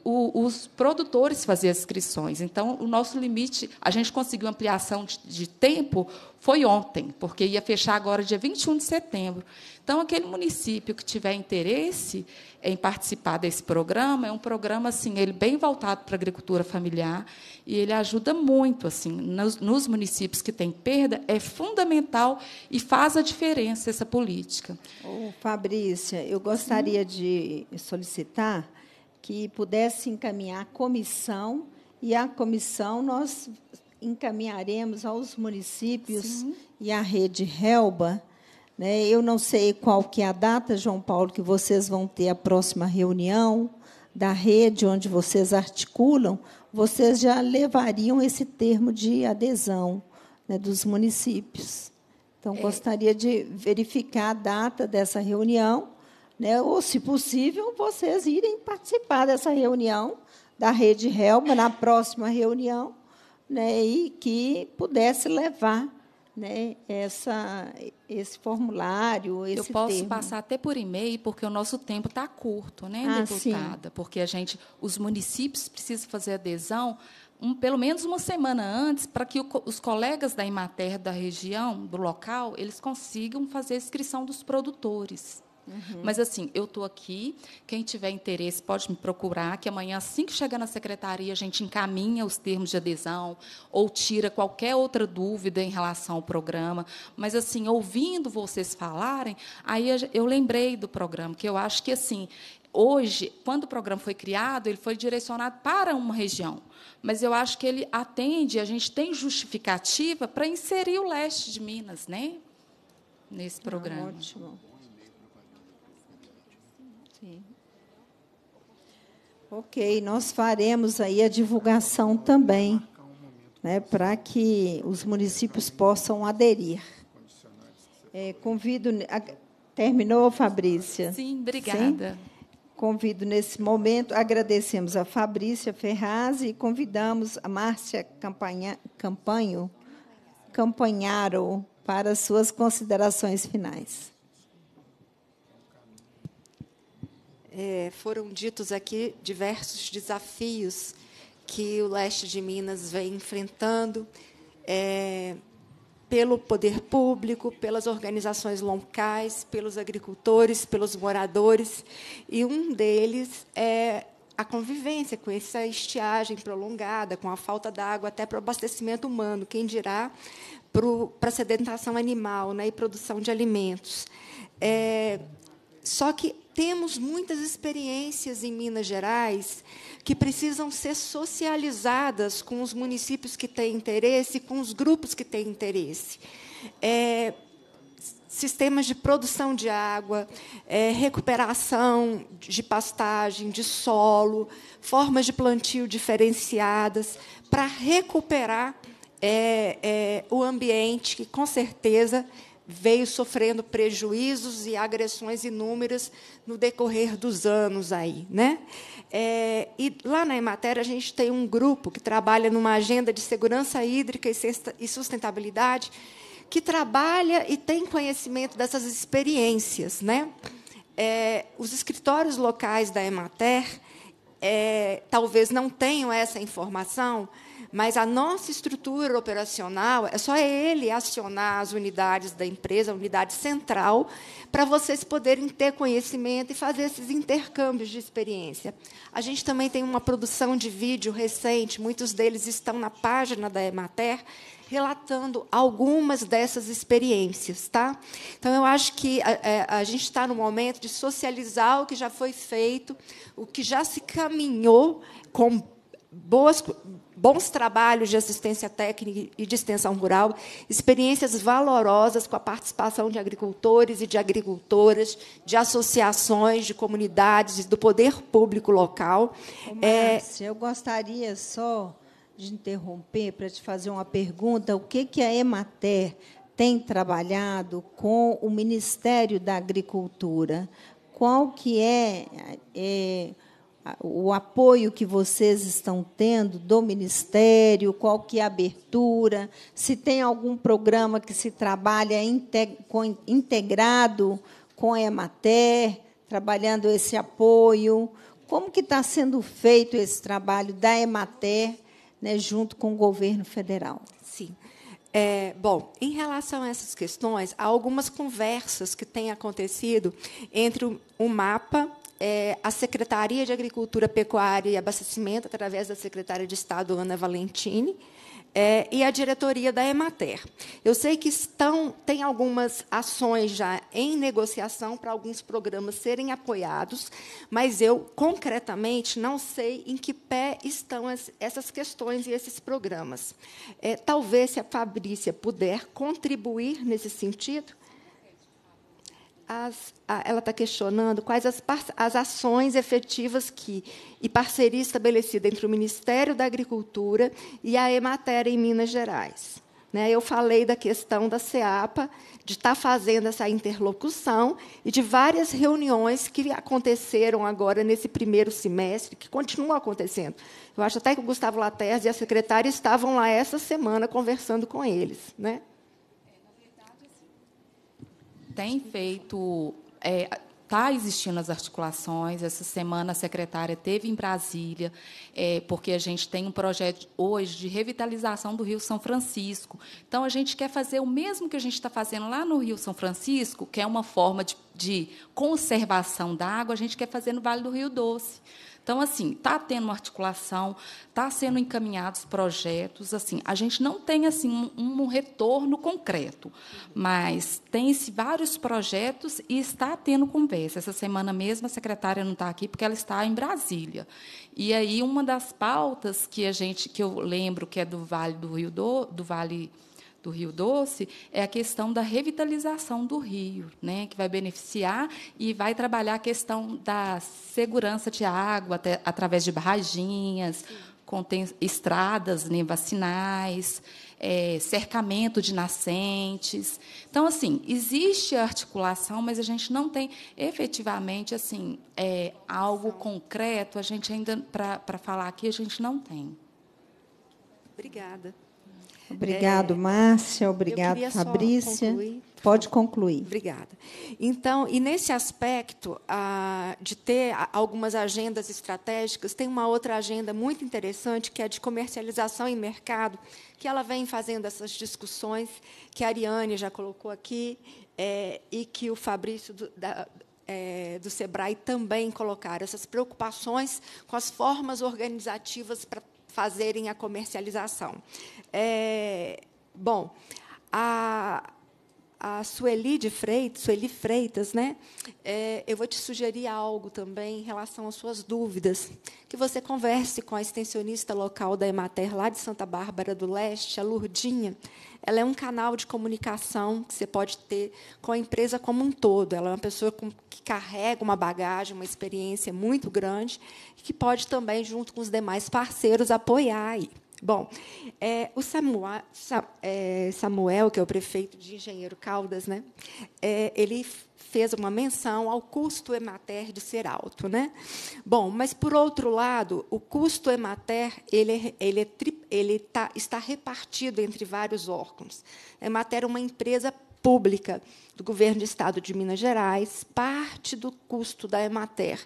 os, produtores fazer as inscrições. Então, o nosso limite, a gente conseguiu ampliação de, de, tempo, foi ontem, porque ia fechar agora dia 21 de setembro. Então, aquele município que tiver interesse em participar desse programa, é um programa assim, ele bem voltado para a agricultura familiar e ele ajuda muito assim, nos, nos municípios que têm perda, é fundamental e faz a diferença essa política. Ô, Fabrícia, eu gostaria Sim. de solicitar que pudesse encaminhar a comissão, e a comissão nós encaminharemos aos municípios Sim. e à rede Helba. Né? Eu não sei qual que é a data, João Paulo, que vocês vão ter a próxima reunião da rede, onde vocês articulam, vocês já levariam esse termo de adesão né, dos municípios. Então, é. gostaria de verificar a data dessa reunião né, ou, se possível, vocês irem participar dessa reunião da Rede Helma, na próxima reunião, né, e que pudesse levar né, essa, esse formulário, esse Eu posso termo. passar até por e-mail, porque o nosso tempo está curto, né, ah, deputada? Sim. Porque a gente, os municípios precisam fazer adesão um, pelo menos uma semana antes, para que o, os colegas da Imater da região, do local, eles consigam fazer a inscrição dos produtores. Uhum. Mas, assim, eu estou aqui. Quem tiver interesse pode me procurar, que amanhã, assim que chegar na secretaria, a gente encaminha os termos de adesão ou tira qualquer outra dúvida em relação ao programa. Mas, assim, ouvindo vocês falarem, aí eu lembrei do programa, que eu acho que, assim, hoje, quando o programa foi criado, ele foi direcionado para uma região. Mas eu acho que ele atende, a gente tem justificativa para inserir o leste de Minas, né? Nesse ah, programa. Ah, ótimo. Sim. Ok, nós faremos aí a divulgação também, né, para que os municípios possam aderir. É, convido. A, terminou, Fabrícia? Sim, obrigada. Sim? Convido nesse momento, agradecemos a Fabrícia Ferraz e convidamos a Márcia Campanha, Campanho, Campanharo para suas considerações finais. é, foram ditos aqui diversos desafios que o leste de Minas vem enfrentando é, pelo poder público, pelas organizações locais, pelos agricultores, pelos moradores, e um deles é a convivência com essa estiagem prolongada, com a falta d'água até para o abastecimento humano, quem dirá para a sedentação animal né, e produção de alimentos. É, só que temos muitas experiências em Minas Gerais que precisam ser socializadas com os municípios que têm interesse, com os grupos que têm interesse. É, sistemas de produção de água, é, recuperação de pastagem, de solo, formas de plantio diferenciadas para recuperar é, é o ambiente que, com certeza, veio sofrendo prejuízos e agressões inúmeras no decorrer dos anos aí, né? É, e lá na Emater a gente tem um grupo que trabalha numa agenda de segurança hídrica e sustentabilidade que trabalha e tem conhecimento dessas experiências, né? É, os escritórios locais da Emater é, talvez não tenham essa informação, mas a nossa estrutura operacional é só ele acionar as unidades da empresa, a unidade central, para vocês poderem ter conhecimento e fazer esses intercâmbios de experiência. A gente também tem uma produção de vídeo recente, muitos deles estão na página da Emater, relatando algumas dessas experiências, tá? Então eu acho que a, eh, eh, a gente está no momento de socializar o que já foi feito, o que já se caminhou com boas, bons trabalhos de assistência técnica e de extensão rural, experiências valorosas com a participação de agricultores e de agricultoras, de associações, de comunidades, do poder público local. Ô, é, Márcia, é... eu gostaria só de interromper para te fazer uma pergunta. O que, que a Emater tem trabalhado com o Ministério da Agricultura? Qual que é, é o apoio que vocês estão tendo do ministério, qual que é a abertura, se tem algum programa que se trabalha integrado com a Emater, trabalhando esse apoio, como que está sendo feito esse trabalho da Emater né, junto com o governo federal? Sim. É, bom, em relação a essas questões, há algumas conversas que têm acontecido entre o, o MAPA é, a Secretaria de Agricultura, Pecuária e Abastecimento, através da secretária de Estado, Ana Valentini, é, e a diretoria da Emater. Eu sei que estão, tem algumas ações já em negociação para alguns programas serem apoiados, mas eu, concretamente, não sei em que pé estão as, essas questões e esses programas. É, talvez, se a Fabrícia puder contribuir nesse sentido, as, a, ela está questionando quais as, as ações efetivas que e parceria estabelecida entre o Ministério da Agricultura e a Emater em Minas Gerais. Né? Eu falei da questão da CEAPA, de estar tá fazendo essa interlocução e de várias reuniões que aconteceram agora nesse primeiro semestre, que continuam acontecendo. Eu acho até que o Gustavo Laterz e a secretária estavam lá essa semana conversando com eles. Né? tem feito. Está é, existindo as articulações. Essa semana a secretária teve em Brasília, é, porque a gente tem um projeto hoje de revitalização do Rio São Francisco. Então, a gente quer fazer o mesmo que a gente está fazendo lá no Rio São Francisco, que é uma forma de, de conservação da água, a gente quer fazer no Vale do Rio Doce. Então, assim, está tendo uma articulação, está sendo encaminhados projetos, assim, a gente não tem assim um, um retorno concreto, mas tem se vários projetos e está tendo conversa. Essa semana mesmo a secretária não está aqui porque ela está em Brasília. E aí uma das pautas que a gente que eu lembro que é do Vale do Rio do, do Vale do Rio Doce é a questão da revitalização do rio, né, que vai beneficiar e vai trabalhar a questão da segurança de água até, através de barraginhas, contém estradas né, vacinais, é, cercamento de nascentes. Então, assim, existe articulação, mas a gente não tem efetivamente assim é, algo concreto. A gente ainda para falar aqui a gente não tem. Obrigada. Obrigado, é, Márcia. Obrigado, Fabrícia. Concluir. Pode concluir. Obrigada. Então, e nesse aspecto ah, de ter algumas agendas estratégicas, tem uma outra agenda muito interessante, que é a de comercialização e mercado, que ela vem fazendo essas discussões, que a Ariane já colocou aqui, é, e que o Fabrício do, da, é, do SEBRAE também colocaram, essas preocupações com as formas organizativas para fazerem a comercialização. É, bom, a, a Sueli de Freitas, Sueli Freitas, né? É, eu vou te sugerir algo também em relação às suas dúvidas, que você converse com a extensionista local da Emater lá de Santa Bárbara do Leste, a Lurdinha. Ela é um canal de comunicação que você pode ter com a empresa como um todo. Ela é uma pessoa com, que carrega uma bagagem, uma experiência muito grande, e que pode também, junto com os demais parceiros, apoiar aí. Bom, é, o é, Samuel, que é o prefeito de Engenheiro Caldas, né, é, ele fez uma menção ao custo emater de ser alto. Né? Bom, mas, por outro lado, o custo emater ele, é, ele, é tri, ele tá, está repartido entre vários órgãos. Emater é uma empresa pública do governo do estado de Minas Gerais, parte do custo da Emater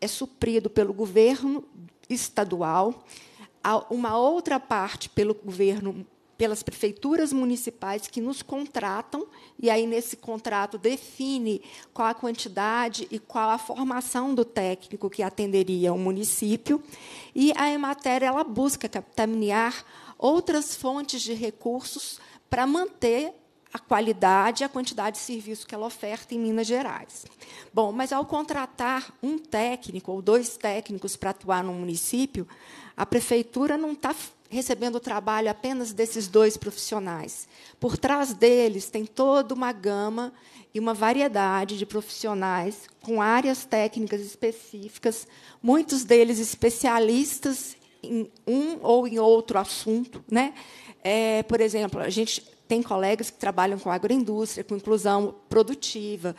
é suprido pelo governo estadual, uma outra parte pelo governo, pelas prefeituras municipais que nos contratam, e aí nesse contrato define qual a quantidade e qual a formação do técnico que atenderia o município. E a Emater ela busca capitanear outras fontes de recursos para manter a qualidade e a quantidade de serviço que ela oferta em Minas Gerais. Bom, mas ao contratar um técnico ou dois técnicos para atuar no município, a prefeitura não está recebendo o trabalho apenas desses dois profissionais. Por trás deles tem toda uma gama e uma variedade de profissionais com áreas técnicas específicas, muitos deles especialistas em um ou em outro assunto, né? É, por exemplo, a gente tem colegas que trabalham com agroindústria, com inclusão produtiva,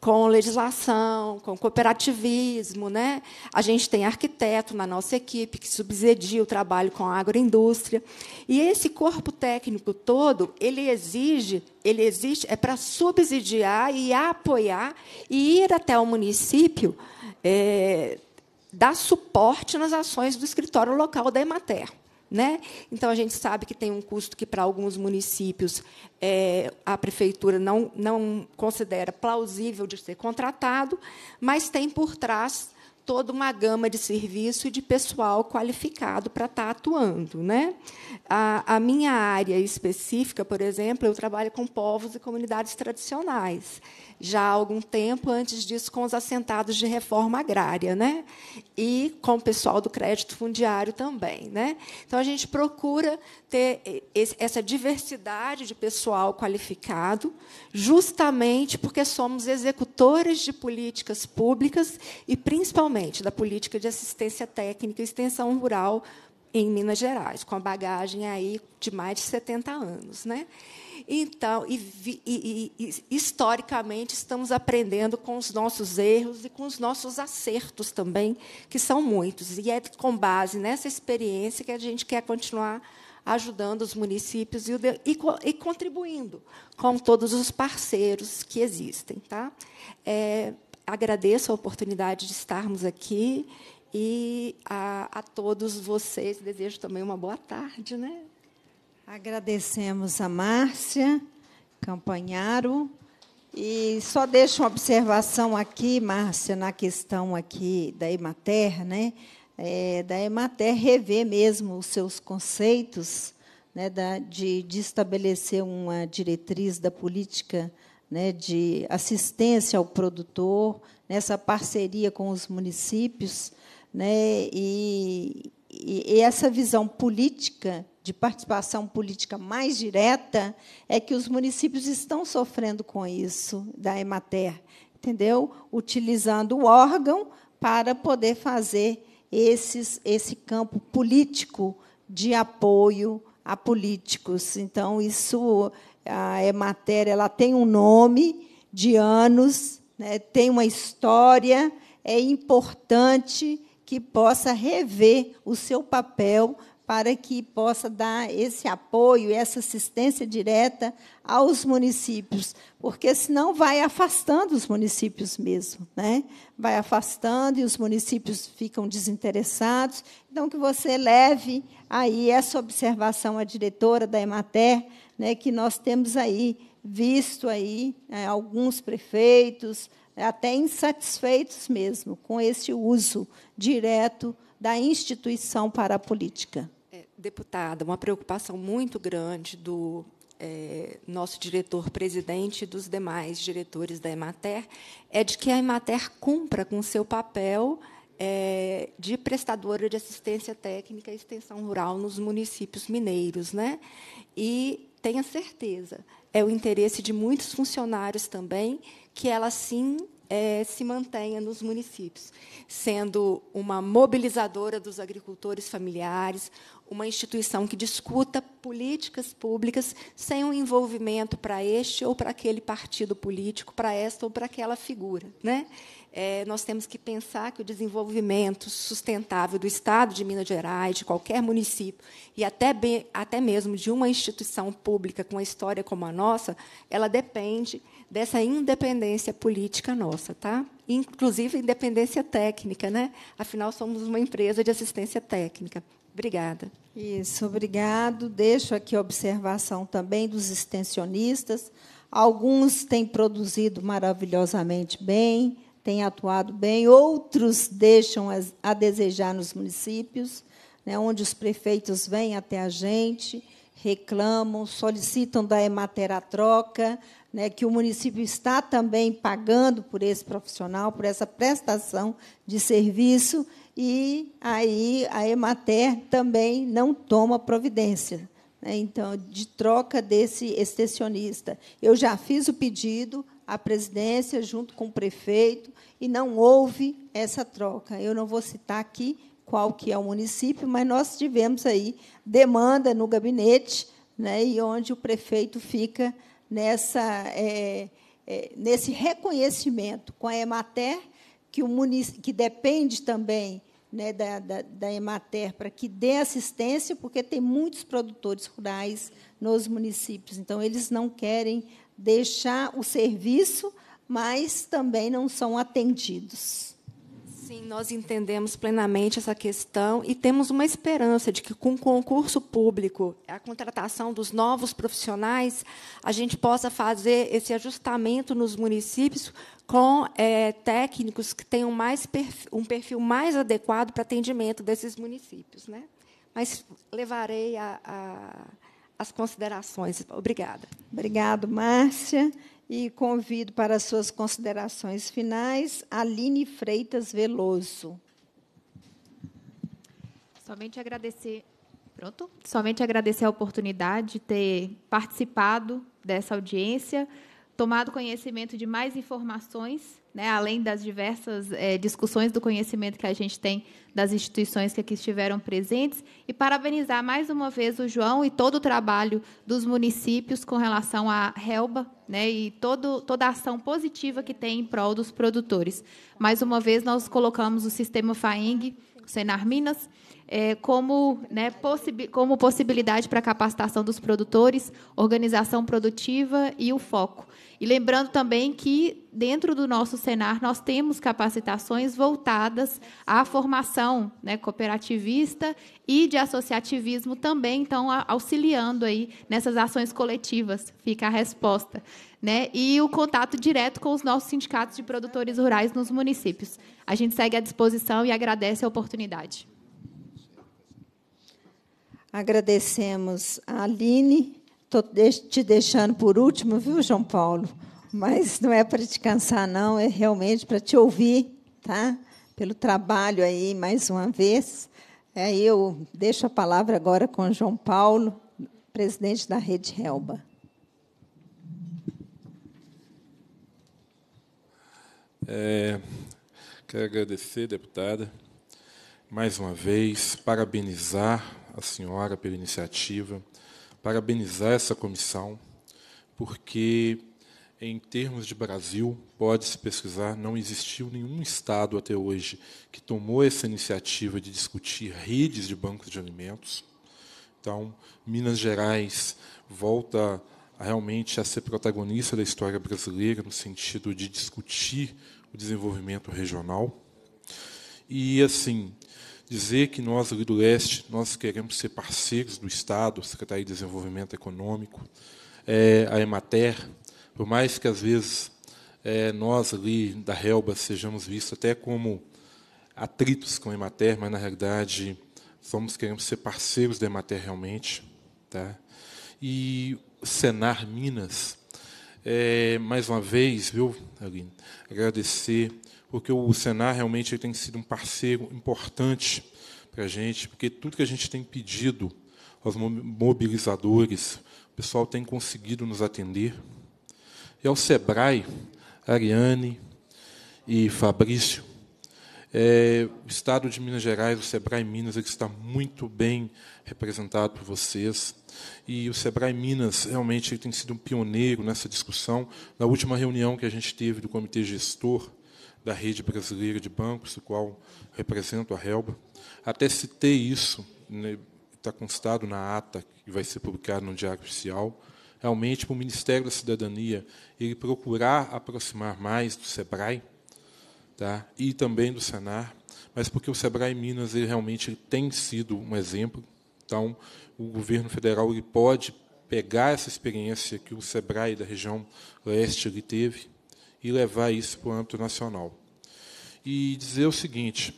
com legislação, com cooperativismo. Né? A gente tem arquiteto na nossa equipe que subsidia o trabalho com a agroindústria. E esse corpo técnico todo, ele exige, ele existe, é para subsidiar e apoiar e ir até o município é, dar suporte nas ações do escritório local da Emater. Né? Então, a gente sabe que tem um custo que, para alguns municípios, é, a prefeitura não, não considera plausível de ser contratado, mas tem por trás toda uma gama de serviço e de pessoal qualificado para estar tá atuando. Né? A, a, minha área específica, por exemplo, eu trabalho com povos e comunidades tradicionais já há algum tempo, antes disso com os assentados de reforma agrária, né? E com o pessoal do crédito fundiário também, né? Então a gente procura ter essa diversidade de pessoal qualificado, justamente porque somos executores de políticas públicas e principalmente da política de assistência técnica e extensão rural em Minas Gerais, com a bagagem aí de mais de 70 anos, né? Então, e, e, e, historicamente estamos aprendendo com os nossos erros e com os nossos acertos também, que são muitos. E é com base nessa experiência que a gente quer continuar ajudando os municípios e, o, e contribuindo com todos os parceiros que existem, tá? É, agradeço a oportunidade de estarmos aqui e a, a todos vocês desejo também uma boa tarde, né? Agradecemos a Márcia Campanharo. E só deixo uma observação aqui, Márcia, na questão aqui da Emater, né? É, da Emater rever mesmo os seus conceitos né, da, de, de estabelecer uma diretriz da política né, de assistência ao produtor, nessa parceria com os municípios, né, e, e essa visão política de participação política mais direta, é que os municípios estão sofrendo com isso da Emater, entendeu? Utilizando o órgão para poder fazer esses, esse campo político de apoio a políticos. Então, isso a Emater ela tem um nome de anos, né, tem uma história, é importante que possa rever o seu papel para que possa dar esse apoio, essa assistência direta aos municípios, porque senão vai afastando os municípios mesmo, né? Vai afastando e os municípios ficam desinteressados. Então que você leve aí essa observação à diretora da Emater, né, que nós temos aí visto aí né, alguns prefeitos até insatisfeitos mesmo com esse uso direto da instituição para a política deputada, uma preocupação muito grande do é, nosso diretor-presidente e dos demais diretores da Emater é de que a Emater cumpra com seu papel é, de prestadora de assistência técnica e extensão rural nos municípios mineiros. Né? E tenha certeza, é o interesse de muitos funcionários também que ela, sim, é, se mantenha nos municípios, sendo uma mobilizadora dos agricultores familiares, uma instituição que discuta políticas públicas sem um envolvimento para este ou para aquele partido político, para esta ou para aquela figura. Né? É, nós temos que pensar que o desenvolvimento sustentável do Estado de Minas Gerais, de qualquer município, e até, bem, até mesmo de uma instituição pública com uma história como a nossa, ela depende dessa independência política nossa, tá? Inclusive independência técnica, né? Afinal somos uma empresa de assistência técnica. Obrigada. Isso, obrigado. Deixo aqui a observação também dos extensionistas. Alguns têm produzido maravilhosamente bem, têm atuado bem, outros deixam a desejar nos municípios, né, onde os prefeitos vêm até a gente, reclamam, solicitam da Emater a troca, né, que o município está também pagando por esse profissional, por essa prestação de serviço, e aí a Emater também não toma providência. Né? Então, de troca desse extensionista. Eu já fiz o pedido à presidência, junto com o prefeito, e não houve essa troca. Eu não vou citar aqui qual que é o município, mas nós tivemos aí demanda no gabinete, né, e onde o prefeito fica nessa, é, é, nesse reconhecimento com a Emater, que, o munic... que depende também né, da, da, da Emater para que dê assistência, porque tem muitos produtores rurais nos municípios. Então, eles não querem deixar o serviço, mas também não são atendidos. Sim, nós entendemos plenamente essa questão e temos uma esperança de que, com o concurso público, a contratação dos novos profissionais, a gente possa fazer esse ajustamento nos municípios com é, técnicos que tenham mais perfil, um perfil mais adequado para atendimento desses municípios. Né? Mas levarei a, a, as considerações. Obrigada. Obrigado, Márcia. E convido para suas considerações finais Aline Freitas Veloso. Somente agradecer. Pronto? Somente agradecer a oportunidade de ter participado dessa audiência, tomado conhecimento de mais informações, né, além das diversas é, discussões do conhecimento que a gente tem das instituições que aqui estiveram presentes, e parabenizar mais uma vez o João e todo o trabalho dos municípios com relação à relba né, e todo, toda a ação positiva que tem em prol dos produtores. Mais uma vez, nós colocamos o sistema FAENG, o Senar Minas, é, como, né, possi como possibilidade para capacitação dos produtores, organização produtiva e o foco. E lembrando também que, dentro do nosso Senar, nós temos capacitações voltadas à formação né, cooperativista e de associativismo também, então, auxiliando aí nessas ações coletivas. Fica a resposta. Né? E o contato direto com os nossos sindicatos de produtores rurais nos municípios. A gente segue à disposição e agradece a oportunidade. Agradecemos a Aline. Estou te deixando por último, viu, João Paulo? Mas não é para te cansar, não, é realmente para te ouvir, tá? Pelo trabalho aí, mais uma vez. É, eu deixo a palavra agora com João Paulo, presidente da Rede Helba. É, quero agradecer, deputada, mais uma vez, parabenizar a senhora pela iniciativa, parabenizar essa comissão, porque, em termos de Brasil, pode-se pesquisar, não existiu nenhum Estado até hoje que tomou essa iniciativa de discutir redes de bancos de alimentos. Então, Minas Gerais volta realmente a ser protagonista da história brasileira no sentido de discutir o desenvolvimento regional. E assim, dizer que nós ali do leste nós queremos ser parceiros do Estado, Secretaria de Desenvolvimento Econômico, é, a Emater, por mais que às vezes é, nós ali da Helba sejamos vistos até como atritos com a Emater, mas na realidade somos queremos ser parceiros da Emater realmente, tá? E Senar Minas, é, mais uma vez, viu, Aline, agradecer porque o Senar realmente tem sido um parceiro importante para a gente, porque tudo que a gente tem pedido aos mobilizadores, o pessoal tem conseguido nos atender. E ao Sebrae, Ariane e Fabrício, é, o Estado de Minas Gerais, o Sebrae Minas, ele está muito bem representado por vocês. E o Sebrae Minas realmente tem sido um pioneiro nessa discussão. Na última reunião que a gente teve do Comitê Gestor, da Rede Brasileira de Bancos, o qual represento a Helba. Até citei isso, né, está constado na ata que vai ser publicada no Diário Oficial, realmente para o Ministério da Cidadania ele procurar aproximar mais do SEBRAE tá, e também do Senar, mas porque o SEBRAE Minas ele realmente ele tem sido um exemplo. Então, o governo federal ele pode pegar essa experiência que o SEBRAE da região leste ele teve e levar isso para o âmbito nacional. E dizer o seguinte: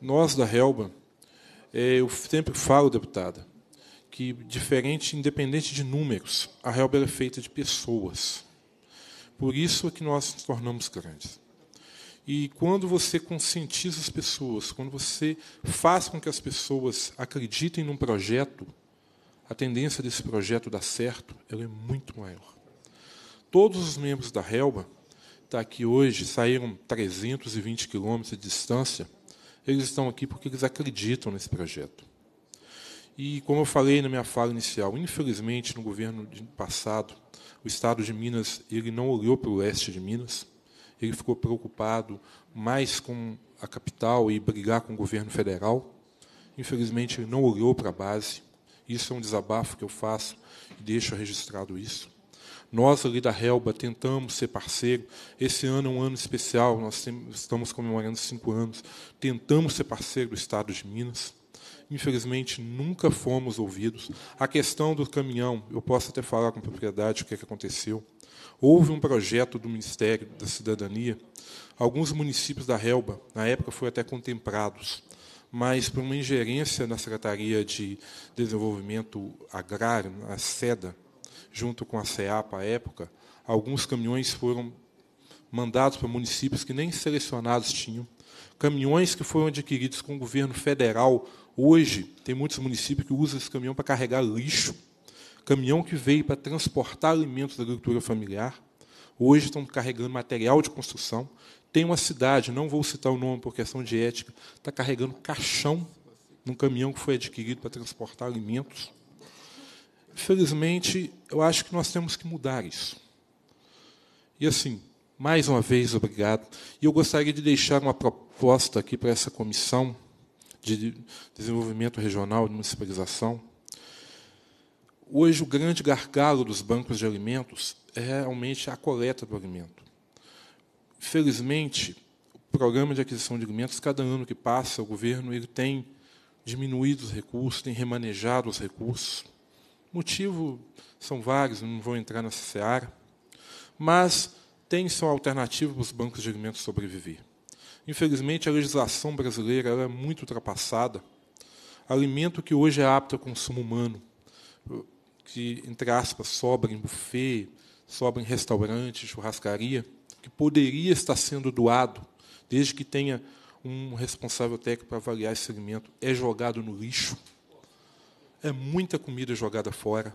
nós da Helba, é, eu sempre falo, deputada, que diferente, independente de números, a Helba é feita de pessoas. Por isso é que nós nos tornamos grandes. E quando você conscientiza as pessoas, quando você faz com que as pessoas acreditem num projeto, a tendência desse projeto dar certo ela é muito maior. Todos os membros da Helba está aqui hoje, saíram 320 quilômetros de distância, eles estão aqui porque eles acreditam nesse projeto. E, como eu falei na minha fala inicial, infelizmente, no governo passado, o Estado de Minas ele não olhou para o leste de Minas, ele ficou preocupado mais com a capital e brigar com o governo federal. Infelizmente, ele não olhou para a base. Isso é um desabafo que eu faço e deixo registrado isso. Nós ali da Helba tentamos ser parceiro. Esse ano é um ano especial, nós estamos comemorando cinco anos. Tentamos ser parceiro do Estado de Minas. Infelizmente, nunca fomos ouvidos. A questão do caminhão, eu posso até falar com propriedade o que, é que aconteceu. Houve um projeto do Ministério da Cidadania. Alguns municípios da Helba, na época, foram até contemplados mas por uma ingerência na Secretaria de Desenvolvimento Agrário, a SEDA, junto com a CEAPA à época, alguns caminhões foram mandados para municípios que nem selecionados tinham. Caminhões que foram adquiridos com o governo federal. Hoje, tem muitos municípios que usam esse caminhão para carregar lixo. Caminhão que veio para transportar alimentos da agricultura familiar. Hoje estão carregando material de construção. Tem uma cidade, não vou citar o nome por questão de ética, está carregando caixão num caminhão que foi adquirido para transportar alimentos. Felizmente, eu acho que nós temos que mudar isso. E assim, mais uma vez, obrigado. E eu gostaria de deixar uma proposta aqui para essa comissão de desenvolvimento regional e municipalização. Hoje, o grande gargalo dos bancos de alimentos é realmente a coleta do alimento. Felizmente, o programa de aquisição de alimentos, cada ano que passa, o governo ele tem diminuído os recursos, tem remanejado os recursos. Motivo são vários, não vou entrar nessa seara, mas tem sua alternativa para os bancos de alimentos sobreviver. Infelizmente, a legislação brasileira é muito ultrapassada. Alimento que hoje é apto ao consumo humano, que, entre aspas, sobra em buffet, sobra em restaurante, churrascaria, que poderia estar sendo doado, desde que tenha um responsável técnico para avaliar esse alimento, é jogado no lixo é muita comida jogada fora.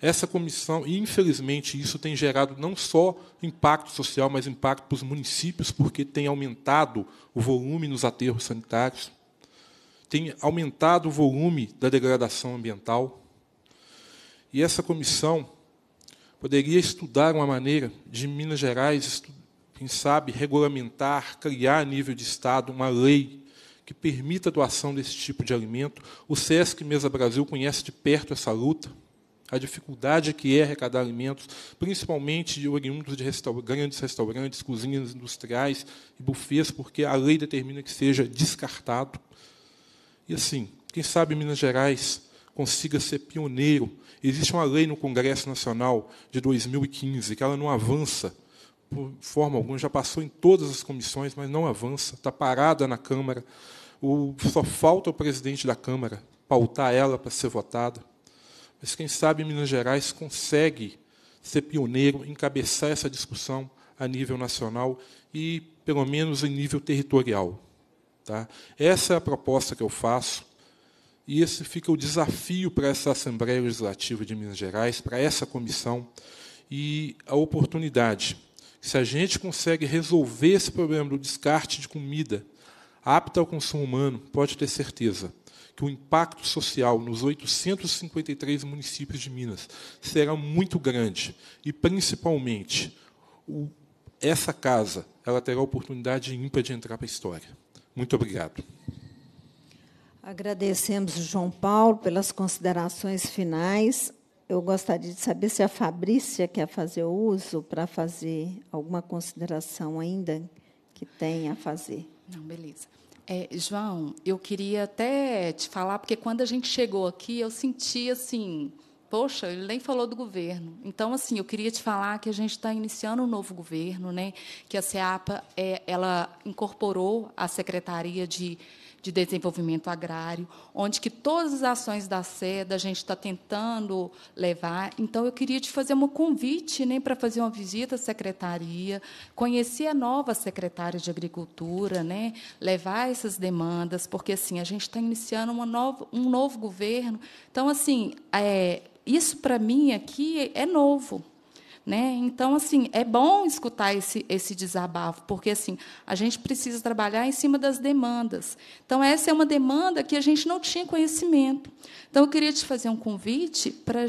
Essa comissão, infelizmente, isso tem gerado não só impacto social, mas impacto para os municípios, porque tem aumentado o volume nos aterros sanitários, tem aumentado o volume da degradação ambiental. E essa comissão poderia estudar uma maneira de Minas Gerais, quem sabe, regulamentar, criar a nível de Estado uma lei que permita a doação desse tipo de alimento. O SESC Mesa Brasil conhece de perto essa luta, a dificuldade que é arrecadar alimentos, principalmente de oriundos de grandes restaurantes, cozinhas industriais e bufês, porque a lei determina que seja descartado. E assim, quem sabe Minas Gerais consiga ser pioneiro. Existe uma lei no Congresso Nacional de 2015 que ela não avança por forma alguma, já passou em todas as comissões, mas não avança, está parada na Câmara. O, só falta o presidente da Câmara pautar ela para ser votada. Mas quem sabe Minas Gerais consegue ser pioneiro, encabeçar essa discussão a nível nacional e, pelo menos, em nível territorial. Tá? Essa é a proposta que eu faço. E esse fica o desafio para essa Assembleia Legislativa de Minas Gerais, para essa comissão, e a oportunidade. Se a gente consegue resolver esse problema do descarte de comida apta ao consumo humano, pode ter certeza que o impacto social nos 853 municípios de Minas será muito grande e, principalmente, o, essa casa ela terá a oportunidade ímpar de entrar para a história. Muito obrigado. Agradecemos João Paulo pelas considerações finais. Eu gostaria de saber se a Fabrícia quer fazer uso para fazer alguma consideração ainda que tenha a fazer. Não, beleza. É, João, eu queria até te falar, porque quando a gente chegou aqui, eu senti assim, poxa, ele nem falou do governo. Então, assim, eu queria te falar que a gente está iniciando um novo governo, né? que a SEAPA é, ela incorporou a Secretaria de de desenvolvimento agrário, onde que todas as ações da SEDA a gente está tentando levar. Então, eu queria te fazer um convite né, para fazer uma visita à secretaria, conhecer a nova secretária de Agricultura, né, levar essas demandas, porque assim a gente está iniciando uma nova, um novo governo. Então, assim, é, isso para mim aqui é novo. Né? Então, assim, é bom escutar esse, esse desabafo, porque assim a gente precisa trabalhar em cima das demandas. Então, essa é uma demanda que a gente não tinha conhecimento. Então, eu queria te fazer um convite para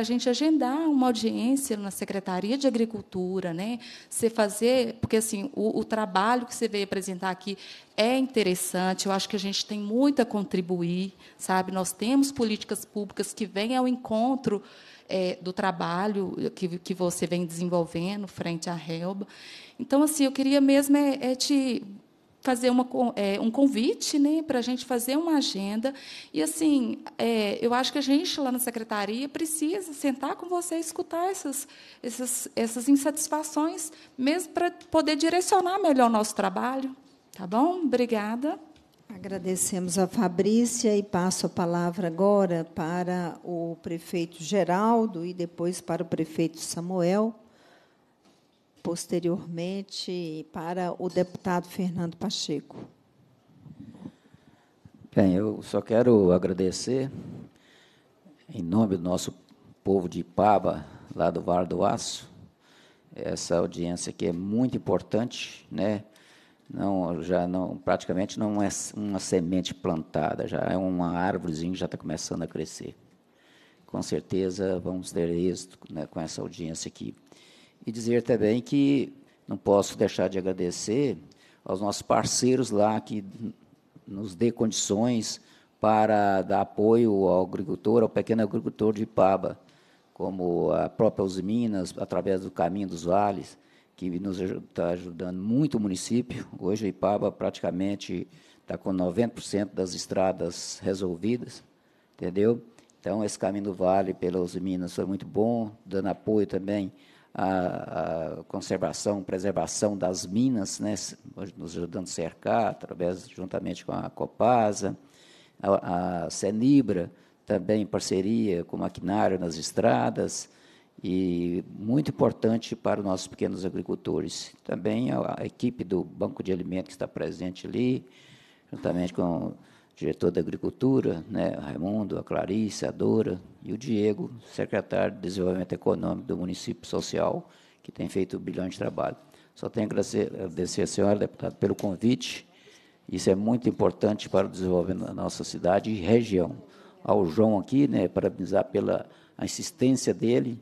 a gente agendar uma audiência na Secretaria de Agricultura, né? Você fazer, porque assim o, o trabalho que você veio apresentar aqui é interessante. Eu acho que a gente tem muito a contribuir, sabe? Nós temos políticas públicas que vêm ao encontro é, do trabalho que, que você vem desenvolvendo frente à Helba. Então, assim, eu queria mesmo é, é te fazer uma, é, um convite né, para a gente fazer uma agenda. E, assim, é, eu acho que a gente, lá na secretaria, precisa sentar com você e escutar essas, essas, essas insatisfações, mesmo para poder direcionar melhor o nosso trabalho. Tá bom? Obrigada. Agradecemos a Fabrícia e passo a palavra agora para o prefeito Geraldo e depois para o prefeito Samuel, posteriormente para o deputado Fernando Pacheco. Bem, eu só quero agradecer em nome do nosso povo de Ipaba lá do Vale do Aço, essa audiência que é muito importante, né? não, já não, praticamente não é uma semente plantada, já é uma árvorezinha que já está começando a crescer. Com certeza vamos ter êxito né, com essa audiência aqui. E dizer também que não posso deixar de agradecer aos nossos parceiros lá que nos dê condições para dar apoio ao agricultor, ao pequeno agricultor de Ipaba como a própria os Minas, através do Caminho dos Vales, que nos está ajudando muito o município. Hoje, o Ipaba praticamente está com 90% das estradas resolvidas, entendeu? Então, esse caminho do Vale pelas Minas foi muito bom, dando apoio também à, à conservação, preservação das minas, né? nos ajudando a cercar, através, juntamente com a Copasa, a, a Senibra, também em parceria com o maquinário nas estradas, e muito importante para os nossos pequenos agricultores. Também a, a equipe do Banco de Alimentos que está presente ali, juntamente com o diretor da Agricultura, né, Raimundo, a Clarice, a Dora, e o Diego, secretário de Desenvolvimento Econômico do município social, que tem feito um bilhão de trabalho. Só tenho a agradecer a senhora, deputada, pelo convite. Isso é muito importante para o desenvolvimento da nossa cidade e região. Ao João aqui, né, parabenizar pela insistência dele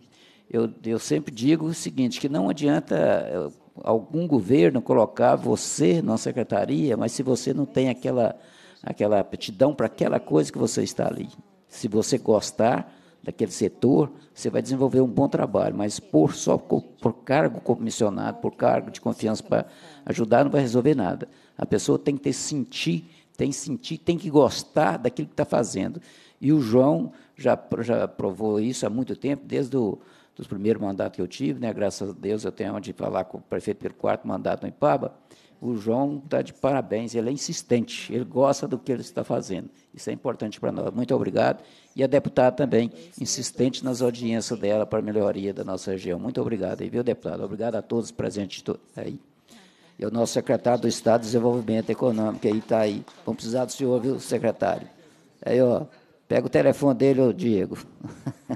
eu, eu sempre digo o seguinte, que não adianta eh, algum governo colocar você na secretaria, mas se você não tem aquela, aquela aptidão para aquela coisa que você está ali. Se você gostar daquele setor, você vai desenvolver um bom trabalho, mas por só por cargo comissionado, por cargo de confiança para ajudar, não vai resolver nada. A pessoa tem que ter sentir, tem que sentir, tem que gostar daquilo que está fazendo. E o João já, já provou isso há muito tempo, desde o dos primeiros mandatos que eu tive, né? graças a Deus eu tenho onde falar com o prefeito pelo quarto mandato no Ipaba, o João está de parabéns, ele é insistente, ele gosta do que ele está fazendo. Isso é importante para nós. Muito obrigado. E a deputada também, insistente nas audiências dela para a melhoria da nossa região. Muito obrigado E viu, deputada? Obrigado a todos presentes aí. E o nosso secretário do Estado de Desenvolvimento Econômico aí está aí. Vamos precisar do senhor, viu, secretário? Aí, ó, pega o telefone dele, ô Diego.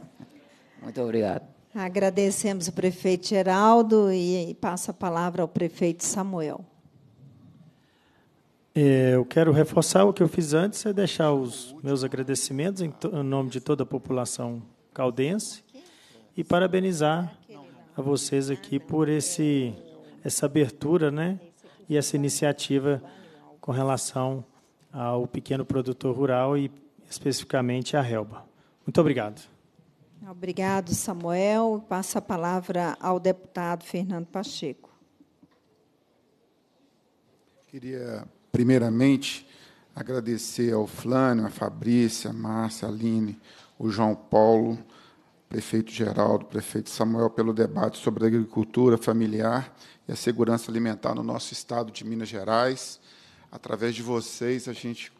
Muito obrigado. Agradecemos o prefeito Geraldo e passo a palavra ao prefeito Samuel. É, eu quero reforçar o que eu fiz antes, é deixar os meus agradecimentos em, nome de toda a população caldense e parabenizar a vocês aqui por esse essa abertura, né, e essa iniciativa com relação ao pequeno produtor rural e especificamente à Relba. Muito obrigado. Obrigado, Samuel. Passo a palavra ao deputado Fernando Pacheco. Queria, primeiramente, agradecer ao Flânio, a Fabrícia, a Márcia, a Aline, o João Paulo, prefeito Geraldo, prefeito Samuel, pelo debate sobre a agricultura familiar e a segurança alimentar no nosso estado de Minas Gerais. Através de vocês, a gente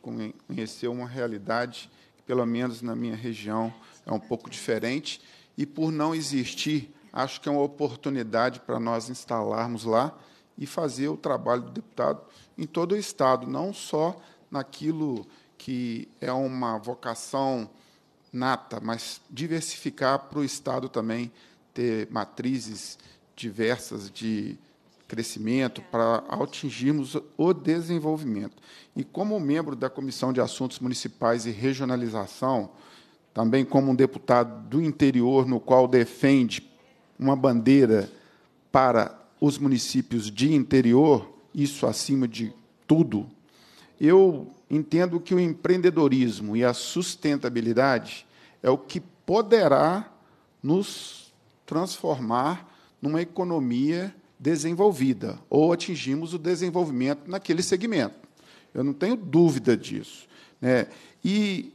conheceu uma realidade que, pelo menos na minha região, é um pouco diferente, e por não existir, acho que é uma oportunidade para nós instalarmos lá e fazer o trabalho do deputado em todo o Estado, não só naquilo que é uma vocação nata, mas diversificar para o Estado também ter matrizes diversas de crescimento para atingirmos o desenvolvimento. E como membro da Comissão de Assuntos Municipais e Regionalização, também como um deputado do interior, no qual defende uma bandeira para os municípios de interior, isso acima de tudo, eu entendo que o empreendedorismo e a sustentabilidade é o que poderá nos transformar numa economia desenvolvida ou atingimos o desenvolvimento naquele segmento. Eu não tenho dúvida disso. Né? E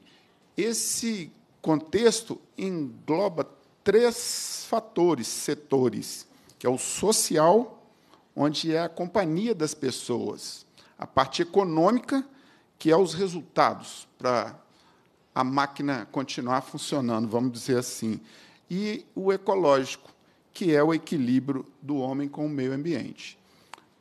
esse contexto engloba três fatores, setores, que é o social, onde é a companhia das pessoas, a parte econômica, que é os resultados para a máquina continuar funcionando, vamos dizer assim, e o ecológico, que é o equilíbrio do homem com o meio ambiente.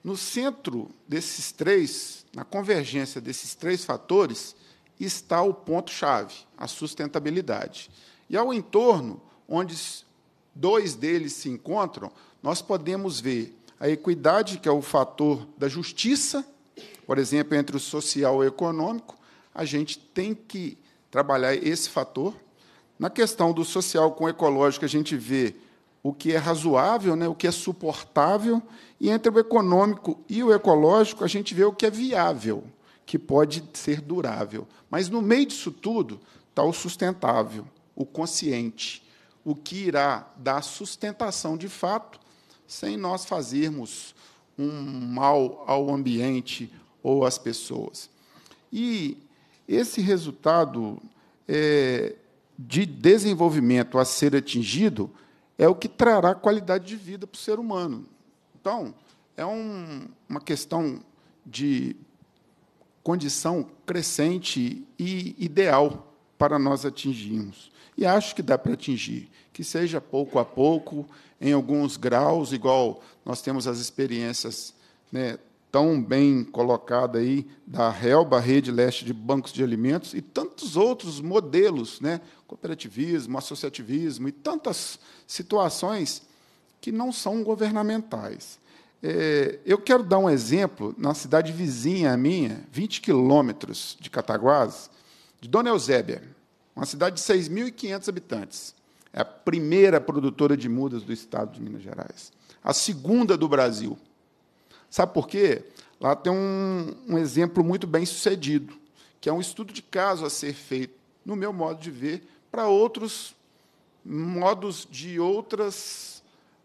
No centro desses três, na convergência desses três fatores, está o ponto-chave, a sustentabilidade. E ao entorno, onde dois deles se encontram, nós podemos ver a equidade, que é o fator da justiça, por exemplo, entre o social e o econômico, a gente tem que trabalhar esse fator. Na questão do social com o ecológico, a gente vê o que é razoável, né, o que é suportável, e entre o econômico e o ecológico, a gente vê o que é viável que pode ser durável. Mas no meio disso tudo está o sustentável, o consciente, o que irá dar sustentação de fato, sem nós fazermos um mal ao ambiente ou às pessoas. E esse resultado é, de desenvolvimento a ser atingido é o que trará qualidade de vida para o ser humano. Então, é um, uma questão de condição crescente e ideal para nós atingirmos. E acho que dá para atingir, que seja pouco a pouco, em alguns graus, igual nós temos as experiências né, tão bem colocada aí da Helba rede leste de bancos de alimentos, e tantos outros modelos, né, cooperativismo, associativismo, e tantas situações que não são governamentais. É, eu quero dar um exemplo na cidade vizinha à minha, 20 quilômetros de Cataguases, de Dona Eusébia, uma cidade de 6.500 habitantes. É a primeira produtora de mudas do estado de Minas Gerais. A segunda do Brasil. Sabe por quê? Lá tem um, um exemplo muito bem sucedido, que é um estudo de caso a ser feito, no meu modo de ver, para outros modos de outras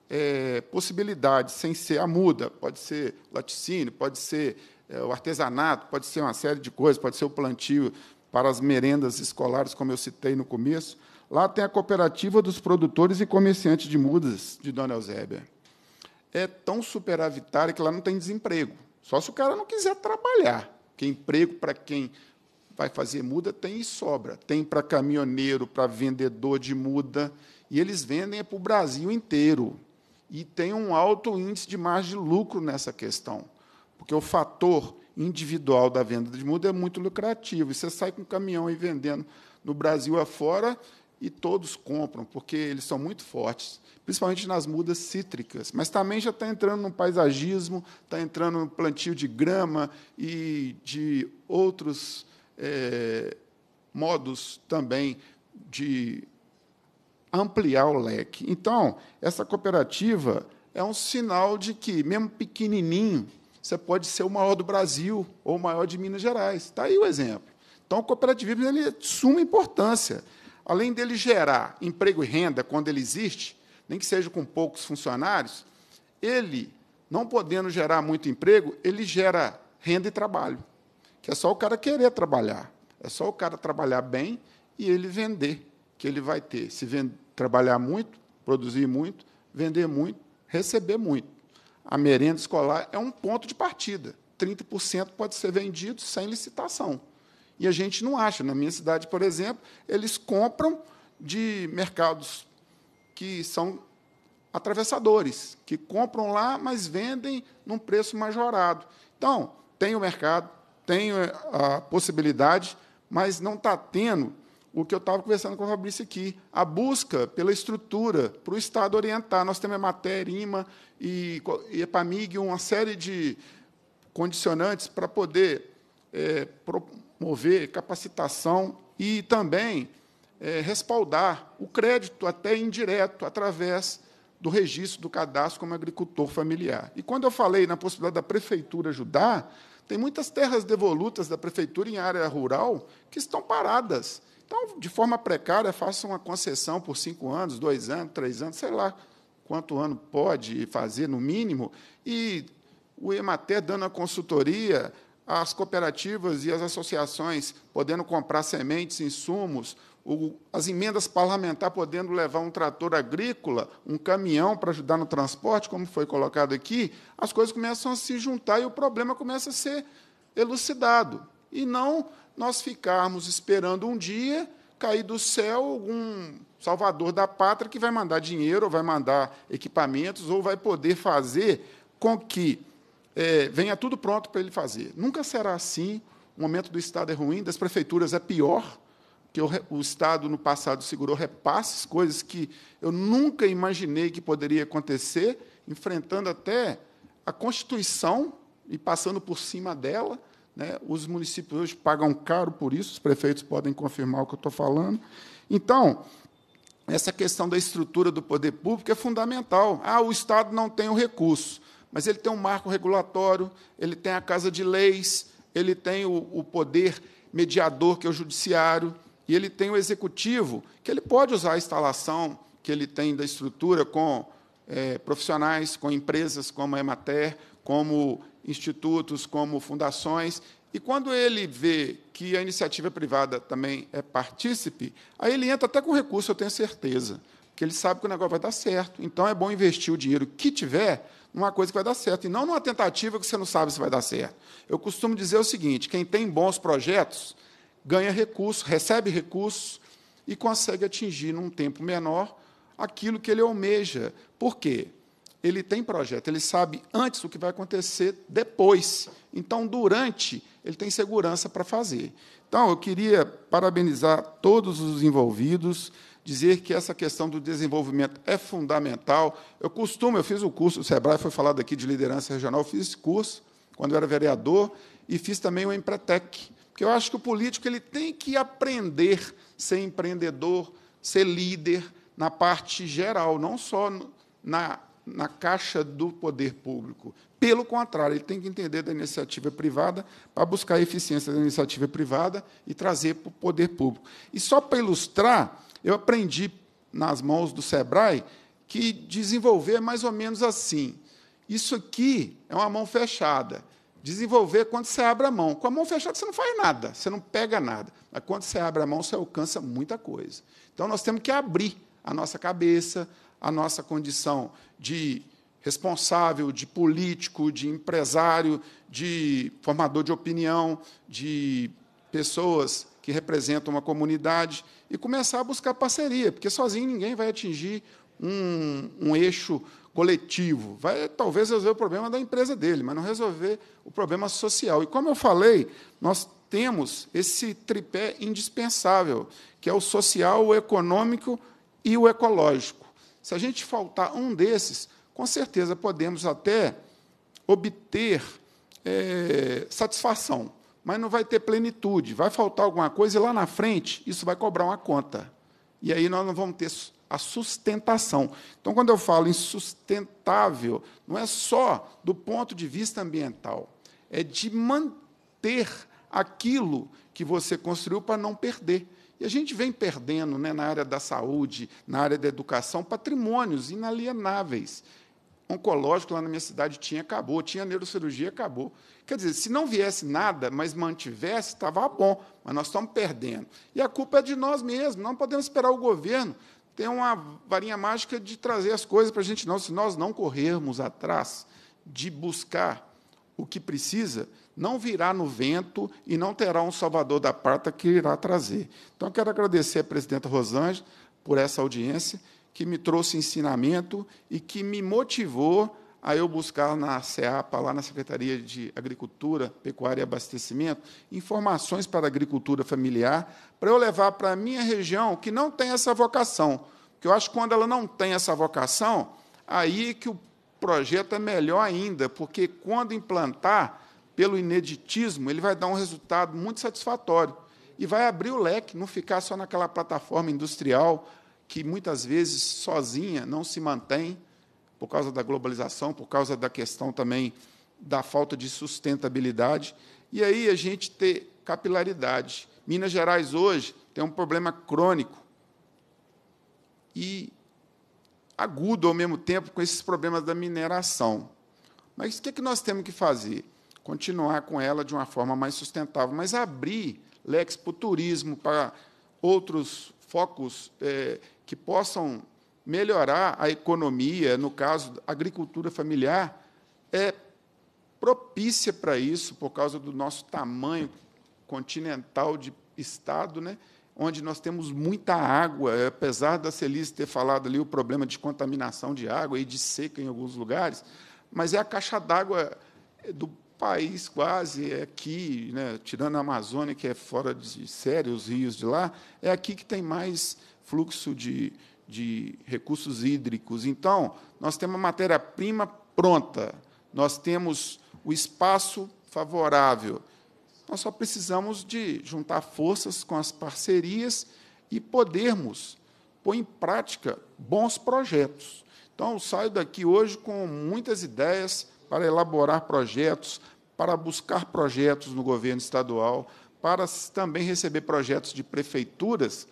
é, possibilidades, sem ser a muda, pode ser laticínio, pode ser é, o artesanato, pode ser uma série de coisas, pode ser o plantio para as merendas escolares, como eu citei no começo. Lá tem a cooperativa dos produtores e comerciantes de mudas de Dona Eusébia. É tão superavitária que lá não tem desemprego, só se o cara não quiser trabalhar. Porque emprego para quem vai fazer muda tem e sobra. Tem para caminhoneiro, para vendedor de muda. E eles vendem é para o Brasil inteiro e tem um alto índice de margem de lucro nessa questão, porque o fator individual da venda de muda é muito lucrativo. E você sai com um caminhão e vendendo no Brasil afora e todos compram, porque eles são muito fortes, principalmente nas mudas cítricas. Mas também já está entrando no paisagismo, está entrando no plantio de grama e de outros é, modos também de ampliar o leque. Então, essa cooperativa é um sinal de que, mesmo pequenininho, você pode ser o maior do Brasil ou o maior de Minas Gerais. Está aí o exemplo. Então, o cooperativismo ele é de suma importância. Além dele gerar emprego e renda quando ele existe, nem que seja com poucos funcionários, ele, não podendo gerar muito emprego, ele gera renda e trabalho, que é só o cara querer trabalhar, é só o cara trabalhar bem e ele vender que ele vai ter se trabalhar muito, produzir muito, vender muito, receber muito. A merenda escolar é um ponto de partida. 30% pode ser vendido sem licitação. E a gente não acha. Na minha cidade, por exemplo, eles compram de mercados que são atravessadores, que compram lá, mas vendem num preço majorado. Então, tem o mercado, tem eh, a possibilidade, mas não está tendo o que eu estava conversando com o Fabrício aqui, a busca pela estrutura para o Estado orientar. Nós temos a matéria, IMA e, EPAMIG, uma série de condicionantes para poder é, promover capacitação e também é, respaldar o crédito, até indireto, através do registro do cadastro como agricultor familiar. E quando eu falei na possibilidade da prefeitura ajudar, tem muitas terras devolutas da prefeitura em área rural que estão paradas então, de forma precária, faça uma concessão por cinco anos, dois anos, três anos, sei lá quanto ano pode fazer, no mínimo, e o Emater dando a consultoria, as cooperativas e as associações podendo comprar sementes, insumos, o, as emendas parlamentares podendo levar um trator agrícola, um caminhão para ajudar no transporte, como foi colocado aqui, as coisas começam a se juntar e o problema começa a ser elucidado. E não nós ficarmos esperando um dia cair do céu algum salvador da pátria que vai mandar dinheiro, ou vai mandar equipamentos, ou vai poder fazer com que é, venha tudo pronto para ele fazer. Nunca será assim. O momento do Estado é ruim, das prefeituras é pior, que o, o Estado no passado segurou repasses, coisas que eu nunca imaginei que poderia acontecer, enfrentando até a Constituição e passando por cima dela. Né? Os municípios hoje pagam caro por isso, os prefeitos podem confirmar o que eu estou falando. Então, essa questão da estrutura do poder público é fundamental. Ah, o Estado não tem o recurso, mas ele tem um marco regulatório, ele tem a Casa de Leis, ele tem o, o poder mediador, que é o Judiciário, e ele tem o Executivo, que ele pode usar a instalação que ele tem da estrutura com é, profissionais, com empresas como a Emater, como institutos, como fundações, e quando ele vê que a iniciativa privada também é partícipe, aí ele entra até com recurso, eu tenho certeza, porque ele sabe que o negócio vai dar certo. Então é bom investir o dinheiro que tiver numa coisa que vai dar certo, e não numa tentativa que você não sabe se vai dar certo. Eu costumo dizer o seguinte: quem tem bons projetos ganha recursos, recebe recursos e consegue atingir num tempo menor aquilo que ele almeja. Por quê? ele tem projeto, ele sabe antes o que vai acontecer depois. Então, durante, ele tem segurança para fazer. Então, eu queria parabenizar todos os envolvidos, dizer que essa questão do desenvolvimento é fundamental. Eu costumo, eu fiz o curso, o Sebrae foi falado aqui de liderança regional, eu fiz esse curso quando eu era vereador e fiz também o Empretec, porque eu acho que o político ele tem que aprender a ser empreendedor, ser líder na parte geral, não só na na caixa do poder público. Pelo contrário, ele tem que entender da iniciativa privada para buscar a eficiência da iniciativa privada e trazer para o poder público. E só para ilustrar, eu aprendi nas mãos do Sebrae que desenvolver é mais ou menos assim. Isso aqui é uma mão fechada. Desenvolver é quando você abre a mão. Com a mão fechada você não faz nada, você não pega nada. Mas quando você abre a mão, você alcança muita coisa. Então nós temos que abrir a nossa cabeça, a nossa condição de responsável, de político, de empresário, de formador de opinião, de pessoas que representam uma comunidade e começar a buscar parceria, porque sozinho ninguém vai atingir um, um eixo coletivo. Vai talvez resolver o problema da empresa dele, mas não resolver o problema social. E como eu falei, nós temos esse tripé indispensável, que é o social, o econômico e o ecológico. Se a gente faltar um desses, com certeza podemos até obter é, satisfação, mas não vai ter plenitude, vai faltar alguma coisa e lá na frente isso vai cobrar uma conta. E aí nós não vamos ter a sustentação. Então, quando eu falo em sustentável, não é só do ponto de vista ambiental, é de manter aquilo que você construiu para não perder. E a gente vem perdendo, né, na área da saúde, na área da educação, patrimônios inalienáveis. Oncológico lá na minha cidade tinha, acabou. Tinha neurocirurgia, acabou. Quer dizer, se não viesse nada, mas mantivesse, estava bom. Mas nós estamos perdendo. E a culpa é de nós mesmos. Não podemos esperar o governo ter uma varinha mágica de trazer as coisas para a gente, não. Se nós não corrermos atrás de buscar o que precisa, não virá no vento e não terá um salvador da pátria que irá trazer. Então, quero agradecer à presidenta Rosângela por essa audiência, que me trouxe ensinamento e que me motivou a eu buscar na SEAPA, lá na Secretaria de Agricultura, Pecuária e Abastecimento, informações para a agricultura familiar, para eu levar para a minha região, que não tem essa vocação. Porque eu acho que quando ela não tem essa vocação, aí que o projeto é melhor ainda, porque quando implantar, pelo ineditismo, ele vai dar um resultado muito satisfatório e vai abrir o leque, não ficar só naquela plataforma industrial que muitas vezes sozinha não se mantém por causa da globalização, por causa da questão também da falta de sustentabilidade. E aí a gente ter capilaridade. Minas Gerais hoje tem um problema crônico e agudo ao mesmo tempo com esses problemas da mineração. Mas o que, é que nós temos que fazer? continuar com ela de uma forma mais sustentável, mas abrir leques para o turismo, para outros focos é, que possam melhorar a economia, no caso, a agricultura familiar, é propícia para isso, por causa do nosso tamanho continental de estado, né? onde nós temos muita água, é, apesar da Celise ter falado ali o problema de contaminação de água e de seca em alguns lugares, mas é a caixa d'água do país quase, é aqui, né, tirando a Amazônia, que é fora de série, os rios de lá, é aqui que tem mais fluxo de, de recursos hídricos. Então, nós temos a matéria-prima pronta, nós temos o espaço favorável. Nós só precisamos de juntar forças com as parcerias e podermos pôr em prática bons projetos. Então, saio daqui hoje com muitas ideias, para elaborar projetos, para buscar projetos no governo estadual, para também receber projetos de prefeituras,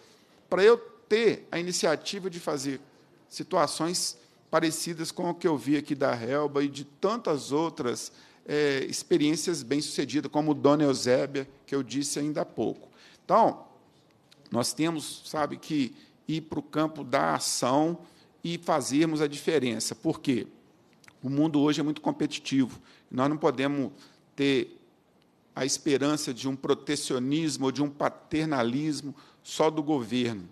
para eu ter a iniciativa de fazer situações parecidas com o que eu vi aqui da Helba e de tantas outras é, experiências bem-sucedidas, como Dona Eusébia, que eu disse ainda há pouco. Então, nós temos, sabe, que ir para o campo da ação e fazermos a diferença. Por quê? O mundo hoje é muito competitivo. Nós não podemos ter a esperança de um protecionismo ou de um paternalismo só do governo.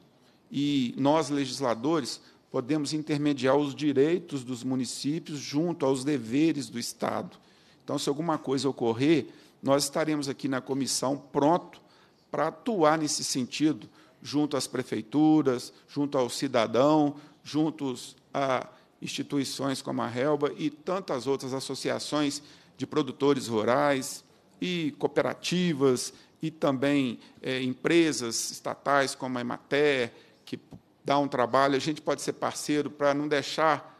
E nós, legisladores, podemos intermediar os direitos dos municípios junto aos deveres do Estado. Então, se alguma coisa ocorrer, nós estaremos aqui na comissão pronto para atuar nesse sentido, junto às prefeituras, junto ao cidadão, juntos a instituições como a Helba e tantas outras associações de produtores rurais e cooperativas e também é, empresas estatais como a Emater, que dá um trabalho, a gente pode ser parceiro para não deixar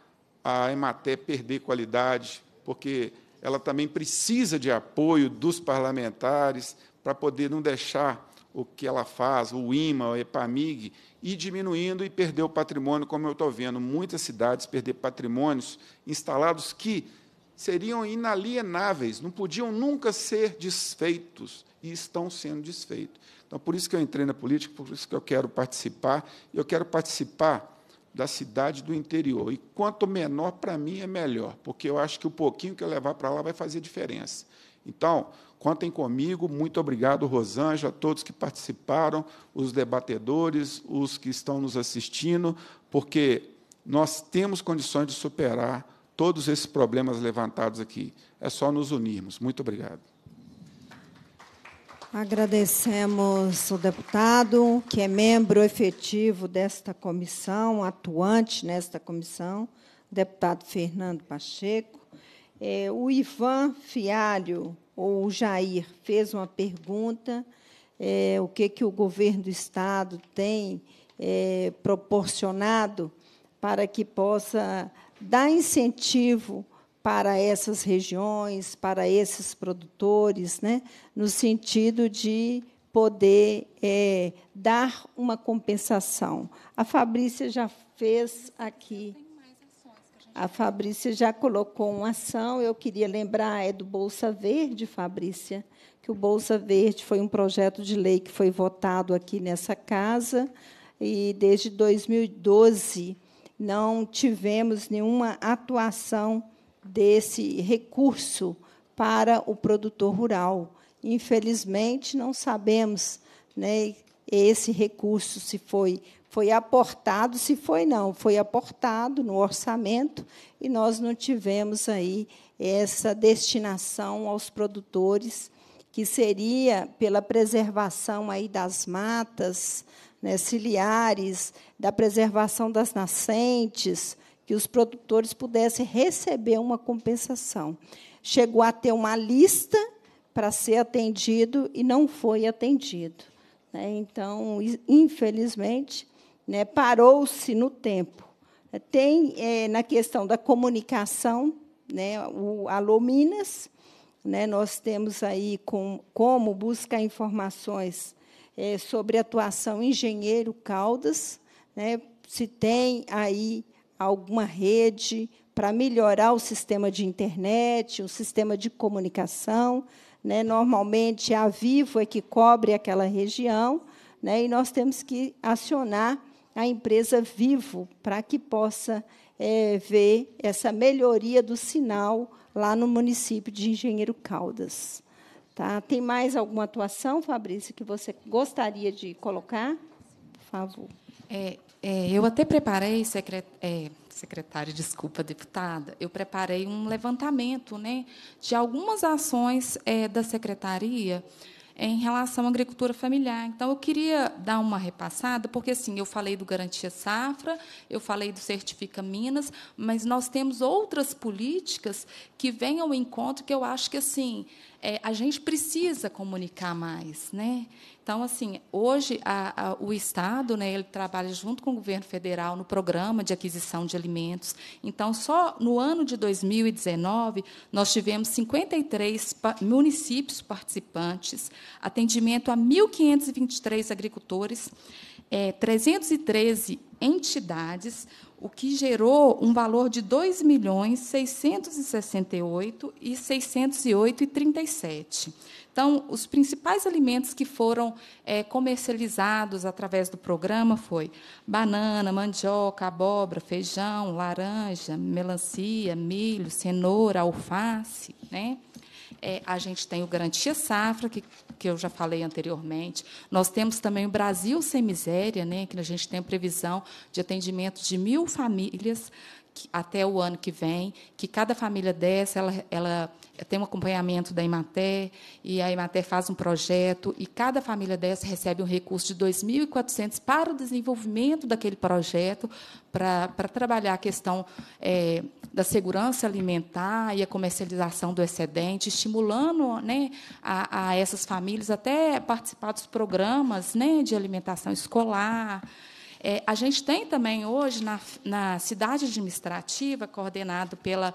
a Emater perder qualidade, porque ela também precisa de apoio dos parlamentares para poder não deixar o que ela faz, o IMA, o EPAMIG, e diminuindo e perder o patrimônio, como eu estou vendo muitas cidades perder patrimônios instalados que seriam inalienáveis, não podiam nunca ser desfeitos e estão sendo desfeitos. Então, por isso que eu entrei na política, por isso que eu quero participar, e eu quero participar da cidade do interior. E quanto menor, para mim, é melhor, porque eu acho que o pouquinho que eu levar para lá vai fazer diferença. Então, Contem comigo. Muito obrigado, Rosângela, a todos que participaram, os debatedores, os que estão nos assistindo, porque nós temos condições de superar todos esses problemas levantados aqui. É só nos unirmos. Muito obrigado. Agradecemos o deputado, que é membro efetivo desta comissão, atuante nesta comissão, deputado Fernando Pacheco. É, o Ivan Fialho, ou o Jair fez uma pergunta, é, o que, que o governo do Estado tem é, proporcionado para que possa dar incentivo para essas regiões, para esses produtores, né, no sentido de poder é, dar uma compensação. A Fabrícia já fez aqui a Fabrícia já colocou uma ação, eu queria lembrar, é do Bolsa Verde, Fabrícia, que o Bolsa Verde foi um projeto de lei que foi votado aqui nessa casa e desde 2012 não tivemos nenhuma atuação desse recurso para o produtor rural. Infelizmente, não sabemos né, esse recurso se foi foi aportado, se foi não, foi aportado no orçamento e nós não tivemos aí essa destinação aos produtores que seria pela preservação aí das matas, né, ciliares, da preservação das nascentes, que os produtores pudessem receber uma compensação. Chegou a ter uma lista para ser atendido e não foi atendido. Né? Então, infelizmente, né, parou-se no tempo. Tem é, na questão da comunicação, né, o Alominas, né, nós temos aí com, como buscar informações é, sobre atuação engenheiro Caldas, né, se tem aí alguma rede para melhorar o sistema de internet, o sistema de comunicação. Né, normalmente, a Vivo é que cobre aquela região, né, e nós temos que acionar a empresa vivo para que possa é, ver essa melhoria do sinal lá no município de Engenheiro Caldas. Tá? Tem mais alguma atuação, Fabrício, que você gostaria de colocar? Por favor. É, é, eu até preparei, secret, é, secretária, desculpa, deputada, eu preparei um levantamento né, de algumas ações é, da secretaria em relação à agricultura familiar. Então, eu queria dar uma repassada, porque assim, eu falei do Garantia Safra, eu falei do Certifica Minas, mas nós temos outras políticas que vêm ao encontro que eu acho que assim é, a gente precisa comunicar mais. Né? Então, assim, hoje a, a, o Estado, né, ele trabalha junto com o governo federal no programa de aquisição de alimentos. Então, só no ano de 2019 nós tivemos 53 municípios participantes, atendimento a 1.523 agricultores, é, 313 entidades, o que gerou um valor de 2 milhões 668 e 608 e 37. Então, os principais alimentos que foram é, comercializados através do programa foi banana, mandioca, abóbora, feijão, laranja, melancia, milho, cenoura, alface, né? É, a gente tem o Garantia Safra, que, que eu já falei anteriormente. Nós temos também o Brasil Sem Miséria, né, que a gente tem previsão de atendimento de mil famílias até o ano que vem, que cada família dessa ela, ela eh, tem um acompanhamento da Imater e a Imater faz um projeto e cada família dessa recebe um recurso de 2.400 para o desenvolvimento daquele projeto para, para trabalhar a questão é, da segurança alimentar e a comercialização do excedente, estimulando né, a, a essas famílias até participar dos programas né, de alimentação escolar. É, a gente tem também hoje, na, na cidade administrativa, coordenado pela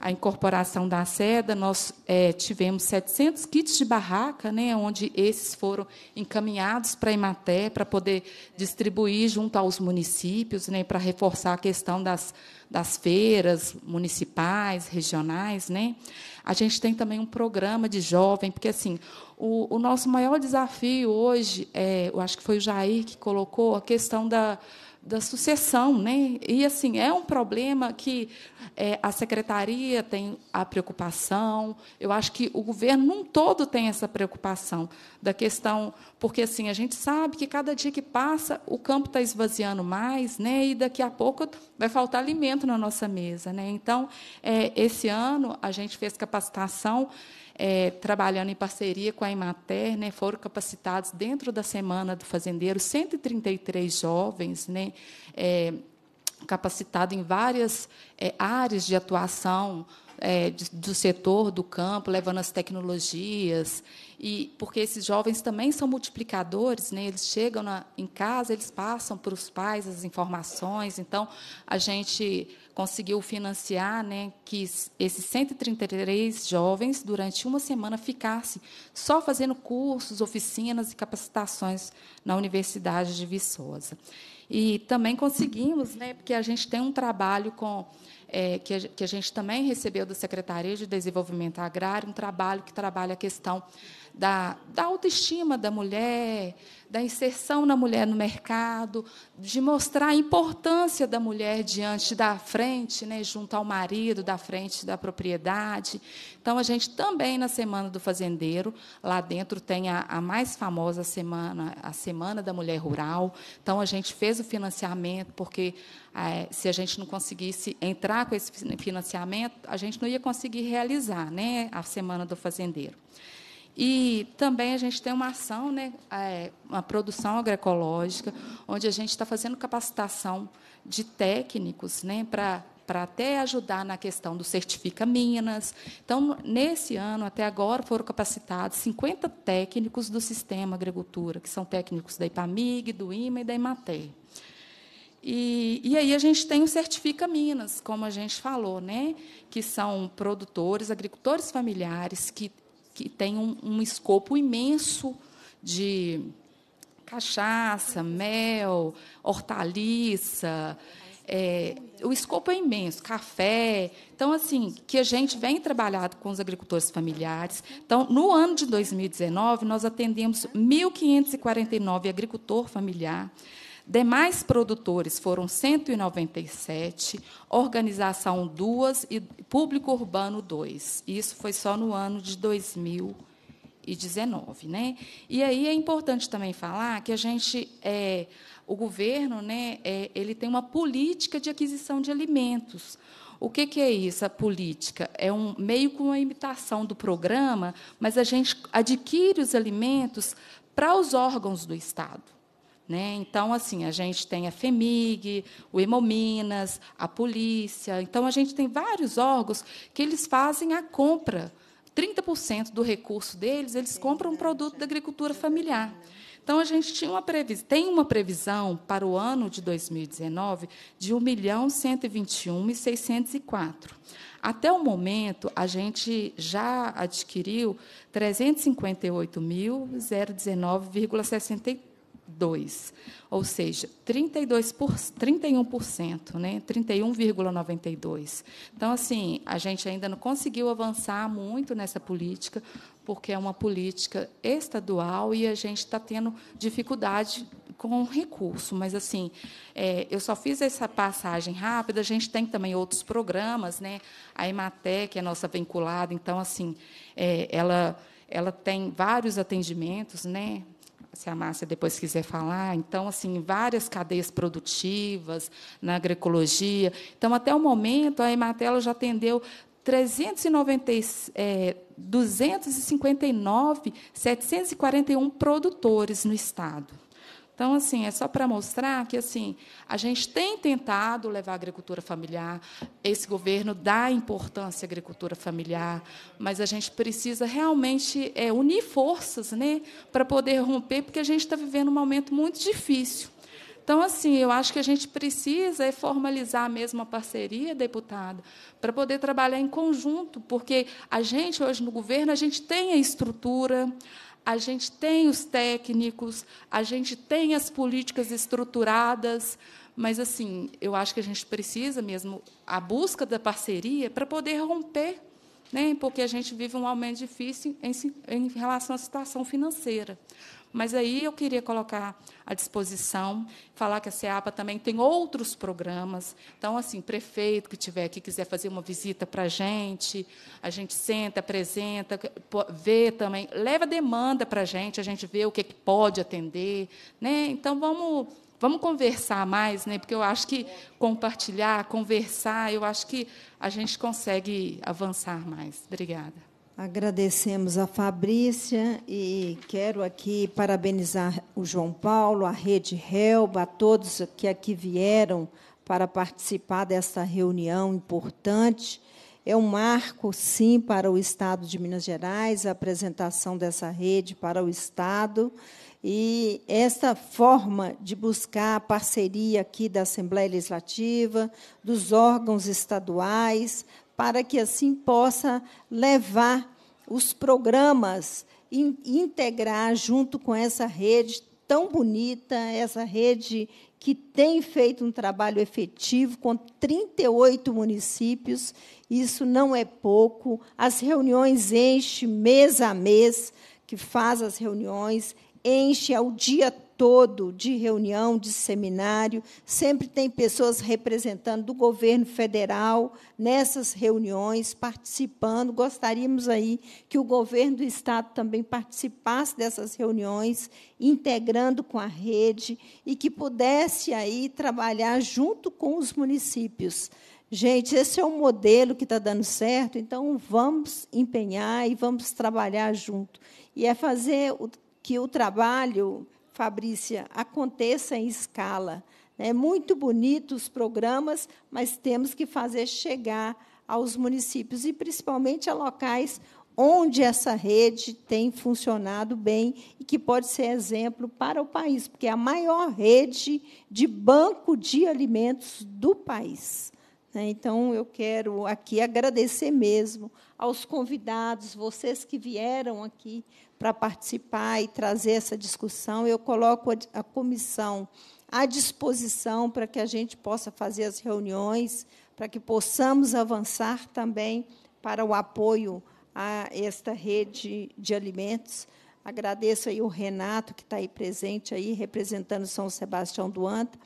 a incorporação da seda, nós é, tivemos 700 kits de barraca, né, onde esses foram encaminhados para a Imaté, para poder distribuir junto aos municípios, né, para reforçar a questão das, das feiras municipais, regionais. Né. A gente tem também um programa de jovem, porque assim o, o nosso maior desafio hoje, é, eu acho que foi o Jair que colocou, a questão da da sucessão, né? E assim é um problema que é, a secretaria tem a preocupação. Eu acho que o governo num todo tem essa preocupação da questão, porque assim a gente sabe que cada dia que passa o campo está esvaziando mais, né? E daqui a pouco vai faltar alimento na nossa mesa, né? Então, é, esse ano a gente fez capacitação é, trabalhando em parceria com a Emater, né, foram capacitados dentro da Semana do Fazendeiro 133 jovens, né, é, capacitados em várias é, áreas de atuação, é, do setor, do campo, levando as tecnologias. E porque esses jovens também são multiplicadores, né? Eles chegam na, em casa, eles passam para os pais as informações. Então, a gente conseguiu financiar, né, que esses 133 jovens durante uma semana ficassem só fazendo cursos, oficinas e capacitações na Universidade de Viçosa. E também conseguimos, né, porque a gente tem um trabalho com é, que, a, que a gente também recebeu da Secretaria de Desenvolvimento Agrário, um trabalho que trabalha a questão da, da autoestima da mulher, da inserção da mulher no mercado, de mostrar a importância da mulher diante da frente, né, junto ao marido, da frente da propriedade. Então, a gente também, na Semana do Fazendeiro, lá dentro tem a, a mais famosa semana, a Semana da Mulher Rural. Então, a gente fez o financiamento, porque é, se a gente não conseguisse entrar com esse financiamento, a gente não ia conseguir realizar né, a Semana do Fazendeiro. E também a gente tem uma ação, né, é, uma produção agroecológica, onde a gente está fazendo capacitação de técnicos né, para para até ajudar na questão do Certifica Minas. Então, nesse ano, até agora, foram capacitados 50 técnicos do sistema agricultura, que são técnicos da IPAMIG, do IMA e da IMATER. E, e, aí a gente tem o Certifica Minas, como a gente falou, né? que são produtores, agricultores familiares que que tem um, um escopo imenso de cachaça, mel, hortaliça. É, o escopo é imenso, café. Então, assim, que a gente vem trabalhando com os agricultores familiares. Então, no ano de 2019, nós atendemos 1.549 agricultor familiar. Demais produtores foram 197, organização 2 e público urbano 2. Isso foi só no ano de 2019. Né? E aí é importante também falar que a gente, é, o governo né, é, ele tem uma política de aquisição de alimentos. O que, que, é isso, a política? É um meio com uma imitação do programa, mas a gente adquire os alimentos para os órgãos do Estado. Né? Então, assim, a gente tem a FEMIG, o Hemominas, a polícia. Então, a gente tem vários órgãos que eles fazem a compra. 30% do recurso deles, eles compram um é produto da agricultura é familiar. Então, a gente tinha uma previs... tem uma previsão para o ano de 2019 de 1 milhão 121 604. Até o momento, a gente já adquiriu 358.019,63 2, ou seja, 32 por, 31%, né? 31,92. Então, assim, a gente ainda não conseguiu avançar muito nessa política, porque é uma política estadual e a gente está tendo dificuldade com recurso, mas assim, é, eu só fiz essa passagem rápida. A gente tem também outros programas, né? A Ematec é nossa vinculada, então assim, é, ela ela tem vários atendimentos, né? se a Márcia depois quiser falar. Então, assim, várias cadeias produtivas na agroecologia. Então, até o momento, a Ematel já atendeu 390, 259, 741 produtores no Estado. Então, assim, é só para mostrar que assim a gente tem tentado levar a agricultura familiar, esse governo dá importância à agricultura familiar, mas a gente precisa realmente é, unir forças né, para poder romper, porque a gente está vivendo um momento muito difícil. Então, assim, eu acho que a gente precisa é formalizar mesmo a parceria, deputado, para poder trabalhar em conjunto, porque a gente, hoje no governo, a gente tem a estrutura, a gente tem os técnicos, a gente tem as políticas estruturadas, mas assim, eu acho que a gente precisa mesmo a busca da parceria para poder romper, né? Porque a gente vive um aumento difícil em, em relação à situação financeira. Mas aí eu queria colocar à disposição, falar que a CEAPA também tem outros programas. Então, assim, prefeito que tiver aqui, quiser fazer uma visita para a gente, a gente senta, apresenta, vê também, leva demanda para a gente, a gente vê o que, é que pode atender. Né? Então, vamos Vamos conversar mais, né? Porque eu acho que compartilhar, conversar, eu acho que a gente consegue avançar mais. Obrigada. Agradecemos a Fabrícia e quero aqui parabenizar o João Paulo, a Rede Helba, a todos que aqui vieram para participar desta reunião importante. É um marco, sim, para o Estado de Minas Gerais, a apresentação dessa rede para o Estado. E esta forma de buscar a parceria aqui da Assembleia Legislativa, dos órgãos estaduais, para que assim possa levar os programas e integrar junto com essa rede tão bonita, essa rede que tem feito um trabalho efetivo com 38 municípios, isso não é pouco. As reuniões enchem mês a mês, que faz as reuniões, enche ao é dia todo todo de reunião, de seminário, sempre tem pessoas representando do governo federal nessas reuniões, participando. Gostaríamos aí que o governo do estado também participasse dessas reuniões, integrando com a rede e que pudesse aí trabalhar junto com os municípios. Gente, esse é um modelo que está dando certo, então vamos empenhar e vamos trabalhar junto. E é fazer o, que o trabalho Fabrícia, aconteça em escala. Né? É muito bonito os programas, mas temos que fazer chegar aos municípios e principalmente a locais onde essa rede tem funcionado bem e que pode ser exemplo para o país, porque é a maior rede de banco de alimentos do país. Né? Então, eu quero aqui agradecer mesmo aos convidados, vocês que vieram aqui para participar e trazer essa discussão. Eu coloco a comissão à disposição para que a gente possa fazer as reuniões, para que possamos avançar também para o apoio a esta rede de alimentos. Agradeço aí o Renato, que está aí presente, aí, representando São Sebastião do Anta.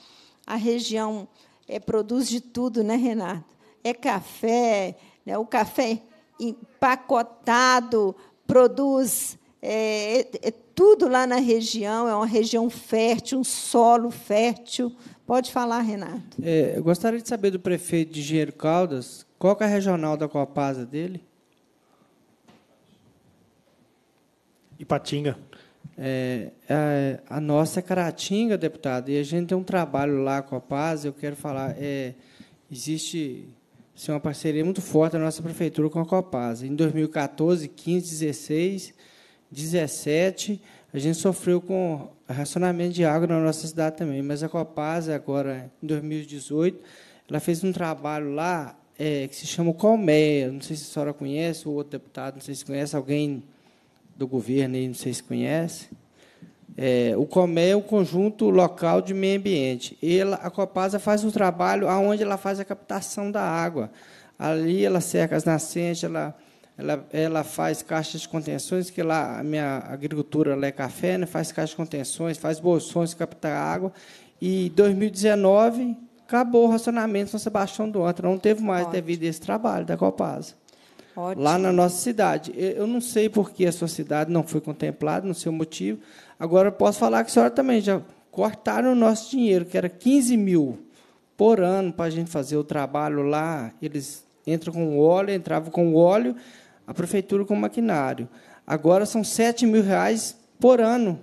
A região é, produz de tudo, né, Renato? É café, né, o café empacotado, produz é, é, é, tudo lá na região, é uma região fértil, um solo fértil. Pode falar, Renato. É, eu gostaria de saber do prefeito de Engenheiro Caldas, qual é a regional da Copasa dele? Ipatinga. É, a, é, a nossa é Caratinga, deputado, e a gente tem um trabalho lá com a Copasa Eu quero falar, é, existe assim, uma parceria muito forte da nossa prefeitura com a Copasa. Em 2014, 15, 16, 17, a gente sofreu com racionamento de água na nossa cidade também, mas a Copasa, agora em 2018, ela fez um trabalho lá é, que se chama Colmeia. Não sei se a senhora conhece, ou outro deputado, não sei se conhece, alguém do governo aí, não sei se conhece. É, o Colmeia é o conjunto local de meio ambiente. Ela, a Copasa faz um trabalho aonde ela faz a captação da água. Ali ela cerca as nascentes, ela ela, ela faz caixas de contenções, que lá a minha agricultura lá é café, né? faz caixas de contenções, faz bolsões, capta água. E 2019 acabou o racionamento em São Sebastião do Antra, não teve mais Ótimo. devido a esse trabalho da Copasa. Ótimo. Lá na nossa cidade. Eu não sei por que a sua cidade não foi contemplada, não sei o motivo. Agora eu posso falar que a senhora também já cortaram o nosso dinheiro, que era 15 mil por ano para a gente fazer o trabalho lá. Eles entram com óleo, entravam com óleo, a prefeitura com maquinário. Agora são 7 mil reais por ano.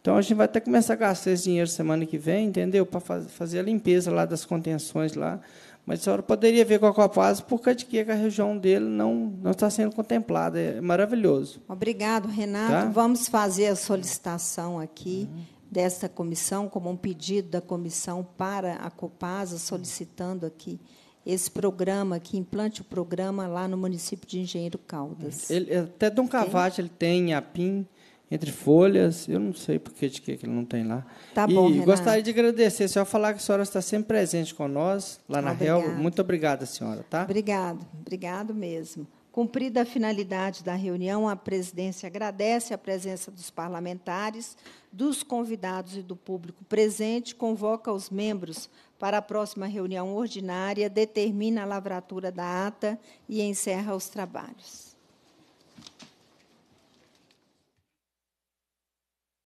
Então a gente vai até começar a gastar esse dinheiro semana que vem, entendeu? Para fazer a limpeza lá das contenções lá. Mas a senhora poderia ver com a Copaz por causa é que a região dele não, não está sendo contemplada. É maravilhoso. Obrigado, Renato. Tá? Vamos fazer a solicitação aqui uhum. desta comissão, como um pedido da comissão para a Copasa, solicitando aqui esse programa, que implante o programa lá no município de Engenheiro Caldas. Ele, é até Dom Cavate ele tem Apim entre folhas, eu não sei por que de que ele não tem lá. Tá e Renato. gostaria de agradecer, senhora falar que a senhora está sempre presente com nós lá na Real. Muito obrigada, senhora, tá? Obrigado, obrigado mesmo. Cumprida a finalidade da reunião, a presidência agradece a presença dos parlamentares, dos convidados e do público presente, convoca os membros para a próxima reunião ordinária, determina a lavratura da ata e encerra os trabalhos.